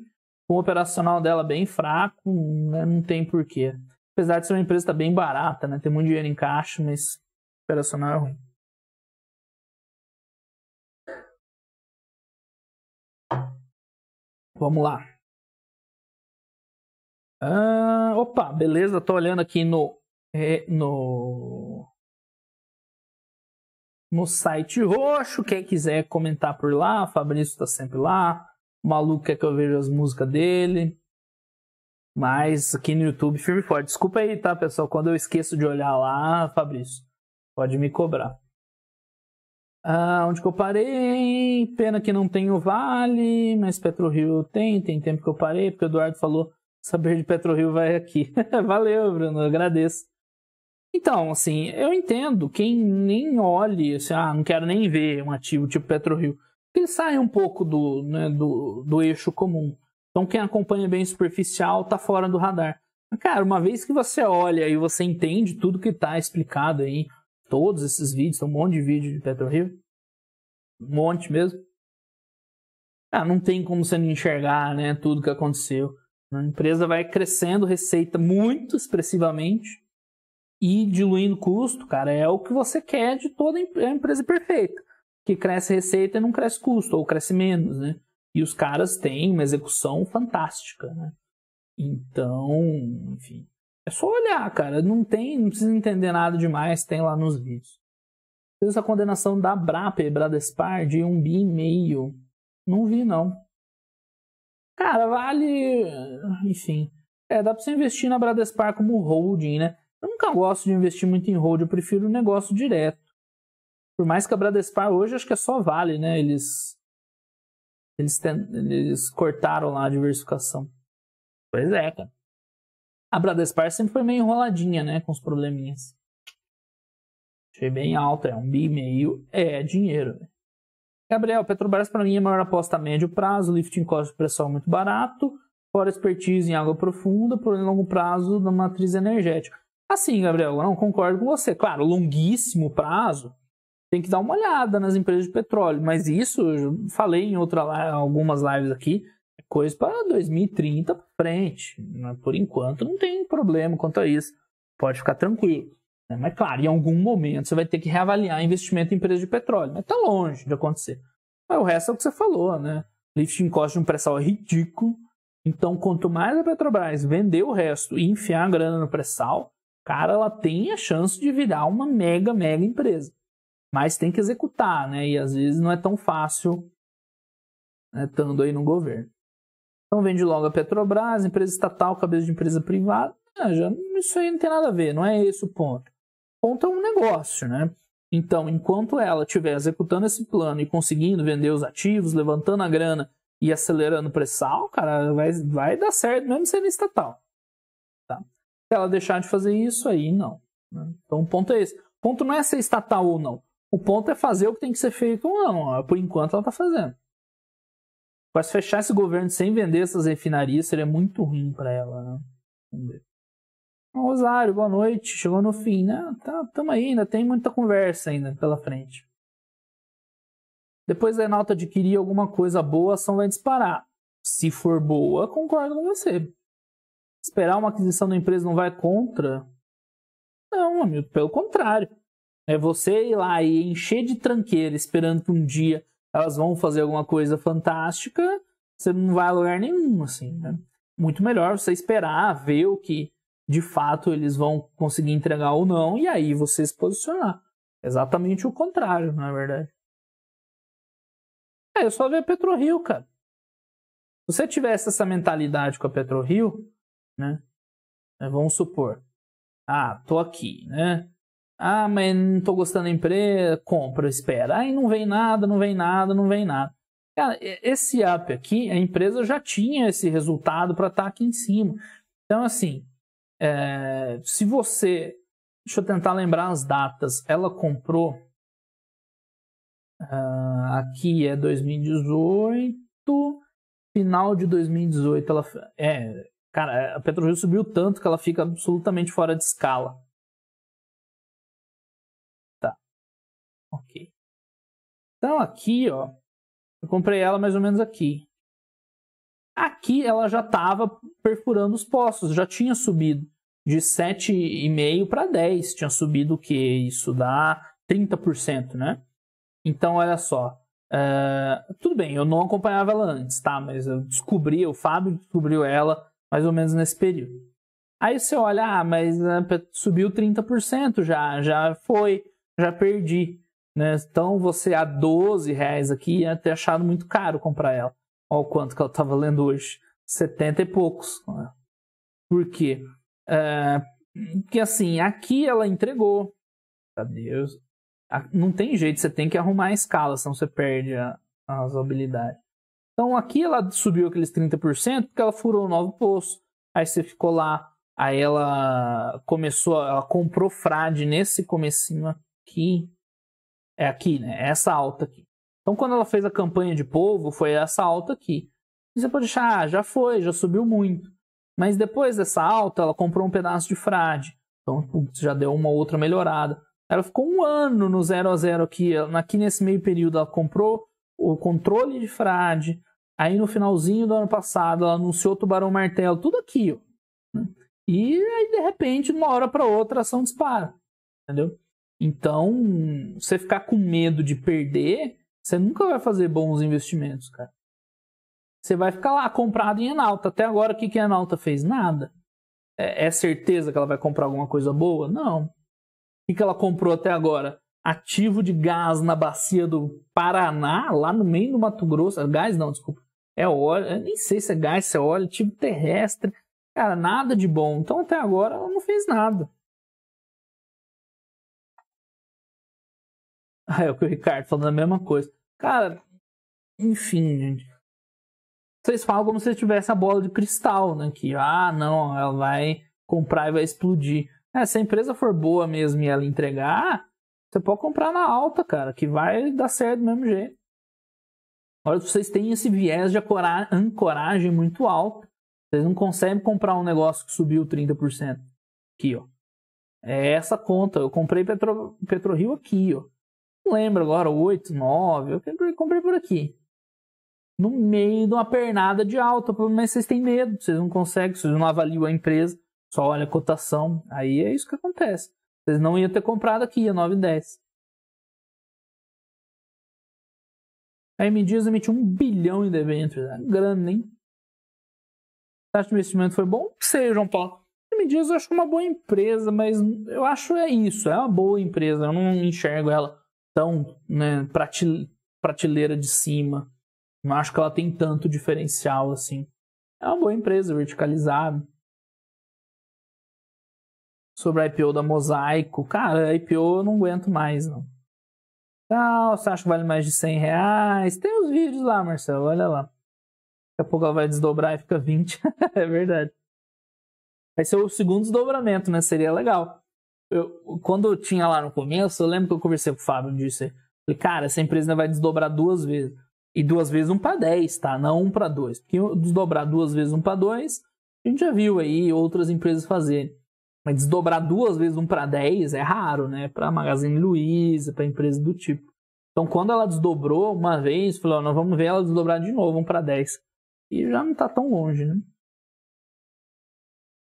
com o operacional dela bem fraco, né, não tem porquê. Apesar de ser uma empresa tá bem barata, né, tem muito dinheiro em caixa, mas o operacional é ruim. Vamos lá. Ah, opa, beleza, tô olhando aqui no. É, no no site roxo. Quem quiser comentar por lá, Fabrício tá sempre lá. O maluco quer que eu veja as músicas dele. Mas aqui no YouTube, firme e forte. Desculpa aí, tá, pessoal? Quando eu esqueço de olhar lá, Fabrício, pode me cobrar. Ah, onde que eu parei? Pena que não tem o Vale, mas PetroRio tem. Tem tempo que eu parei, porque o Eduardo falou Saber de PetroRio vai aqui. Valeu, Bruno, eu agradeço. Então, assim, eu entendo quem nem olhe, assim, ah, não quero nem ver um ativo tipo PetroRio. Ele sai um pouco do, né, do, do eixo comum. Então, quem acompanha bem superficial tá fora do radar. Mas, cara, uma vez que você olha e você entende tudo que está explicado aí, todos esses vídeos, tem um monte de vídeo de PetroRio, um monte mesmo. Ah, não tem como você não enxergar, né, tudo que aconteceu. Né? A empresa vai crescendo receita muito expressivamente e diluindo custo, cara, é o que você quer de toda é empresa perfeita, que cresce receita e não cresce custo, ou cresce menos, né? E os caras têm uma execução fantástica, né? Então, enfim, é só olhar, cara, não tem, não precisa entender nada demais, tem lá nos vídeos. Fez a condenação da Brapa e Bradespar de um bi e meio. Não vi, não. Cara, vale. Enfim. É, dá pra você investir na Bradespar como holding, né? Eu nunca gosto de investir muito em holding, eu prefiro negócio direto. Por mais que a Bradespar hoje acho que é só vale, né? Eles. Eles, ten... Eles cortaram lá a diversificação. Pois é, cara. A Bradespar sempre foi meio enroladinha, né? Com os probleminhas. Achei bem alta, é um bi meio. É, é dinheiro, velho. Né? Gabriel, Petrobras para mim é a maior aposta a médio prazo, lifting cost de pressão é muito barato, fora expertise em água profunda, por longo prazo na matriz energética. Assim, Gabriel, não concordo com você. Claro, longuíssimo prazo, tem que dar uma olhada nas empresas de petróleo, mas isso eu falei em outra, algumas lives aqui, é coisa para 2030 para frente. Né? Por enquanto não tem problema quanto a isso, pode ficar tranquilo. Né? Mas, claro, em algum momento você vai ter que reavaliar investimento em empresas de petróleo. Mas está longe de acontecer. Mas o resto é o que você falou, né? Lifting cost de um pré-sal é ridículo. Então, quanto mais a Petrobras vender o resto e enfiar a grana no pré-sal, cara, ela tem a chance de virar uma mega, mega empresa. Mas tem que executar, né? E às vezes não é tão fácil né, estando aí no governo. Então vende logo a Petrobras, empresa estatal, cabeça de empresa privada. Ah, já, isso aí não tem nada a ver, não é esse o ponto conta um negócio, né? Então, enquanto ela estiver executando esse plano e conseguindo vender os ativos, levantando a grana e acelerando o pré-sal, cara, vai, vai dar certo mesmo sendo estatal. Tá? Se ela deixar de fazer isso, aí não. Né? Então, o ponto é esse. O ponto não é ser estatal ou não. O ponto é fazer o que tem que ser feito ou não. Por enquanto, ela está fazendo. Mas fechar esse governo sem vender essas refinarias seria muito ruim para ela. Né? Vamos ver. Rosário, boa noite. Chegou no fim, né? Tá, tamo aí, ainda tem muita conversa ainda pela frente. Depois da Enalta adquirir alguma coisa boa, a ação vai disparar. Se for boa, concordo com você. Esperar uma aquisição da empresa não vai contra? Não, amigo, pelo contrário. É você ir lá e encher de tranqueira esperando que um dia elas vão fazer alguma coisa fantástica, você não vai a lugar nenhum, assim, né? Muito melhor você esperar, ver o que de fato eles vão conseguir entregar ou não, e aí você se posicionar. Exatamente o contrário, na é verdade. É, eu só ver a PetroRio, cara. Se você tivesse essa mentalidade com a PetroRio, né, né? Vamos supor, ah, tô aqui, né? Ah, mas não tô gostando da empresa, compra, espera. Aí não vem nada, não vem nada, não vem nada. Cara, esse app aqui, a empresa já tinha esse resultado para estar tá aqui em cima. Então, assim, é, se você. Deixa eu tentar lembrar as datas. Ela comprou. Uh, aqui é 2018. Final de 2018. Ela, é, cara, a PetroRio subiu tanto que ela fica absolutamente fora de escala. Tá. Ok. Então aqui, ó. Eu comprei ela mais ou menos aqui. Aqui ela já estava perfurando os poços, já tinha subido de 7,5 para 10. Tinha subido o que? Isso dá 30%, né? Então, olha só. Uh, tudo bem, eu não acompanhava ela antes, tá? Mas eu descobri, o Fábio descobriu ela mais ou menos nesse período. Aí você olha, ah, mas uh, subiu 30% já, já foi, já perdi. Né? Então você a 12 reais aqui ia ter achado muito caro comprar ela. Olha o quanto que ela tá valendo hoje. 70 e poucos. Né? Por quê? Ah, que assim, aqui ela entregou. Deus, Não tem jeito, você tem que arrumar a escala, senão você perde a, a usabilidade. Então aqui ela subiu aqueles 30% porque ela furou o novo poço. Aí você ficou lá. Aí ela começou, ela comprou frade nesse comecinho aqui. É aqui, né? É essa alta aqui. Então quando ela fez a campanha de povo, foi essa alta aqui. E você pode achar, ah, já foi, já subiu muito. Mas depois dessa alta, ela comprou um pedaço de frade. Então, putz, já deu uma outra melhorada. Ela ficou um ano no 0 a 0 aqui. Aqui nesse meio período, ela comprou o controle de frade. Aí no finalzinho do ano passado, ela anunciou o Tubarão Martelo, tudo aqui. Ó. E aí, de repente, de uma hora para outra, a ação dispara. Entendeu? Então, você ficar com medo de perder, você nunca vai fazer bons investimentos, cara você vai ficar lá comprado em Enalta. Até agora, o que, que a Enalta fez? Nada. É, é certeza que ela vai comprar alguma coisa boa? Não. O que, que ela comprou até agora? Ativo de gás na bacia do Paraná, lá no meio do Mato Grosso. Ah, gás não, desculpa. É óleo. Eu nem sei se é gás, se é óleo, tipo terrestre. Cara, nada de bom. Então até agora ela não fez nada. Ah, é o que o Ricardo falando a mesma coisa. Cara, enfim, gente vocês falam como se tivesse a bola de cristal, né? Que, ah, não, ela vai comprar e vai explodir. É, se a empresa for boa mesmo e ela entregar, você pode comprar na alta, cara, que vai dar certo do mesmo jeito. Agora, vocês têm esse viés de ancoragem muito alto. Vocês não conseguem comprar um negócio que subiu 30%. Aqui, ó. É essa conta. Eu comprei Petro, PetroRio aqui, ó. Não lembro agora, 8, 9. Eu comprei por aqui no meio de uma pernada de alta, mas é vocês têm medo, vocês não conseguem, vocês não avaliam a empresa, só olha a cotação. Aí é isso que acontece. Vocês não iam ter comprado aqui a 9,10. A M Dias emitiu um bilhão em debêntures. É grana, hein? A taxa de investimento foi bom? Sei, João Paulo. A M Dias eu acho uma boa empresa, mas eu acho é isso. É uma boa empresa. Eu não enxergo ela tão né, prate, prateleira de cima. Não acho que ela tem tanto diferencial assim. É uma boa empresa, verticalizada. Sobre a IPO da Mosaico. Cara, a IPO eu não aguento mais, não. Tal, ah, você acha que vale mais de 100 reais? Tem os vídeos lá, Marcelo, olha lá. Daqui a pouco ela vai desdobrar e fica 20. é verdade. Vai ser o segundo desdobramento, né? Seria legal. Eu, quando eu tinha lá no começo, eu lembro que eu conversei com o Fábio disso. Falei, cara, essa empresa vai desdobrar duas vezes. E duas vezes um para 10, tá? Não um para 2. Porque desdobrar duas vezes um para 2, a gente já viu aí outras empresas fazerem. Mas desdobrar duas vezes um para 10 é raro, né? Para Magazine Luiza, para empresa do tipo. Então, quando ela desdobrou uma vez, falou: não vamos ver ela desdobrar de novo, um para 10. E já não está tão longe, né?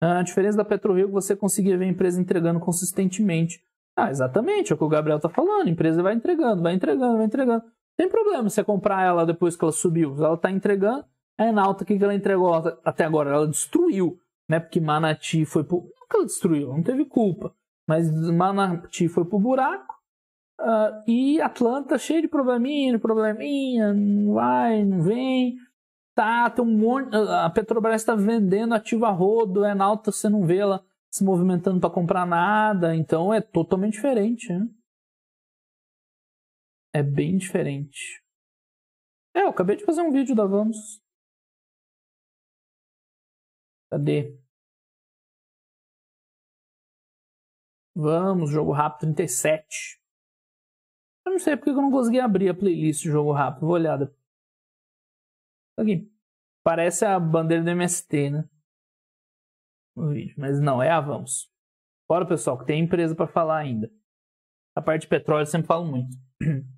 A diferença da PetroRio é que você conseguia ver a empresa entregando consistentemente. Ah, exatamente, é o que o Gabriel está falando. A empresa vai entregando, vai entregando, vai entregando. Tem problema você comprar ela depois que ela subiu. Ela está entregando. A Enalta, o que ela entregou tá, até agora? Ela destruiu, né? Porque Manati foi pro. Não que ela destruiu, não teve culpa. Mas Manati foi pro buraco. Uh, e Atlanta cheio de probleminha, probleminha, não vai, não vem. Tá, tem um monte. Ah, a Petrobras está vendendo ativa rodo, a Enalta você não vê ela se movimentando para comprar nada, então é totalmente diferente. Né? é bem diferente. É, eu acabei de fazer um vídeo da Vamos. Cadê? Vamos, jogo rápido 37. Eu não sei porque eu não consegui abrir a playlist de jogo rápido. Vou olhar. Aqui. Parece a bandeira do MST, né? No vídeo. Mas não, é a Vamos. Bora, pessoal, que tem empresa para falar ainda. A parte de petróleo eu sempre falo muito.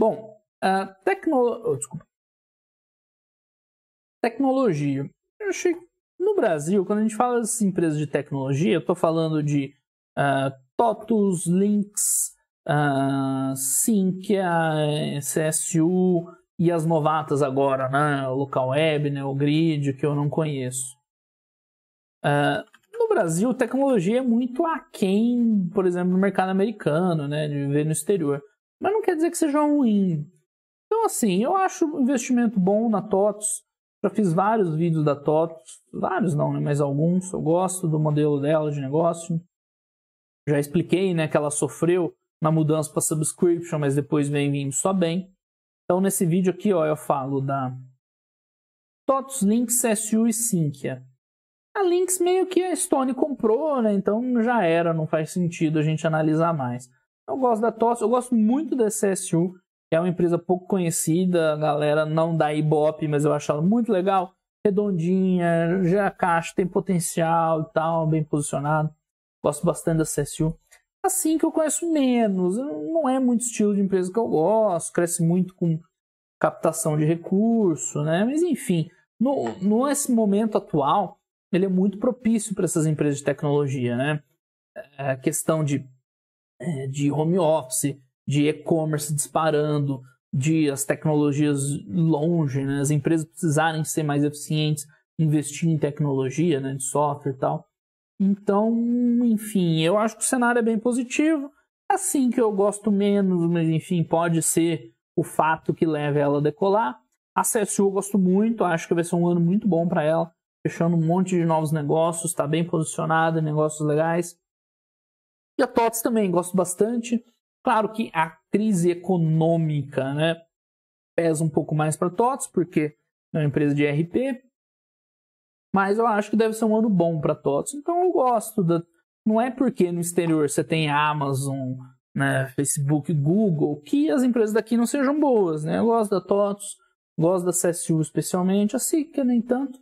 Bom, uh, desculpa. tecnologia. Eu achei no Brasil, quando a gente fala das empresas de tecnologia, eu estou falando de uh, TOTUS, Lynx, uh, SSU CSU e as novatas agora, né? O Local Web, né? o Grid, que eu não conheço. Uh, no Brasil, tecnologia é muito aquém, por exemplo, no mercado americano, né? De viver no exterior mas não quer dizer que seja ruim. Então, assim, eu acho um investimento bom na TOTOS. Já fiz vários vídeos da TOTOS, vários não, né? mas alguns. Eu gosto do modelo dela de negócio. Já expliquei né, que ela sofreu na mudança para subscription, mas depois vem vindo só bem. Então, nesse vídeo aqui, ó, eu falo da TOTOS, Links, SU e Sinqia. A Links meio que a Stone comprou, né? Então já era, não faz sentido a gente analisar mais. Eu gosto da TOS, eu gosto muito da CSU, que é uma empresa pouco conhecida, a galera não dá ibope, mas eu acho ela muito legal. Redondinha, já caixa, tem potencial e tal, bem posicionado. Gosto bastante da CSU. Assim que eu conheço menos, não é muito estilo de empresa que eu gosto, cresce muito com captação de recurso, né? Mas enfim, no, no esse momento atual, ele é muito propício para essas empresas de tecnologia, né? É, a questão de é, de home office, de e-commerce disparando, de as tecnologias longe, né? as empresas precisarem ser mais eficientes, investir em tecnologia, né? de software e tal. Então, enfim, eu acho que o cenário é bem positivo. É assim que eu gosto menos, mas enfim, pode ser o fato que leve ela a decolar. A CSU eu gosto muito, acho que vai ser um ano muito bom para ela, fechando um monte de novos negócios, está bem posicionada, negócios legais. E a TOTS também, gosto bastante. Claro que a crise econômica né, pesa um pouco mais para a TOTS, porque é uma empresa de RP, mas eu acho que deve ser um ano bom para a TOTS. Então eu gosto. Da... Não é porque no exterior você tem Amazon, né, Facebook, Google, que as empresas daqui não sejam boas. Né? Eu gosto da TOTS, gosto da CSU especialmente, a SICA nem tanto.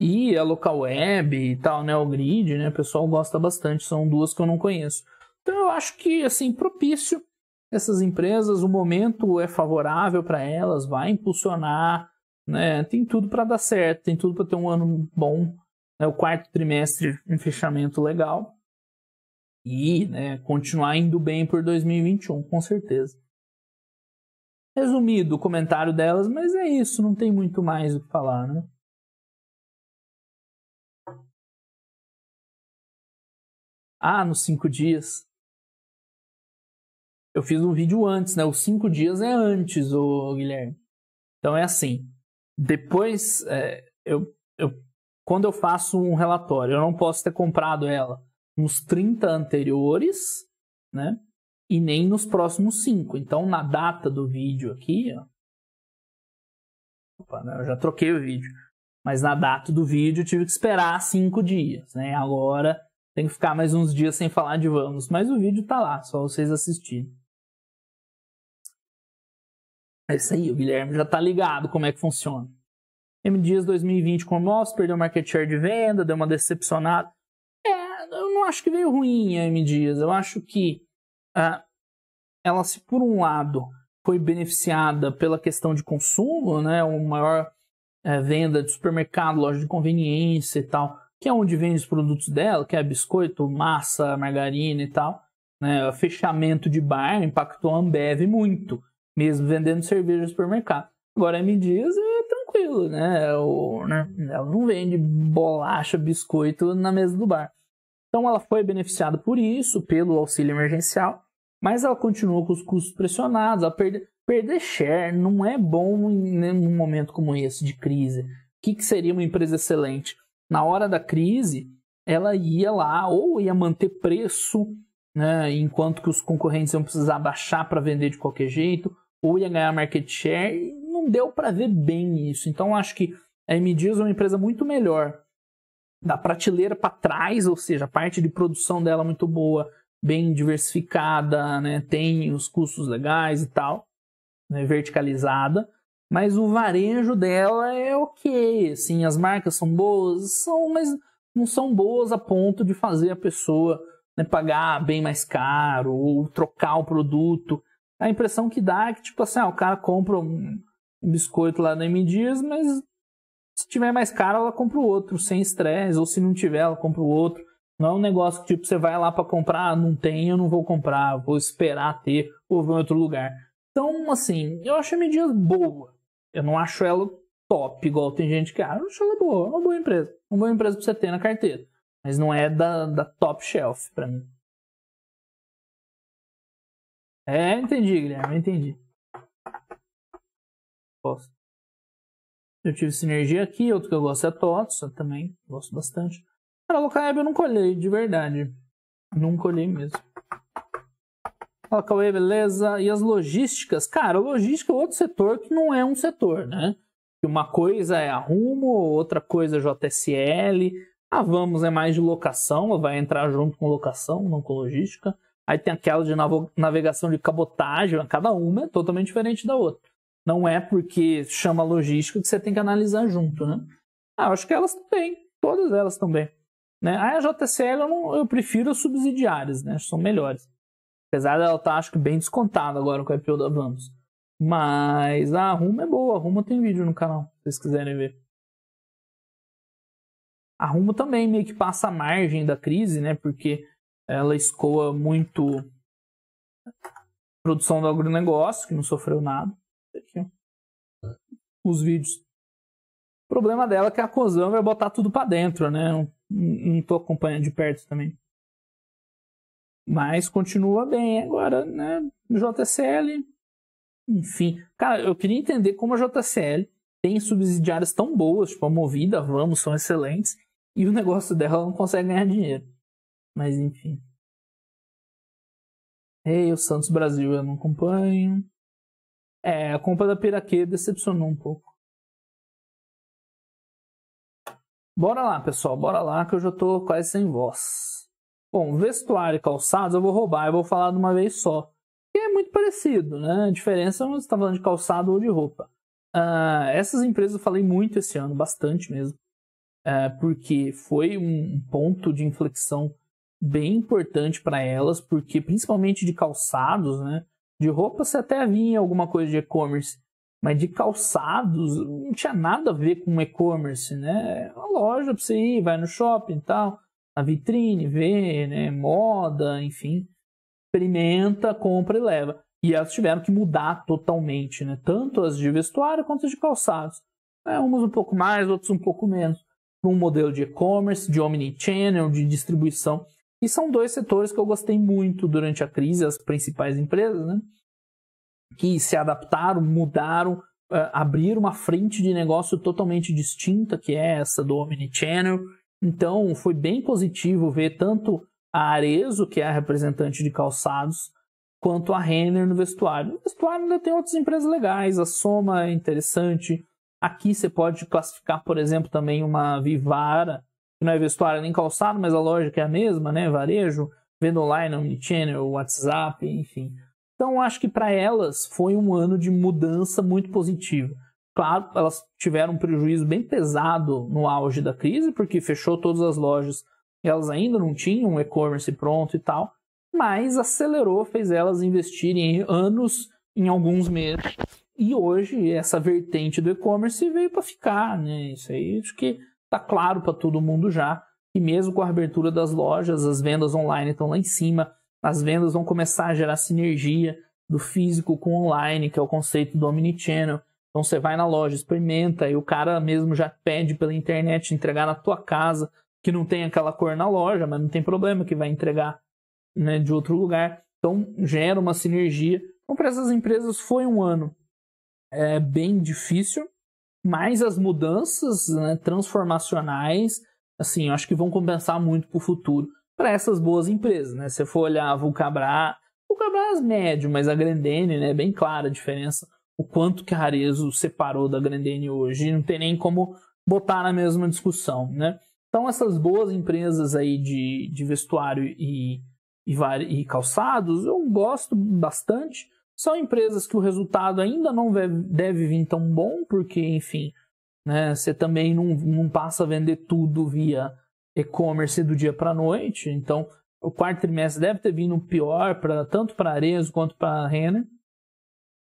E a Local Web e tal, né? O Grid, né? O pessoal gosta bastante, são duas que eu não conheço. Então eu acho que assim propício essas empresas, o momento é favorável para elas, vai impulsionar, né? Tem tudo para dar certo, tem tudo para ter um ano bom, né? o quarto trimestre um fechamento legal e né, continuar indo bem por 2021, com certeza. Resumido o comentário delas, mas é isso, não tem muito mais o que falar, né? Ah, nos cinco dias. Eu fiz um vídeo antes, né? Os cinco dias é antes, o Guilherme. Então é assim. Depois, é, eu, eu, quando eu faço um relatório, eu não posso ter comprado ela nos 30 anteriores, né? E nem nos próximos cinco. Então, na data do vídeo aqui, ó. Opa, né? eu já troquei o vídeo. Mas na data do vídeo eu tive que esperar cinco dias, né? Agora tem que ficar mais uns dias sem falar de vamos, mas o vídeo tá lá, só vocês assistirem. É isso aí, o Guilherme já tá ligado como é que funciona. MDS 2020 com nós, perdeu market share de venda, deu uma decepcionada. É, eu não acho que veio ruim a MDS, Eu acho que ah, ela, se por um lado foi beneficiada pela questão de consumo, né, uma maior é, venda de supermercado, loja de conveniência e tal, que é onde vende os produtos dela, que é biscoito, massa, margarina e tal. Né, fechamento de bar impactou a Ambev muito mesmo vendendo cerveja no supermercado. Agora a M. Dias é tranquilo, né? Ela, é né? ela não vende bolacha, biscoito na mesa do bar. Então ela foi beneficiada por isso, pelo auxílio emergencial, mas ela continuou com os custos pressionados. Ela perde, perder share não é bom em nenhum momento como esse de crise. O que, que seria uma empresa excelente? Na hora da crise, ela ia lá ou ia manter preço, né, enquanto que os concorrentes iam precisar baixar para vender de qualquer jeito, ia ganhar market share e não deu para ver bem isso. Então acho que a M é uma empresa muito melhor da prateleira para trás, ou seja, a parte de produção dela é muito boa, bem diversificada, né? tem os custos legais e tal, né? verticalizada. Mas o varejo dela é ok, assim, as marcas são boas, são, mas não são boas a ponto de fazer a pessoa né, pagar bem mais caro ou trocar o produto a impressão que dá é que, tipo assim, ah, o cara compra um biscoito lá na M. Dias, mas se tiver mais caro, ela compra o outro, sem estresse, ou se não tiver, ela compra o outro. Não é um negócio que, tipo, você vai lá para comprar, ah, não tem, eu não vou comprar, vou esperar ter, ou vou em outro lugar. Então, assim, eu acho a M. Dias boa. Eu não acho ela top, igual tem gente que ah, eu acho ela boa, é uma boa empresa. Uma boa empresa pra você ter na carteira. Mas não é da, da top shelf para mim. É, entendi, Guilherme, entendi. Posso. Eu tive sinergia aqui, outro que eu gosto é TOTS, eu também gosto bastante. Cara, Locaeb eu nunca olhei, de verdade. Nunca olhei mesmo. A Cauê, beleza? E as logísticas? Cara, logística é outro setor que não é um setor, né? Uma coisa é arrumo, outra coisa é JSL. A ah, Vamos é mais de locação, vai entrar junto com locação, não com logística. Aí tem aquela de navegação de cabotagem, cada uma é totalmente diferente da outra. Não é porque chama logística que você tem que analisar junto, né? Ah, acho que elas também, todas elas também. Né? A JCL eu, não, eu prefiro as subsidiárias, né? São melhores. Apesar dela estar, tá, acho que, bem descontada agora com a IPO da Vamos. Mas a Rumo é boa, a Rumo tem vídeo no canal, se vocês quiserem ver. A Rumo também meio que passa a margem da crise, né? Porque ela escoa muito produção do agronegócio, que não sofreu nada. Aqui, os vídeos. O problema dela é que a cozão vai botar tudo para dentro, né? Não, não tô acompanhando de perto também. Mas continua bem. Agora, né? JCL. Enfim. Cara, eu queria entender como a JCL tem subsidiárias tão boas, tipo a Movida, Vamos, são excelentes, e o negócio dela não consegue ganhar dinheiro. Mas enfim. Ei, o Santos Brasil eu não acompanho. É, a compra da Piraquê decepcionou um pouco. Bora lá, pessoal, bora lá que eu já tô quase sem voz. Bom, vestuário e calçados eu vou roubar, eu vou falar de uma vez só. Que é muito parecido, né? A diferença é você tá falando de calçado ou de roupa. Uh, essas empresas eu falei muito esse ano, bastante mesmo. Uh, porque foi um ponto de inflexão bem importante para elas, porque principalmente de calçados, né? De roupa você até vinha alguma coisa de e-commerce, mas de calçados não tinha nada a ver com e-commerce, né? É uma loja para você ir, vai no shopping e tal, na vitrine, vê, né? Moda, enfim. Experimenta, compra e leva. E elas tiveram que mudar totalmente, né? Tanto as de vestuário quanto as de calçados. É, umas um pouco mais, outros um pouco menos. Um modelo de e-commerce, de omnichannel, de distribuição e são dois setores que eu gostei muito durante a crise, as principais empresas, né? Que se adaptaram, mudaram, eh, abriram uma frente de negócio totalmente distinta, que é essa do Omnichannel. Então, foi bem positivo ver tanto a Arezo, que é a representante de calçados, quanto a Renner no vestuário. No vestuário ainda tem outras empresas legais, a Soma é interessante. Aqui você pode classificar, por exemplo, também uma Vivara, não é vestuário nem calçado, mas a lógica é a mesma, né? Varejo, vendo online, omnichannel, WhatsApp, enfim. Então, acho que para elas foi um ano de mudança muito positiva. Claro, elas tiveram um prejuízo bem pesado no auge da crise, porque fechou todas as lojas e elas ainda não tinham um e-commerce pronto e tal, mas acelerou, fez elas investirem anos em alguns meses. E hoje, essa vertente do e-commerce veio para ficar, né? Isso aí, acho que Tá claro para todo mundo já que mesmo com a abertura das lojas, as vendas online estão lá em cima, as vendas vão começar a gerar sinergia do físico com online, que é o conceito do omnichannel. Então você vai na loja, experimenta e o cara mesmo já pede pela internet entregar na tua casa, que não tem aquela cor na loja, mas não tem problema que vai entregar né, de outro lugar. Então gera uma sinergia. Então para essas empresas foi um ano é, bem difícil, mas as mudanças né, transformacionais, assim, eu acho que vão compensar muito para o futuro para essas boas empresas, né? Se for olhar a Vulcabras, Vulcabras é médio, mas a Grandene, né? É bem clara a diferença, o quanto que a Rarezo separou da Grandene hoje, não tem nem como botar na mesma discussão, né? Então essas boas empresas aí de, de vestuário e, e, e calçados, eu gosto bastante, são empresas que o resultado ainda não deve vir tão bom, porque, enfim, né, você também não, não passa a vender tudo via e-commerce do dia para a noite. Então, o quarto trimestre deve ter vindo pior, pra, tanto para Arezzo quanto para Renner.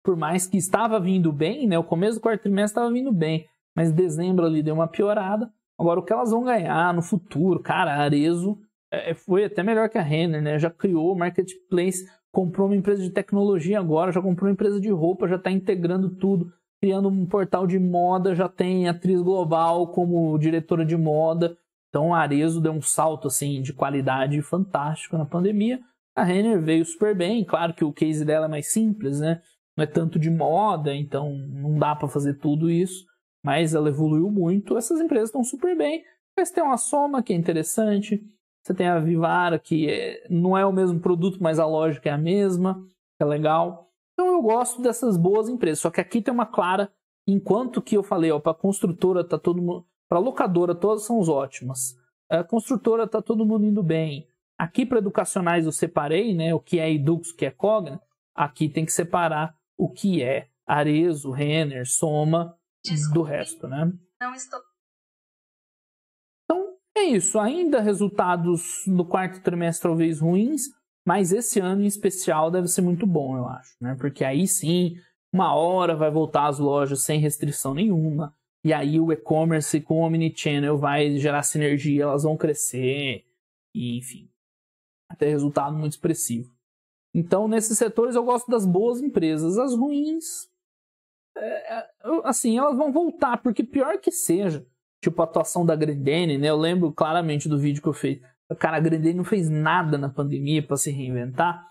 Por mais que estava vindo bem, né, o começo do quarto trimestre estava vindo bem, mas dezembro ali deu uma piorada. Agora, o que elas vão ganhar no futuro, cara, a Arezzo é, foi até melhor que a Renner, né? Já criou o marketplace comprou uma empresa de tecnologia agora, já comprou uma empresa de roupa, já está integrando tudo, criando um portal de moda, já tem atriz global como diretora de moda. Então, a Arezo deu um salto assim de qualidade fantástico na pandemia. A Renner veio super bem, claro que o case dela é mais simples, né? Não é tanto de moda, então não dá para fazer tudo isso, mas ela evoluiu muito. Essas empresas estão super bem, mas tem uma soma que é interessante. Você tem a Vivara, que é, não é o mesmo produto, mas a lógica é a mesma, é legal. Então eu gosto dessas boas empresas. Só que aqui tem uma clara, enquanto que eu falei, ó, para construtora tá todo mundo, para locadora todas são ótimas. A construtora tá todo mundo indo bem. Aqui para educacionais eu separei, né, o que é Edux, o que é Cogna. Aqui tem que separar o que é Arezo, Renner, Soma Desculpe, do resto, né? Não estou. Então, é isso, ainda resultados do quarto trimestre talvez ruins, mas esse ano em especial deve ser muito bom, eu acho, né? Porque aí sim, uma hora vai voltar as lojas sem restrição nenhuma, e aí o e-commerce com o omnichannel vai gerar sinergia, elas vão crescer, e enfim, até resultado muito expressivo. Então, nesses setores eu gosto das boas empresas, as ruins, é, é assim, elas vão voltar, porque pior que seja, tipo a atuação da Grandene, né? Eu lembro claramente do vídeo que eu fiz. Cara, a Grandene não fez nada na pandemia para se reinventar,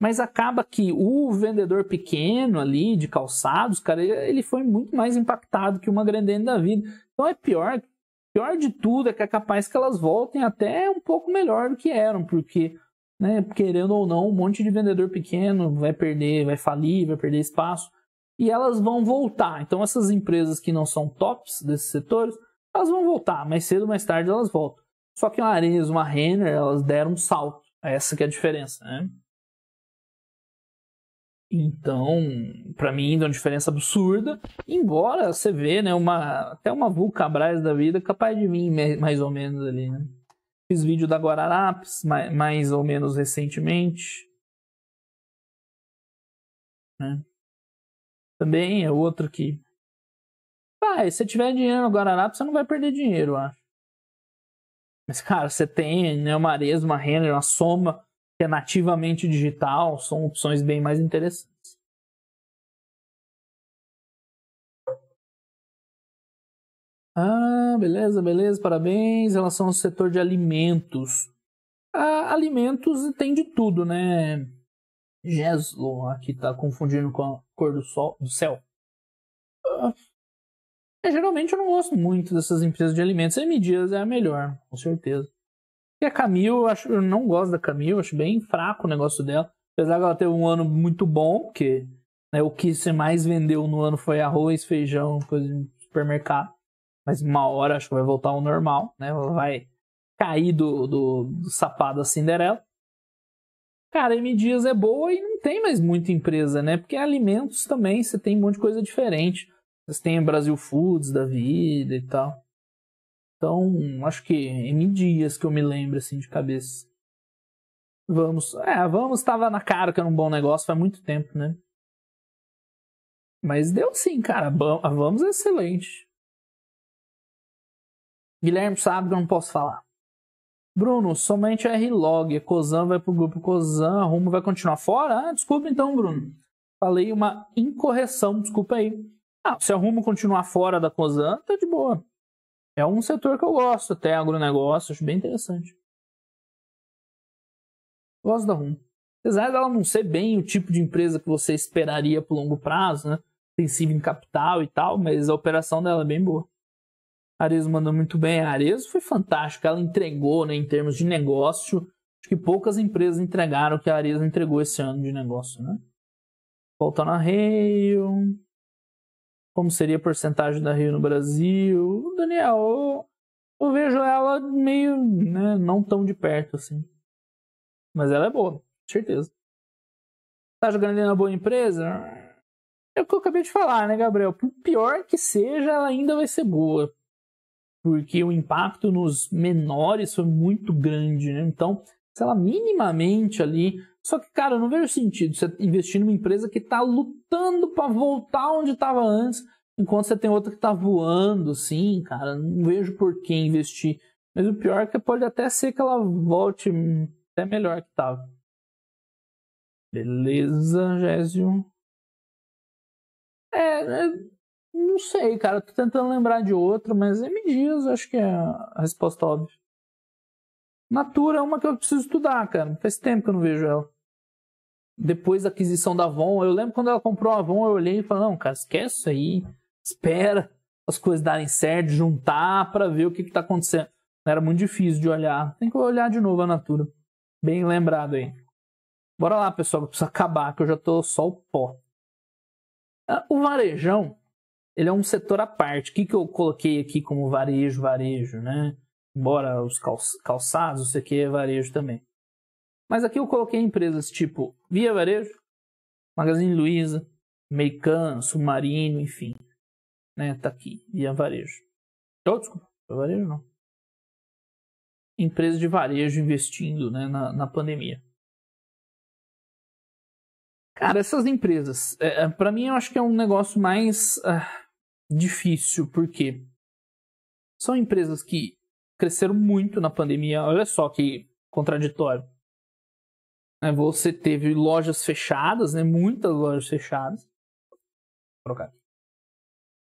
mas acaba que o vendedor pequeno ali de calçados, cara, ele foi muito mais impactado que uma Grandene da vida. Então é pior, pior de tudo é que é capaz que elas voltem até um pouco melhor do que eram, porque né, querendo ou não, um monte de vendedor pequeno vai perder, vai falir, vai perder espaço. E elas vão voltar. Então, essas empresas que não são tops desses setores, elas vão voltar, mais cedo ou mais tarde elas voltam. Só que uma Arenas e uma Renner, elas deram um salto. Essa que é a diferença, né? Então, para mim, ainda é uma diferença absurda. Embora você vê, né, uma, até uma Vulca da vida capaz de vir mais ou menos ali, né? Fiz vídeo da Guararapes, mais, mais ou menos recentemente. Né? Também é outro que Pai, se você tiver dinheiro no Guararapes, você não vai perder dinheiro, eu acho. Mas, cara, você tem né, uma Ares, uma Renner, uma Soma, que é nativamente digital, são opções bem mais interessantes. Ah, beleza, beleza, parabéns. Em relação ao setor de alimentos. Ah, alimentos tem de tudo, né? Geslo, aqui tá confundindo com a cor do sol, do céu. Ah, é, geralmente eu não gosto muito dessas empresas de alimentos. M Dias é a melhor, com certeza. E a Camil, eu, acho, eu não gosto da Camil, acho bem fraco o negócio dela. Apesar de ela ter um ano muito bom, porque né, o que você mais vendeu no ano foi arroz, feijão, coisa de supermercado. Mas uma hora acho que vai voltar ao normal, né? vai cair do, do, do sapado da Cinderela. Cara, M Dias é boa e não tem mais muita empresa, né? Porque alimentos também, você tem um monte de coisa diferente. Vocês têm Brasil Foods da vida e tal. Então, acho que em dias que eu me lembro, assim, de cabeça. Vamos. É, Vamos estava na cara que era um bom negócio faz muito tempo, né? Mas deu sim, cara. Vamos é excelente. Guilherme sabe que eu não posso falar. Bruno, somente R-Log. Cozan vai pro grupo Cozan, Rumo vai continuar fora? Ah, desculpa então, Bruno. Falei uma incorreção, desculpa aí. Ah, se arrumo continuar fora da COSAN, tá de boa. É um setor que eu gosto, até agronegócio, acho bem interessante. Gosto da Rumo. Apesar dela não ser bem o tipo de empresa que você esperaria pro longo prazo, né? Intensiva em capital e tal, mas a operação dela é bem boa. A Arezzo mandou muito bem. A Arezzo foi fantástica. Ela entregou né, em termos de negócio. Acho que poucas empresas entregaram o que a Arezzo entregou esse ano de negócio. Né? Voltando a Rail como seria a porcentagem da Rio no Brasil. Daniel, eu, eu vejo ela meio, né, não tão de perto assim. Mas ela é boa, certeza. Tá jogando na boa empresa? É o que eu acabei de falar, né, Gabriel? Por pior que seja, ela ainda vai ser boa. Porque o impacto nos menores foi muito grande, né? Então, sei lá, minimamente ali. Só que, cara, eu não vejo sentido você investir numa empresa que está lutando para voltar onde estava antes, enquanto você tem outra que está voando, sim, cara. Não vejo por que investir. Mas o pior é que pode até ser que ela volte até melhor que estava. Beleza, Gésio. É, é, não sei, cara. Tô tentando lembrar de outro, mas me diz, acho que é a resposta óbvia. Natura é uma que eu preciso estudar, cara. Faz tempo que eu não vejo ela. Depois da aquisição da Avon, eu lembro quando ela comprou a Avon, eu olhei e falei, não, cara, esquece isso aí. Espera as coisas darem certo, juntar para ver o que, que tá acontecendo. Era muito difícil de olhar. Tem que olhar de novo a Natura. Bem lembrado aí. Bora lá, pessoal, que preciso acabar, que eu já tô só o pó. Ah, o varejão, ele é um setor à parte. O que, que eu coloquei aqui como varejo, varejo, né? Embora os calçados, isso aqui o que, é varejo também. Mas aqui eu coloquei empresas tipo Via Varejo, Magazine Luiza, Meican, Submarino, enfim. Né, tá aqui, Via Varejo. Oh, desculpa, Varejo não. Empresas de varejo investindo né, na, na pandemia. Cara, essas empresas, é, é para mim eu acho que é um negócio mais ah, difícil, porque são empresas que cresceram muito na pandemia. Olha só que contraditório. É, você teve lojas fechadas, né? muitas lojas fechadas.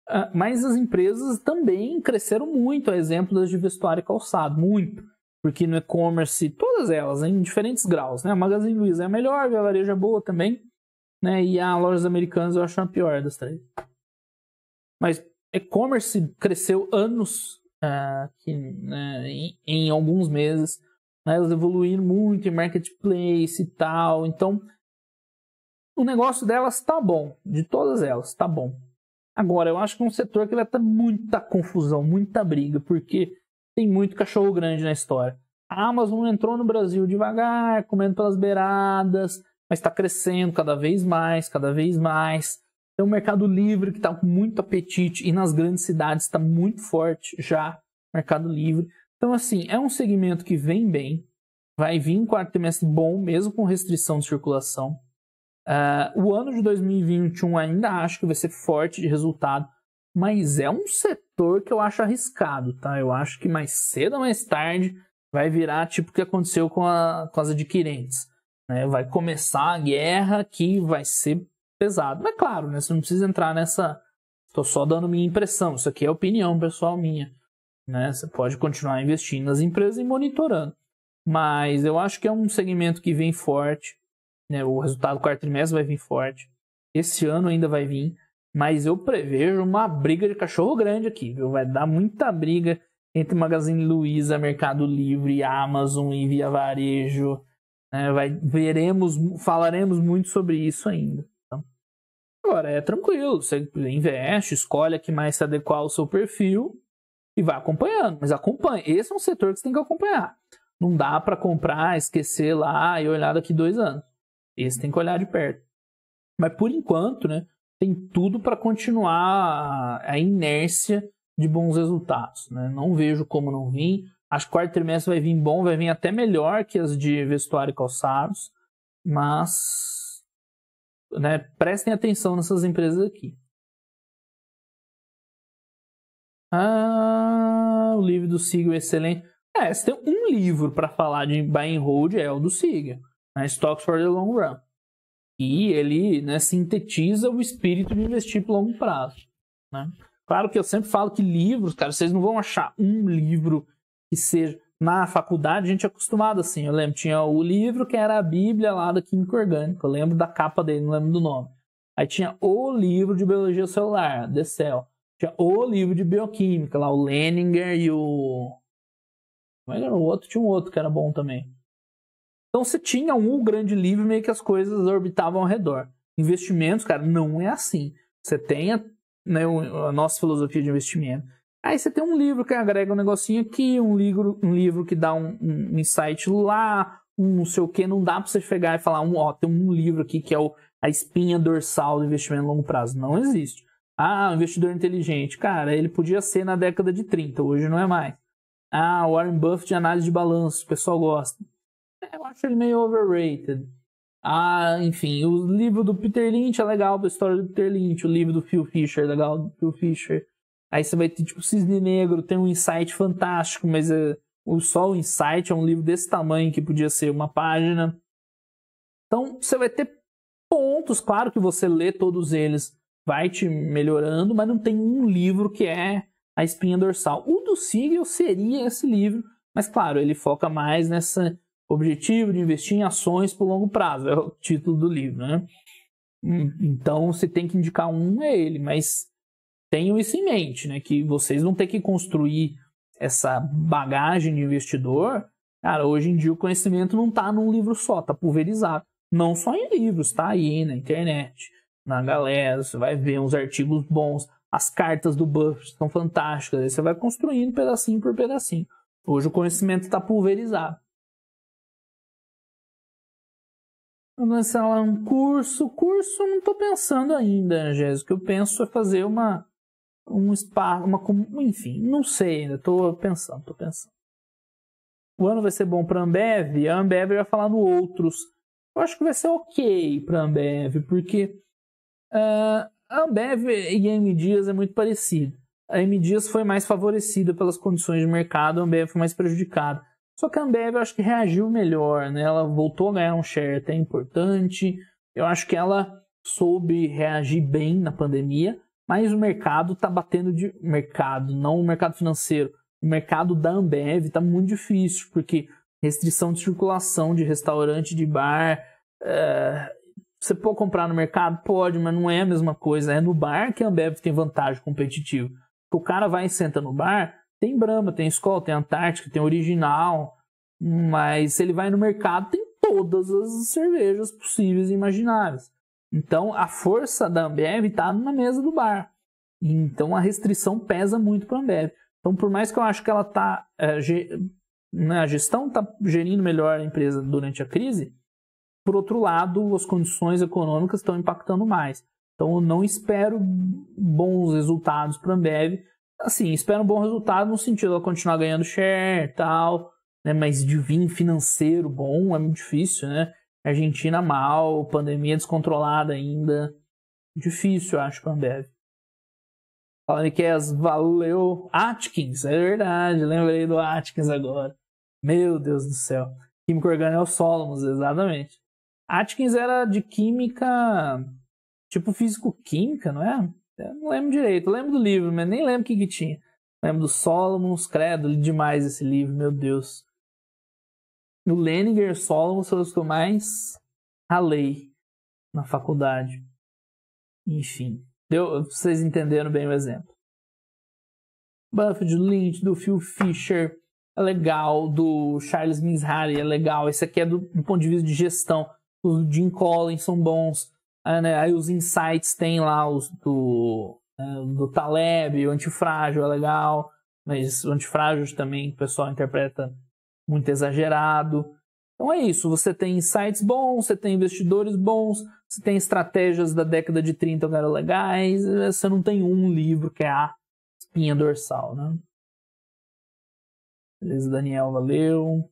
Ah, mas as empresas também cresceram muito, a exemplo das de vestuário e calçado, muito. Porque no e-commerce, todas elas, em diferentes graus. Né? A Magazine Luiza é a melhor, a Via é boa também. Né? E a Lojas Americanas eu acho a pior das três. Mas e-commerce cresceu anos uh, que, né, em, em, alguns meses, né, elas evoluíram muito em marketplace e tal. Então, o negócio delas tá bom, de todas elas, tá bom. Agora, eu acho que é um setor que vai ter muita confusão, muita briga, porque tem muito cachorro grande na história. A Amazon entrou no Brasil devagar, comendo pelas beiradas, mas está crescendo cada vez mais, cada vez mais. Tem o Mercado Livre, que está com muito apetite, e nas grandes cidades está muito forte já, Mercado Livre. Então, assim, é um segmento que vem bem, vai vir um quarto trimestre bom, mesmo com restrição de circulação. Uh, o ano de 2021 ainda acho que vai ser forte de resultado, mas é um setor que eu acho arriscado, tá? Eu acho que mais cedo ou mais tarde vai virar tipo o que aconteceu com, a, com as adquirentes. Né? Vai começar a guerra que vai ser pesado. Mas é claro, né? Você não precisa entrar nessa. Estou só dando minha impressão. Isso aqui é opinião pessoal minha. Né? Você pode continuar investindo nas empresas e monitorando. Mas eu acho que é um segmento que vem forte. Né? O resultado do quarto trimestre vai vir forte. Esse ano ainda vai vir. Mas eu prevejo uma briga de cachorro grande aqui, viu? Vai dar muita briga entre Magazine Luiza, Mercado Livre, Amazon e Via Varejo. Né? Vai, veremos, falaremos muito sobre isso ainda. Agora, é tranquilo, você investe, escolhe a que mais se adequar ao seu perfil e vai acompanhando, mas acompanha. Esse é um setor que você tem que acompanhar. Não dá para comprar, esquecer lá e olhar daqui dois anos. Esse tem que olhar de perto. Mas por enquanto, né, tem tudo para continuar a inércia de bons resultados. Né? Não vejo como não vir. Acho que o quarto trimestre vai vir bom, vai vir até melhor que as de vestuário e calçados, mas né, prestem atenção nessas empresas aqui. Ah, o livro do Siegel é excelente. É, se tem um livro para falar de buy and hold é o do Siegel, né, Stocks for the Long Run. E ele né, sintetiza o espírito de investir por longo prazo. Né? Claro que eu sempre falo que livros, cara, vocês não vão achar um livro que seja na faculdade a gente é acostumado assim. Eu lembro, tinha o livro que era a Bíblia lá da Química Orgânica. Eu lembro da capa dele, não lembro do nome. Aí tinha o livro de Biologia Celular, The Cell. Tinha o livro de Bioquímica, lá o Leninger e o. Como é era o outro? Tinha um outro que era bom também. Então você tinha um grande livro meio que as coisas orbitavam ao redor. Investimentos, cara, não é assim. Você tem a, né, a nossa filosofia de investimento Aí você tem um livro que agrega um negocinho aqui, um livro, um livro que dá um, um insight lá, um não sei o que, não dá para você pegar e falar, um, ó, tem um livro aqui que é o, a espinha dorsal do investimento a longo prazo. Não existe. Ah, investidor inteligente. Cara, ele podia ser na década de 30, hoje não é mais. Ah, Warren Buffett de análise de balanço, o pessoal gosta. É, eu acho ele meio overrated. Ah, enfim, o livro do Peter Lynch é legal, a história do Peter Lynch, o livro do Phil Fisher é legal, do Phil Fisher. Aí você vai ter, tipo, Cisne Negro, tem um insight fantástico, mas é, só o insight é um livro desse tamanho que podia ser uma página. Então, você vai ter pontos, claro que você lê todos eles vai te melhorando, mas não tem um livro que é a espinha dorsal. O do Siegel seria esse livro, mas claro, ele foca mais nesse objetivo de investir em ações por longo prazo, é o título do livro, né? Hum, então, você tem que indicar um, é ele, mas tenham isso em mente, né? Que vocês vão ter que construir essa bagagem de investidor. Cara, hoje em dia o conhecimento não está num livro só, está pulverizado. Não só em livros, está aí na internet, na galera, você vai ver uns artigos bons, as cartas do Buffett estão fantásticas, aí você vai construindo pedacinho por pedacinho. Hoje o conhecimento está pulverizado. lançar lá um curso. Curso não estou pensando ainda, Jéssica. Eu penso é fazer uma um espaço, uma, enfim, não sei ainda, estou pensando, estou pensando. O ano vai ser bom para a Ambev, a Ambev vai falar no outros. Eu acho que vai ser ok para a Ambev, porque uh, a Ambev e a M Dias é muito parecido. A M Dias foi mais favorecida pelas condições de mercado, a Ambev foi mais prejudicada. Só que a Ambev eu acho que reagiu melhor, né? Ela voltou a ganhar um share até importante. Eu acho que ela soube reagir bem na pandemia. Mas o mercado está batendo de mercado, não o mercado financeiro. O mercado da Ambev está muito difícil, porque restrição de circulação de restaurante, de bar. É... Você pode comprar no mercado? Pode, mas não é a mesma coisa. É no bar que a Ambev tem vantagem competitiva. O cara vai e senta no bar, tem Brahma, tem Skoll, tem Antártica, tem Original, mas se ele vai no mercado, tem todas as cervejas possíveis e imagináveis. Então a força da Ambev está na mesa do bar. Então a restrição pesa muito para a Ambev. Então por mais que eu acho que ela está é, né, a gestão está gerindo melhor a empresa durante a crise, por outro lado as condições econômicas estão impactando mais. Então eu não espero bons resultados para a Ambev. Assim, espero um bom resultado no sentido de continuar ganhando share e tal, né, mas de vir financeiro bom é muito difícil, né? Argentina mal, pandemia descontrolada ainda. Difícil, eu acho, para Ambev. Falando que valeu. Atkins, é verdade, lembrei do Atkins agora. Meu Deus do céu. Química é o Solomons, exatamente. Atkins era de química, tipo físico-química, não é? Eu não lembro direito, eu lembro do livro, mas nem lembro o que, que tinha. lembro do Solomons, credo, li demais esse livro, meu Deus o Leninger Solomon são os que eu mais ralei na faculdade. Enfim, deu, vocês entenderam bem o exemplo. Buffett, do Lynch, do Phil Fisher, é legal, do Charles Mizrahi é legal. Esse aqui é do, do ponto de vista de gestão. Os Jim Collins são bons. Ah, né? Aí os insights tem lá os do, é, do Taleb, o antifrágil é legal, mas o antifrágil também o pessoal interpreta muito exagerado. Então é isso, você tem sites bons, você tem investidores bons, você tem estratégias da década de 30 que eram legais, eh, você não tem um livro que é a espinha dorsal, né? Beleza, Daniel, valeu.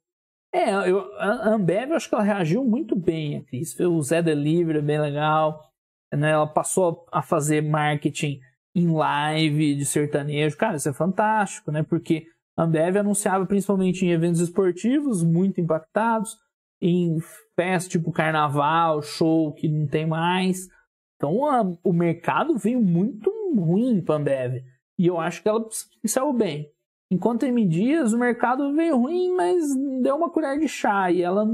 É, eu, a Ambev, eu acho que ela reagiu muito bem aqui crise. O Zé Delivery é bem legal. Né? Ela passou a fazer marketing em live de sertanejo. Cara, isso é fantástico, né? Porque Ambev anunciava principalmente em eventos esportivos, muito impactados, em festas tipo carnaval, show que não tem mais. Então a, o mercado veio muito ruim para Ambev. E eu acho que ela saiu bem. Enquanto em Dias, o mercado veio ruim, mas deu uma colher de chá e ela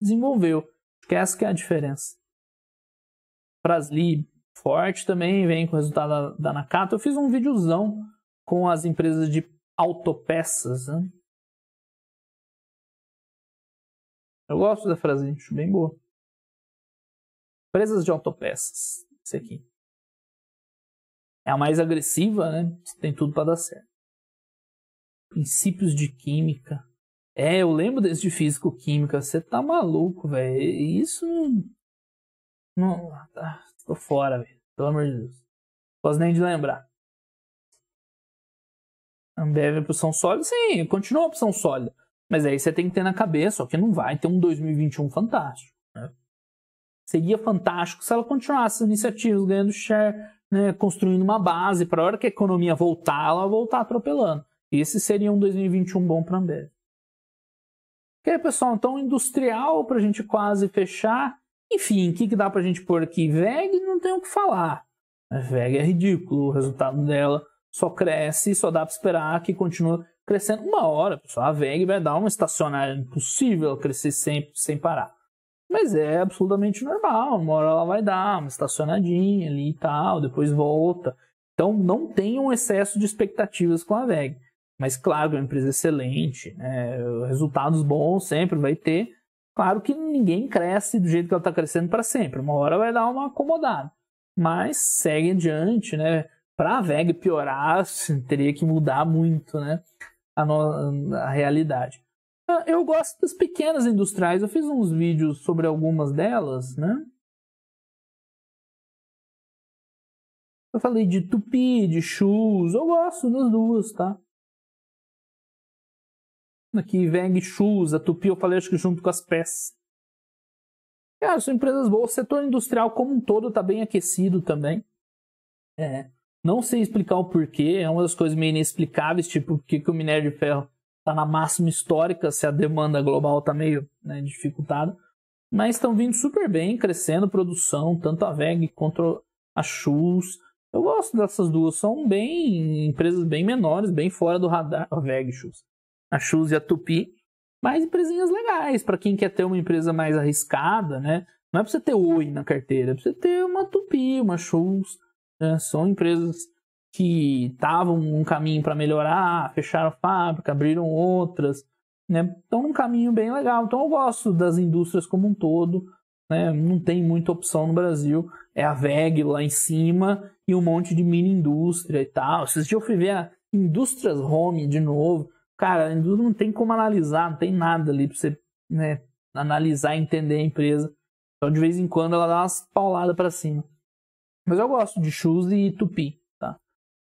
desenvolveu. Acho que essa que é a diferença. Prasli forte também, vem com o resultado da, da Nakata. Eu fiz um videozão com as empresas de autopeças. Né? Eu gosto da frase, acho bem boa. Empresas de autopeças. Esse aqui. É a mais agressiva, né? Tem tudo para dar certo. Princípios de química. É, eu lembro desse de físico-química. Você tá maluco, velho. Isso não. Não. Ah, tá, tô fora, velho. Pelo amor de Deus. Não posso nem de lembrar. Ambev é opção sólida, sim, continua a opção sólida. Mas aí você tem que ter na cabeça, ó, que não vai ter um 2021 fantástico. Né? Seria fantástico se ela continuasse as iniciativas, ganhando share, né, construindo uma base, para a hora que a economia voltar, ela voltar atropelando. Esse seria um 2021 bom para a Ambev. Ok, pessoal, então industrial para a gente quase fechar. Enfim, o que, que dá para a gente pôr aqui? VEG não tem o que falar. A VEG é ridículo o resultado dela só cresce, só dá para esperar que continue crescendo uma hora, pessoal. A VEG vai dar uma estacionária impossível crescer sempre sem parar. Mas é absolutamente normal, uma hora ela vai dar uma estacionadinha ali e tal, depois volta. Então não tem um excesso de expectativas com a VEG. Mas claro, é uma empresa excelente, né? resultados bons sempre vai ter. Claro que ninguém cresce do jeito que ela está crescendo para sempre. Uma hora vai dar uma acomodada. Mas segue adiante, né? para a VEG piorar, assim, teria que mudar muito né, a, no, a realidade. Ah, eu gosto das pequenas industriais, eu fiz uns vídeos sobre algumas delas, né? Eu falei de tupi, de shoes, eu gosto das duas, tá? Aqui, VEG shoes, a tupi eu falei acho que junto com as peças. Cara, são empresas boas, o setor industrial como um todo está bem aquecido também. É. Não sei explicar o porquê, é uma das coisas meio inexplicáveis, tipo, por que o minério de ferro está na máxima histórica se a demanda global está meio né, dificultada. Mas estão vindo super bem, crescendo produção, tanto a VEG quanto a Schultz. Eu gosto dessas duas, são bem empresas bem menores, bem fora do radar, a VEG Schultz, a Schultz e a Tupi, mas empresinhas legais para quem quer ter uma empresa mais arriscada, né? Não é para você ter Oi na carteira, é para você ter uma Tupi, uma Schultz, né? São empresas que estavam num caminho para melhorar, fecharam a fábrica, abriram outras, né? Estão num caminho bem legal. Então eu gosto das indústrias como um todo, né? Não tem muita opção no Brasil. É a VEG lá em cima e um monte de mini indústria e tal. Se você eu fui ver a Indústrias Home de novo. Cara, a indústria não tem como analisar, não tem nada ali para você, né? Analisar e entender a empresa. Então de vez em quando ela dá umas pauladas para cima. Mas eu gosto de Shoes e Tupi, tá?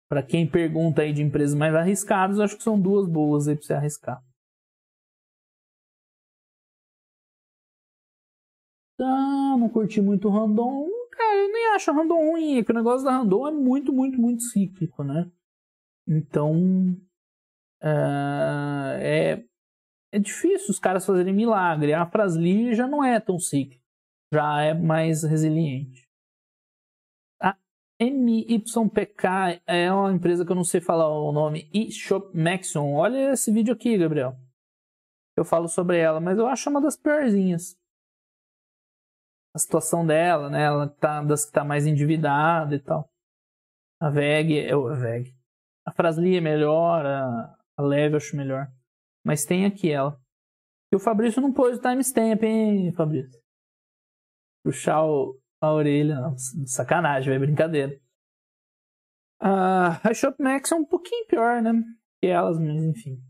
Para quem pergunta aí de empresas mais arriscadas, acho que são duas boas aí para você arriscar. Ah, não curti muito o Random. Cara, eu nem acho o Random ruim. É que o negócio da random é muito, muito, muito cíclico, né? Então. Uh, é, é difícil os caras fazerem milagre. A Frasli já não é tão cíclico, Já é mais resiliente. MYPK é uma empresa que eu não sei falar o nome, e Shop maxon. Olha esse vídeo aqui, Gabriel. Eu falo sobre ela, mas eu acho uma das piorzinhas. A situação dela, né? Ela tá das que tá mais endividada e tal. A VEG, é a VEG. A Frasli é melhor, a, a Leve eu acho melhor. Mas tem aqui ela. E o Fabrício não pôs o timestamp, hein, Fabrício? Puxar o, a orelha. sacanagem, é brincadeira. Ah, a Shop Max é um pouquinho pior, né? Que elas, mas enfim.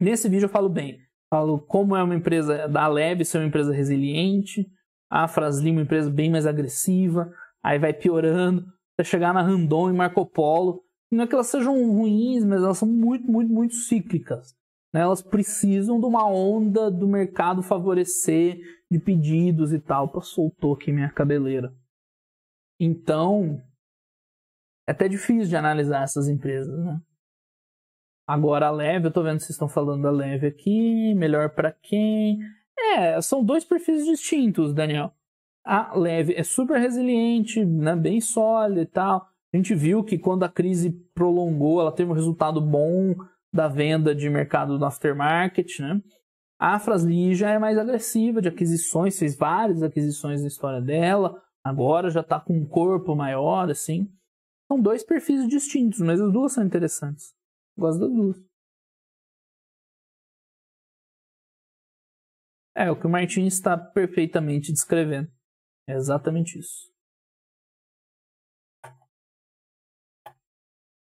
Nesse vídeo eu falo bem. Falo como é uma empresa da Lab ser uma empresa resiliente, a Fraslim uma empresa bem mais agressiva, aí vai piorando, até chegar na Randon e Marco Polo. Não é que elas sejam ruins, mas elas são muito, muito, muito cíclicas. Né? Elas precisam de uma onda do mercado favorecer de pedidos e tal. Opa, soltou aqui minha cabeleira. Então, é até difícil de analisar essas empresas, né? Agora a leve, eu tô vendo que vocês estão falando da leve aqui, melhor para quem? É, são dois perfis distintos, Daniel. A leve é super resiliente, né, bem sólida e tal. A gente viu que quando a crise prolongou, ela teve um resultado bom, da venda de mercado no aftermarket, né? A Frasli já é mais agressiva de aquisições, fez várias aquisições na história dela, agora já está com um corpo maior, assim. São dois perfis distintos, mas as duas são interessantes. Eu gosto das duas. É o que o Martin está perfeitamente descrevendo. É exatamente isso.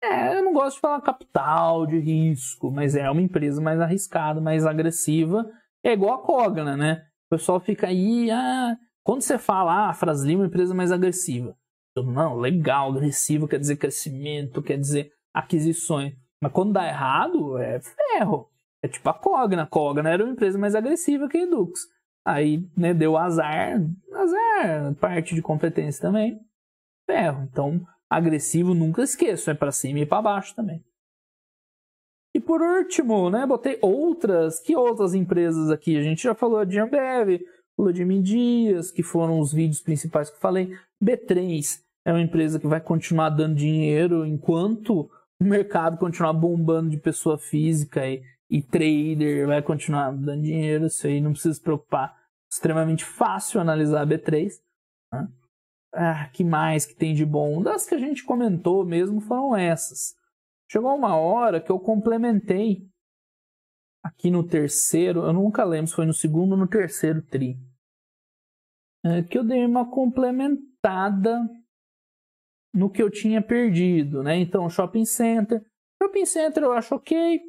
É, eu não gosto de falar capital de risco, mas é uma empresa mais arriscada, mais agressiva. É igual a Cogna, né? O pessoal fica aí, ah, quando você fala, ah, Fraslima é uma empresa mais agressiva. Eu, não, legal, agressivo quer dizer crescimento, quer dizer aquisições. Mas quando dá errado, é ferro. É tipo a Cogna. A Cogna era uma empresa mais agressiva que a Edux. Aí, né, deu azar, azar, parte de competência também, ferro. Então, agressivo, nunca esqueço, é para cima e para baixo também. E por último, né, botei outras, que outras empresas aqui? A gente já falou de Ambev, falou de Dias, que foram os vídeos principais que eu falei. B3 é uma empresa que vai continuar dando dinheiro enquanto o mercado continuar bombando de pessoa física e, e trader vai continuar dando dinheiro, isso aí não precisa se preocupar. Extremamente fácil analisar a B3. Né? ah, que mais que tem de bom? Das que a gente comentou mesmo foram essas. Chegou uma hora que eu complementei aqui no terceiro, eu nunca lembro se foi no segundo ou no terceiro tri, é, que eu dei uma complementada no que eu tinha perdido, né? Então, shopping center, shopping center eu acho ok,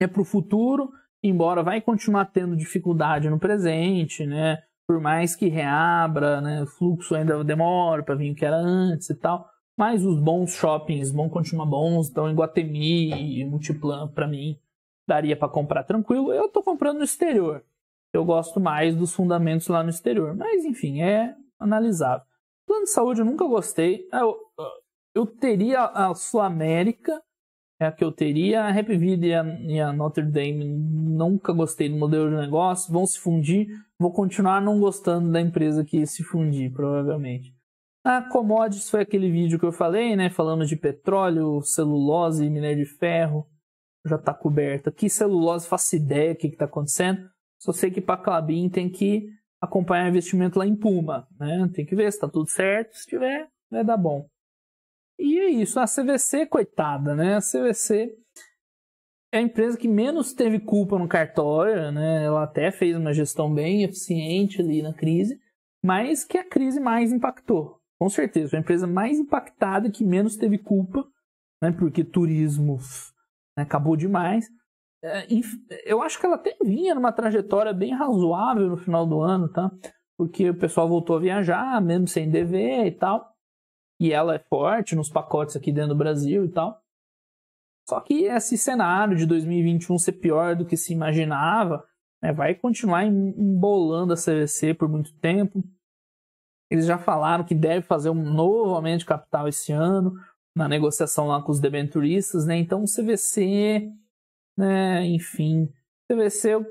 é para o futuro, embora vai continuar tendo dificuldade no presente, né? por mais que reabra, né, o fluxo ainda demora para vir o que era antes e tal. Mas os bons shoppings vão continuar bons, então em Guatemi e Multiplan, para mim, daria para comprar tranquilo. Eu estou comprando no exterior. Eu gosto mais dos fundamentos lá no exterior. Mas, enfim, é analisável. Plano de saúde eu nunca gostei. É, eu, eu teria a Sul América, é a que eu teria. A Happy Vida e a, e a Notre Dame nunca gostei do modelo de negócio. Vão se fundir vou continuar não gostando da empresa que se fundir, provavelmente. A ah, commodities foi aquele vídeo que eu falei, né? Falando de petróleo, celulose, minério de ferro, já está coberto. Aqui, celulose, faço ideia o que está acontecendo. Só sei que para a Clabin tem que acompanhar o investimento lá em Puma, né? Tem que ver se está tudo certo, se tiver, vai dar bom. E é isso. A CVC, coitada, né? A CVC é a empresa que menos teve culpa no cartório, né? Ela até fez uma gestão bem eficiente ali na crise, mas que a crise mais impactou. Com certeza, foi a empresa mais impactada que menos teve culpa, né? Porque turismo né? acabou demais. É, eu acho que ela até vinha numa trajetória bem razoável no final do ano, tá? Porque o pessoal voltou a viajar, mesmo sem dever e tal. E ela é forte nos pacotes aqui dentro do Brasil e tal. Só que esse cenário de 2021 ser pior do que se imaginava, né, vai continuar embolando a CVC por muito tempo. Eles já falaram que deve fazer um novo aumento de capital esse ano, na negociação lá com os debenturistas, né? Então o CVC, né, enfim, o CVC eu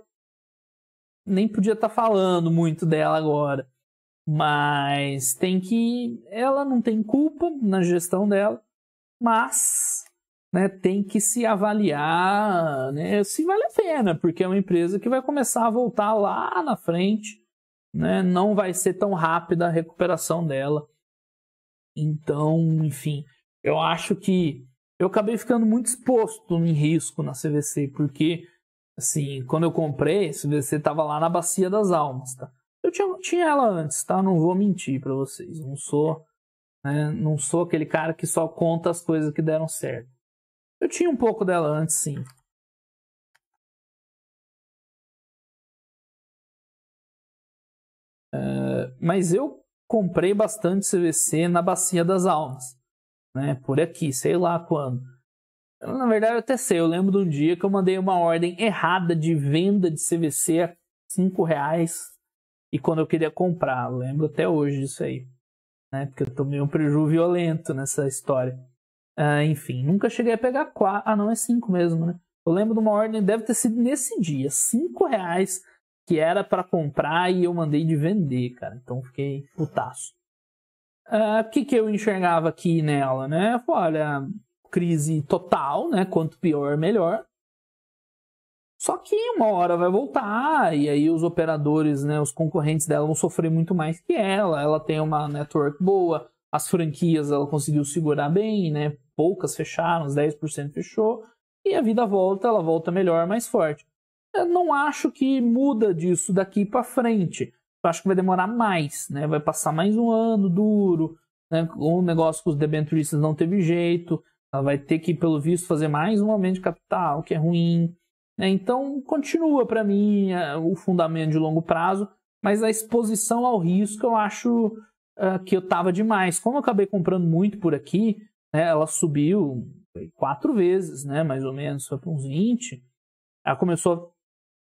nem podia estar tá falando muito dela agora. Mas tem que. Ela não tem culpa na gestão dela, mas né, tem que se avaliar né, se vale a pena, porque é uma empresa que vai começar a voltar lá na frente, né, não vai ser tão rápida a recuperação dela. Então, enfim, eu acho que eu acabei ficando muito exposto em risco na CVC, porque assim, quando eu comprei, a CVC estava lá na Bacia das Almas, tá? Eu tinha, tinha ela antes, tá? Não vou mentir para vocês, não sou, né, não sou aquele cara que só conta as coisas que deram certo. Eu tinha um pouco dela antes, sim. É, mas eu comprei bastante CVC na Bacia das Almas, né? Por aqui, sei lá quando. na verdade, eu até sei. Eu lembro de um dia que eu mandei uma ordem errada de venda de CVC a 5 reais e quando eu queria comprar. lembro até hoje disso aí, né? Porque eu tomei um prejuízo violento nessa história. Uh, enfim, nunca cheguei a pegar quatro. Ah, não, é cinco mesmo, né? Eu lembro de uma ordem, deve ter sido nesse dia, cinco reais que era para comprar e eu mandei de vender, cara. Então fiquei putaço. Ah, o uh, que, que eu enxergava aqui nela, né? Olha, crise total, né? Quanto pior, melhor. Só que uma hora vai voltar, e aí os operadores, né, os concorrentes dela vão sofrer muito mais que ela. Ela tem uma network boa, as franquias ela conseguiu segurar bem, né? poucas fecharam, uns 10% fechou, e a vida volta, ela volta melhor, mais forte. Eu não acho que muda disso daqui para frente. Eu acho que vai demorar mais, né? Vai passar mais um ano duro, né? Um negócio com os debenturistas não teve jeito, ela vai ter que, pelo visto, fazer mais um aumento de capital, que é ruim. Né? Então, continua para mim é, o fundamento de longo prazo, mas a exposição ao risco eu acho uh, que eu estava demais. Como eu acabei comprando muito por aqui, né, ela subiu quatro vezes, né, mais ou menos, foi para uns 20. Ela começou.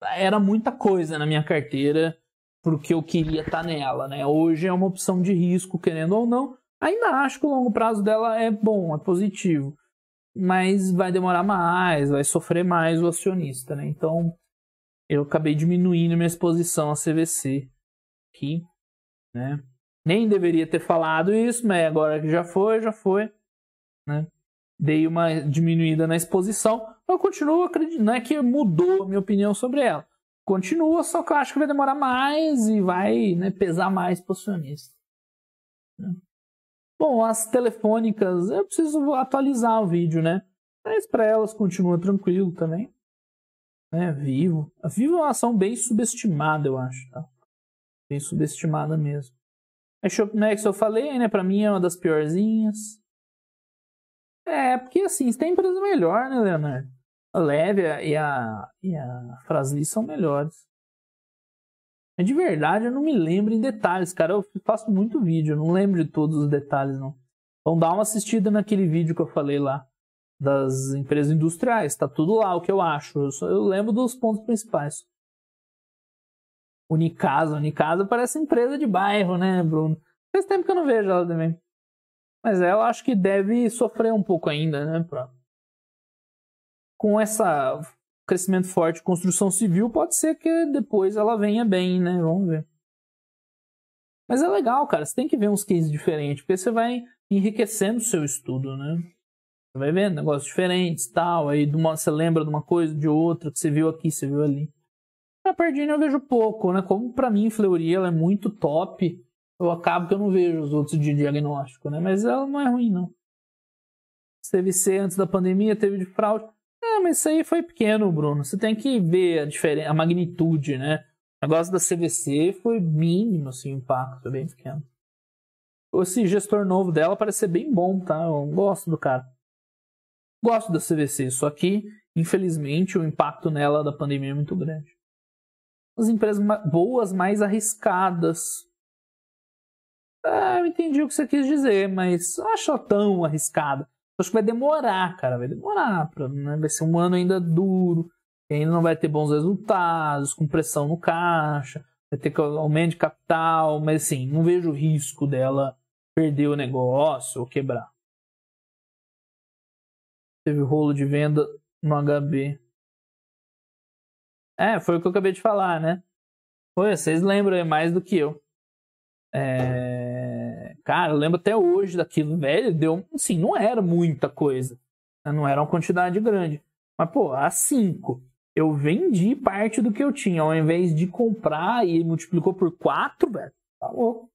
A... Era muita coisa na minha carteira porque eu queria estar tá nela, né? Hoje é uma opção de risco, querendo ou não. Ainda acho que o longo prazo dela é bom, é positivo, mas vai demorar mais, vai sofrer mais o acionista, né? Então eu acabei diminuindo minha exposição à CVC aqui, né? Nem deveria ter falado isso, mas é agora que já foi, já foi né? Dei uma diminuída na exposição, eu continuo acreditando, não é que mudou a minha opinião sobre ela. Continua, só que eu acho que vai demorar mais e vai né, pesar mais para o acionista. Bom, as telefônicas, eu preciso atualizar o vídeo, né? Mas para elas continua tranquilo também. Né? vivo. A Vivo é uma ação bem subestimada, eu acho. Tá? Bem subestimada mesmo. A é né, Shopnex eu falei, né? Pra mim é uma das piorzinhas. É, porque assim, tem empresa melhor, né, Leonardo? A Levia e a, e a Frasli são melhores. É de verdade, eu não me lembro em detalhes, cara. Eu faço muito vídeo, eu não lembro de todos os detalhes, não. Então dá uma assistida naquele vídeo que eu falei lá das empresas industriais. Tá tudo lá o que eu acho. Eu, só, eu lembro dos pontos principais. Unicasa, Unicasa parece empresa de bairro, né, Bruno? Faz tempo que eu não vejo ela também. Mas é, ela acho que deve sofrer um pouco ainda, né? Pra... Com esse crescimento forte de construção civil, pode ser que depois ela venha bem, né? Vamos ver. Mas é legal, cara. Você tem que ver uns cases diferentes, porque você vai enriquecendo o seu estudo, né? Você vai vendo negócios diferentes tal. Aí você lembra de uma coisa, de outra, que você viu aqui, você viu ali. A Pardini eu vejo pouco, né? Como para mim, Fleury, ela é muito top eu acabo que eu não vejo os outros de diagnóstico, né? Mas ela não é ruim, não. Teve C antes da pandemia, teve de fraude. Ah, mas isso aí foi pequeno, Bruno. Você tem que ver a, diferença, a magnitude, né? O negócio da CVC foi mínimo, assim, o impacto, bem pequeno. Esse gestor novo dela parece ser bem bom, tá? Eu gosto do cara. Gosto da CVC, só que, infelizmente, o impacto nela da pandemia é muito grande. As empresas boas mais arriscadas ah, eu entendi o que você quis dizer, mas eu acho tão arriscado. Acho que vai demorar, cara, vai demorar. Pra, né? Vai ser um ano ainda duro, ainda não vai ter bons resultados, com pressão no caixa, vai ter aumento de capital, mas assim, não vejo risco dela perder o negócio ou quebrar. Teve rolo de venda no HB. É, foi o que eu acabei de falar, né? Pô, vocês lembram é mais do que eu. É... Cara, eu lembro até hoje daquilo, velho, deu, assim, não era muita coisa. Né, não era uma quantidade grande. Mas, pô, a 5. Eu vendi parte do que eu tinha, ao invés de comprar e multiplicou por 4, velho. Tá louco.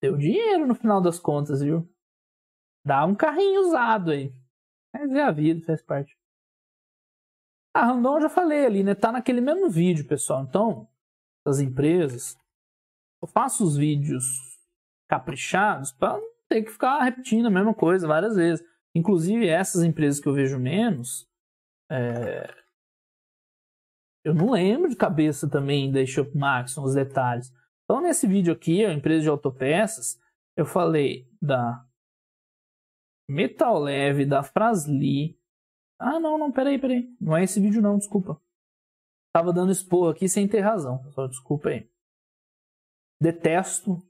Deu dinheiro no final das contas, viu? Dá um carrinho usado aí. Mas é a vida, faz parte. A ah, Randon eu já falei ali, né? Tá naquele mesmo vídeo, pessoal. Então, as empresas, eu faço os vídeos caprichados para não ter que ficar repetindo a mesma coisa várias vezes. Inclusive, essas empresas que eu vejo menos, é... eu não lembro de cabeça também da Shop Max, os detalhes. Então, nesse vídeo aqui, a empresa de autopeças, eu falei da Metal Leve, da Frasli. Ah, não, não, peraí, peraí. Não é esse vídeo, não, desculpa. Tava dando expor aqui sem ter razão. Só desculpa aí. Detesto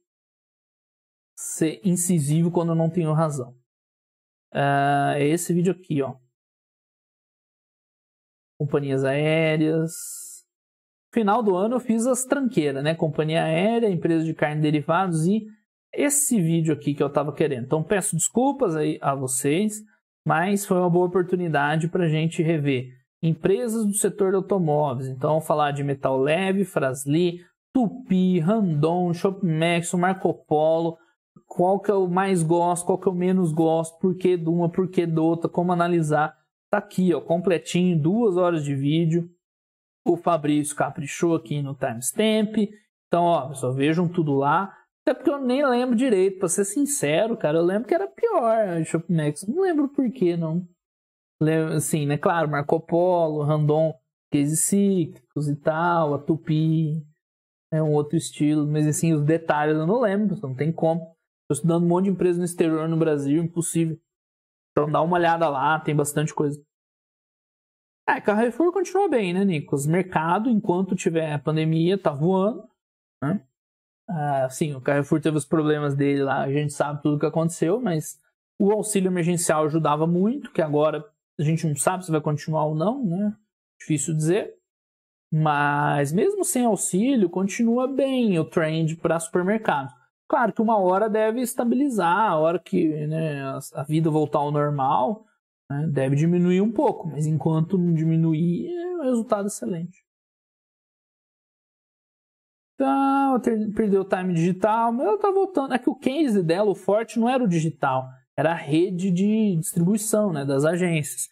ser incisivo quando eu não tenho razão. Ah, é esse vídeo aqui, ó. Companhias aéreas. Final do ano eu fiz as tranqueiras, né? Companhia aérea, empresa de carne e derivados e esse vídeo aqui que eu estava querendo. Então peço desculpas aí a vocês, mas foi uma boa oportunidade para a gente rever empresas do setor de automóveis. Então falar de Metal Leve, Frasli, Tupi, Randon, Shopmex, Marco Polo, qual que eu mais gosto, qual que eu menos gosto, por que de uma, por que da outra, como analisar. Tá aqui, ó, completinho, duas horas de vídeo. O Fabrício caprichou aqui no timestamp. Então, ó, pessoal, vejam tudo lá. Até porque eu nem lembro direito, pra ser sincero, cara, eu lembro que era pior Shopping Shopnex. Não lembro por que, não. assim, né, claro, Marco Polo, Randon, case cíclicos e tal, a Tupi, é um outro estilo, mas assim, os detalhes eu não lembro, não tem como estou estudando um monte de empresa no exterior, no Brasil, impossível. Então dá uma olhada lá, tem bastante coisa. É, Carrefour continua bem, né, Nicos? Mercado, enquanto tiver a pandemia, tá voando. Né? Ah, sim, o Carrefour teve os problemas dele lá, a gente sabe tudo o que aconteceu, mas o auxílio emergencial ajudava muito, que agora a gente não sabe se vai continuar ou não, né? Difícil dizer. Mas mesmo sem auxílio, continua bem o trend para supermercado. Claro que uma hora deve estabilizar, a hora que né, a vida voltar ao normal, né, deve diminuir um pouco, mas enquanto não diminuir, é um resultado excelente. Então, perdeu o time digital, mas ela está voltando. É que o case dela, o forte, não era o digital, era a rede de distribuição né, das agências.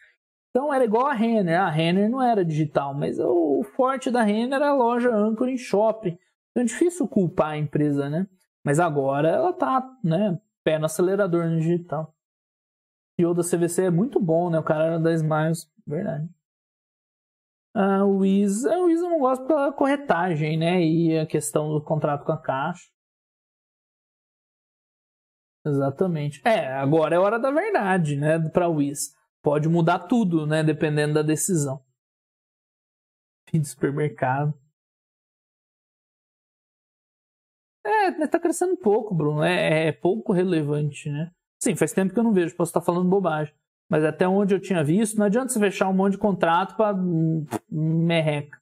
Então era igual a Renner, a Renner não era digital, mas o forte da Renner era a loja Anchor em shopping. Então é difícil culpar a empresa, né? Mas agora ela tá, né, pé no acelerador no digital. O CEO da CVC é muito bom, né? O cara era da Smiles, verdade. A ah, Wiz, a é, Wiz eu não gosto pela corretagem, né? E a questão do contrato com a Caixa. Exatamente. É, agora é hora da verdade, né? Pra Wiz. Pode mudar tudo, né? Dependendo da decisão. Fim de supermercado. É, tá crescendo pouco, Bruno. É, é, é, pouco relevante, né? Sim, faz tempo que eu não vejo, posso estar falando bobagem. Mas até onde eu tinha visto, não adianta você fechar um monte de contrato pra hum, merreca.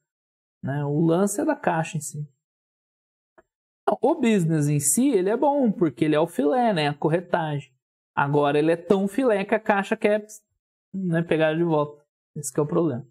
Né? O lance é da caixa em si. Não, o business em si, ele é bom, porque ele é o filé, né? A corretagem. Agora ele é tão filé que a caixa quer né, pegar de volta. Esse é o problema.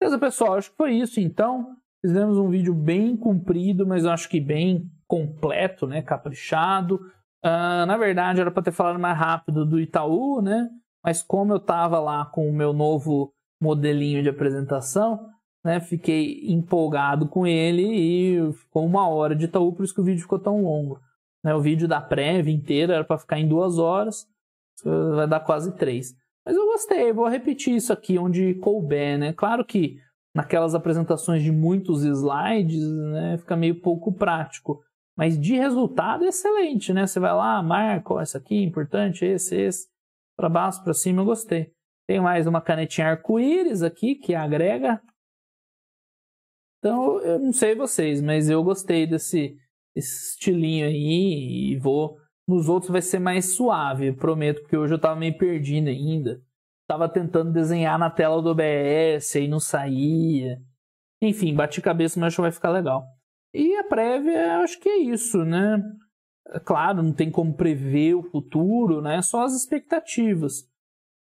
Beleza, pessoal? Acho que foi isso, então. Fizemos um vídeo bem comprido, mas acho que bem completo, né, caprichado. Uh, na verdade, era para ter falado mais rápido do Itaú, né? Mas como eu estava lá com o meu novo modelinho de apresentação, né, fiquei empolgado com ele e ficou uma hora de Itaú, por isso que o vídeo ficou tão longo. Né, o vídeo da prévia inteira era para ficar em duas horas, ah, vai dar quase três. Mas eu gostei, vou repetir isso aqui onde couber, né? Claro que naquelas apresentações de muitos slides, né, fica meio pouco prático. Mas de resultado, excelente, né? Você vai lá, marca, ó, essa aqui, é importante, esse, esse, para baixo, para cima, eu gostei. Tem mais uma canetinha arco-íris aqui, que agrega. Então, eu não sei vocês, mas eu gostei desse, desse estilinho aí e vou... Nos outros vai ser mais suave, prometo, porque hoje eu estava meio perdido ainda. Tava tentando desenhar na tela do OBS e não saía. Enfim, bati cabeça, mas acho que vai ficar legal. E a prévia, acho que é isso, né? É claro, não tem como prever o futuro, né? Só as expectativas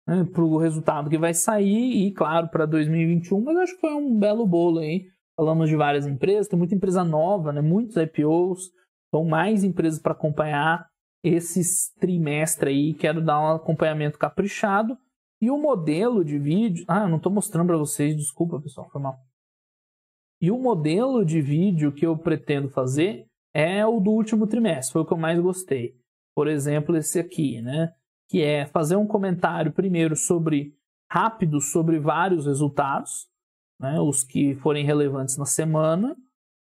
né? para o resultado que vai sair e, claro, para 2021. Mas acho que foi um belo bolo aí. Falamos de várias empresas, tem muita empresa nova, né? Muitos IPOs, então mais empresas para acompanhar esse trimestre aí. Quero dar um acompanhamento caprichado. E o modelo de vídeo. Ah, não estou mostrando para vocês, desculpa pessoal, foi mal. E o modelo de vídeo que eu pretendo fazer é o do último trimestre, foi o que eu mais gostei. Por exemplo, esse aqui, né? Que é fazer um comentário primeiro sobre rápido sobre vários resultados, né? Os que forem relevantes na semana.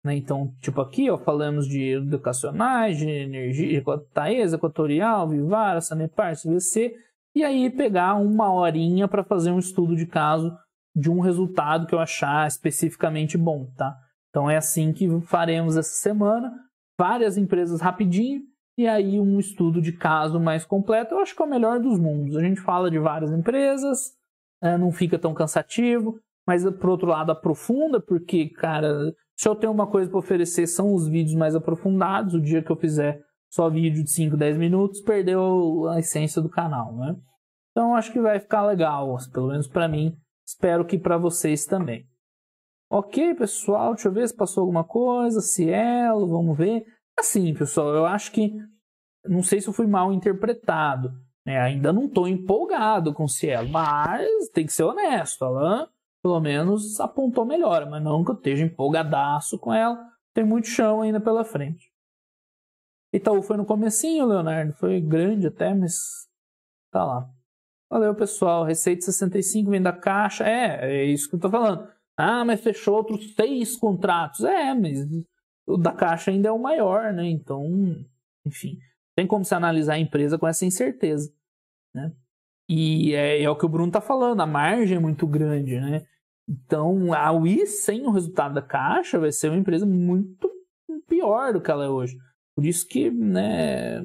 Né? Então, tipo aqui, ó, falamos de educacionais, de energia, Taesa, tá, Equatorial, Vivara, Sanepar, CVC, e aí pegar uma horinha para fazer um estudo de caso de um resultado que eu achar especificamente bom, tá? Então é assim que faremos essa semana, várias empresas rapidinho e aí um estudo de caso mais completo. Eu acho que é o melhor dos mundos. A gente fala de várias empresas, né, não fica tão cansativo, mas por outro lado aprofunda, porque, cara, se eu tenho uma coisa para oferecer são os vídeos mais aprofundados. O dia que eu fizer só vídeo de 5, 10 minutos, perdeu a essência do canal, né? Então acho que vai ficar legal, assim, pelo menos para mim. Espero que para vocês também. Ok, pessoal, deixa eu ver se passou alguma coisa, Cielo, é, vamos ver. É assim, pessoal, eu acho que não sei se eu fui mal interpretado. Né? Ainda não estou empolgado com o Cielo, mas tem que ser honesto. Alain, pelo menos apontou melhor, mas não que eu esteja empolgadaço com ela. Tem muito chão ainda pela frente. Itaú foi no comecinho, Leonardo. Foi grande até, mas tá lá. Valeu, pessoal. Receita 65 vem da caixa. É, é isso que eu estou falando. Ah, mas fechou outros seis contratos. É, mas o da caixa ainda é o maior, né? Então, enfim, tem como se analisar a empresa com essa incerteza, né? E é, é o que o Bruno está falando, a margem é muito grande, né? Então, a Wii sem o resultado da caixa vai ser uma empresa muito pior do que ela é hoje. Por isso que, né,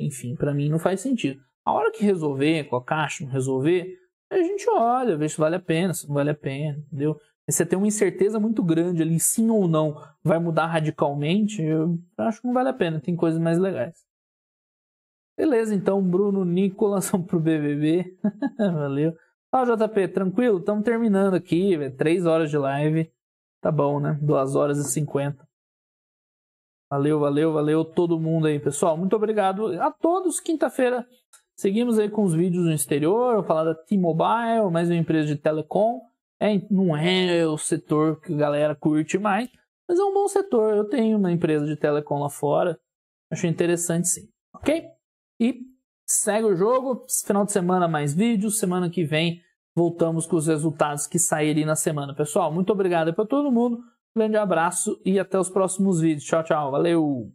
enfim, para mim não faz sentido. A hora que resolver, com a caixa, não resolver, a gente olha, vê se vale a pena, se não vale a pena, entendeu? E você tem uma incerteza muito grande ali, sim ou não, vai mudar radicalmente, eu acho que não vale a pena, tem coisas mais legais. Beleza, então, Bruno, Nicolas, vamos pro BBB. Valeu. Ah JP, tranquilo? Estamos terminando aqui, três horas de live. Tá bom, né? Duas horas e cinquenta. Valeu, valeu, valeu todo mundo aí, pessoal. Muito obrigado a todos. Quinta-feira Seguimos aí com os vídeos no exterior, vou falar da T-Mobile, mais uma empresa de telecom. É, não é o setor que a galera curte mais, mas é um bom setor. Eu tenho uma empresa de telecom lá fora, achei interessante sim, ok? E segue o jogo, final de semana mais vídeos, semana que vem voltamos com os resultados que saírem na semana. Pessoal, muito obrigado para todo mundo, grande abraço e até os próximos vídeos. Tchau, tchau, valeu!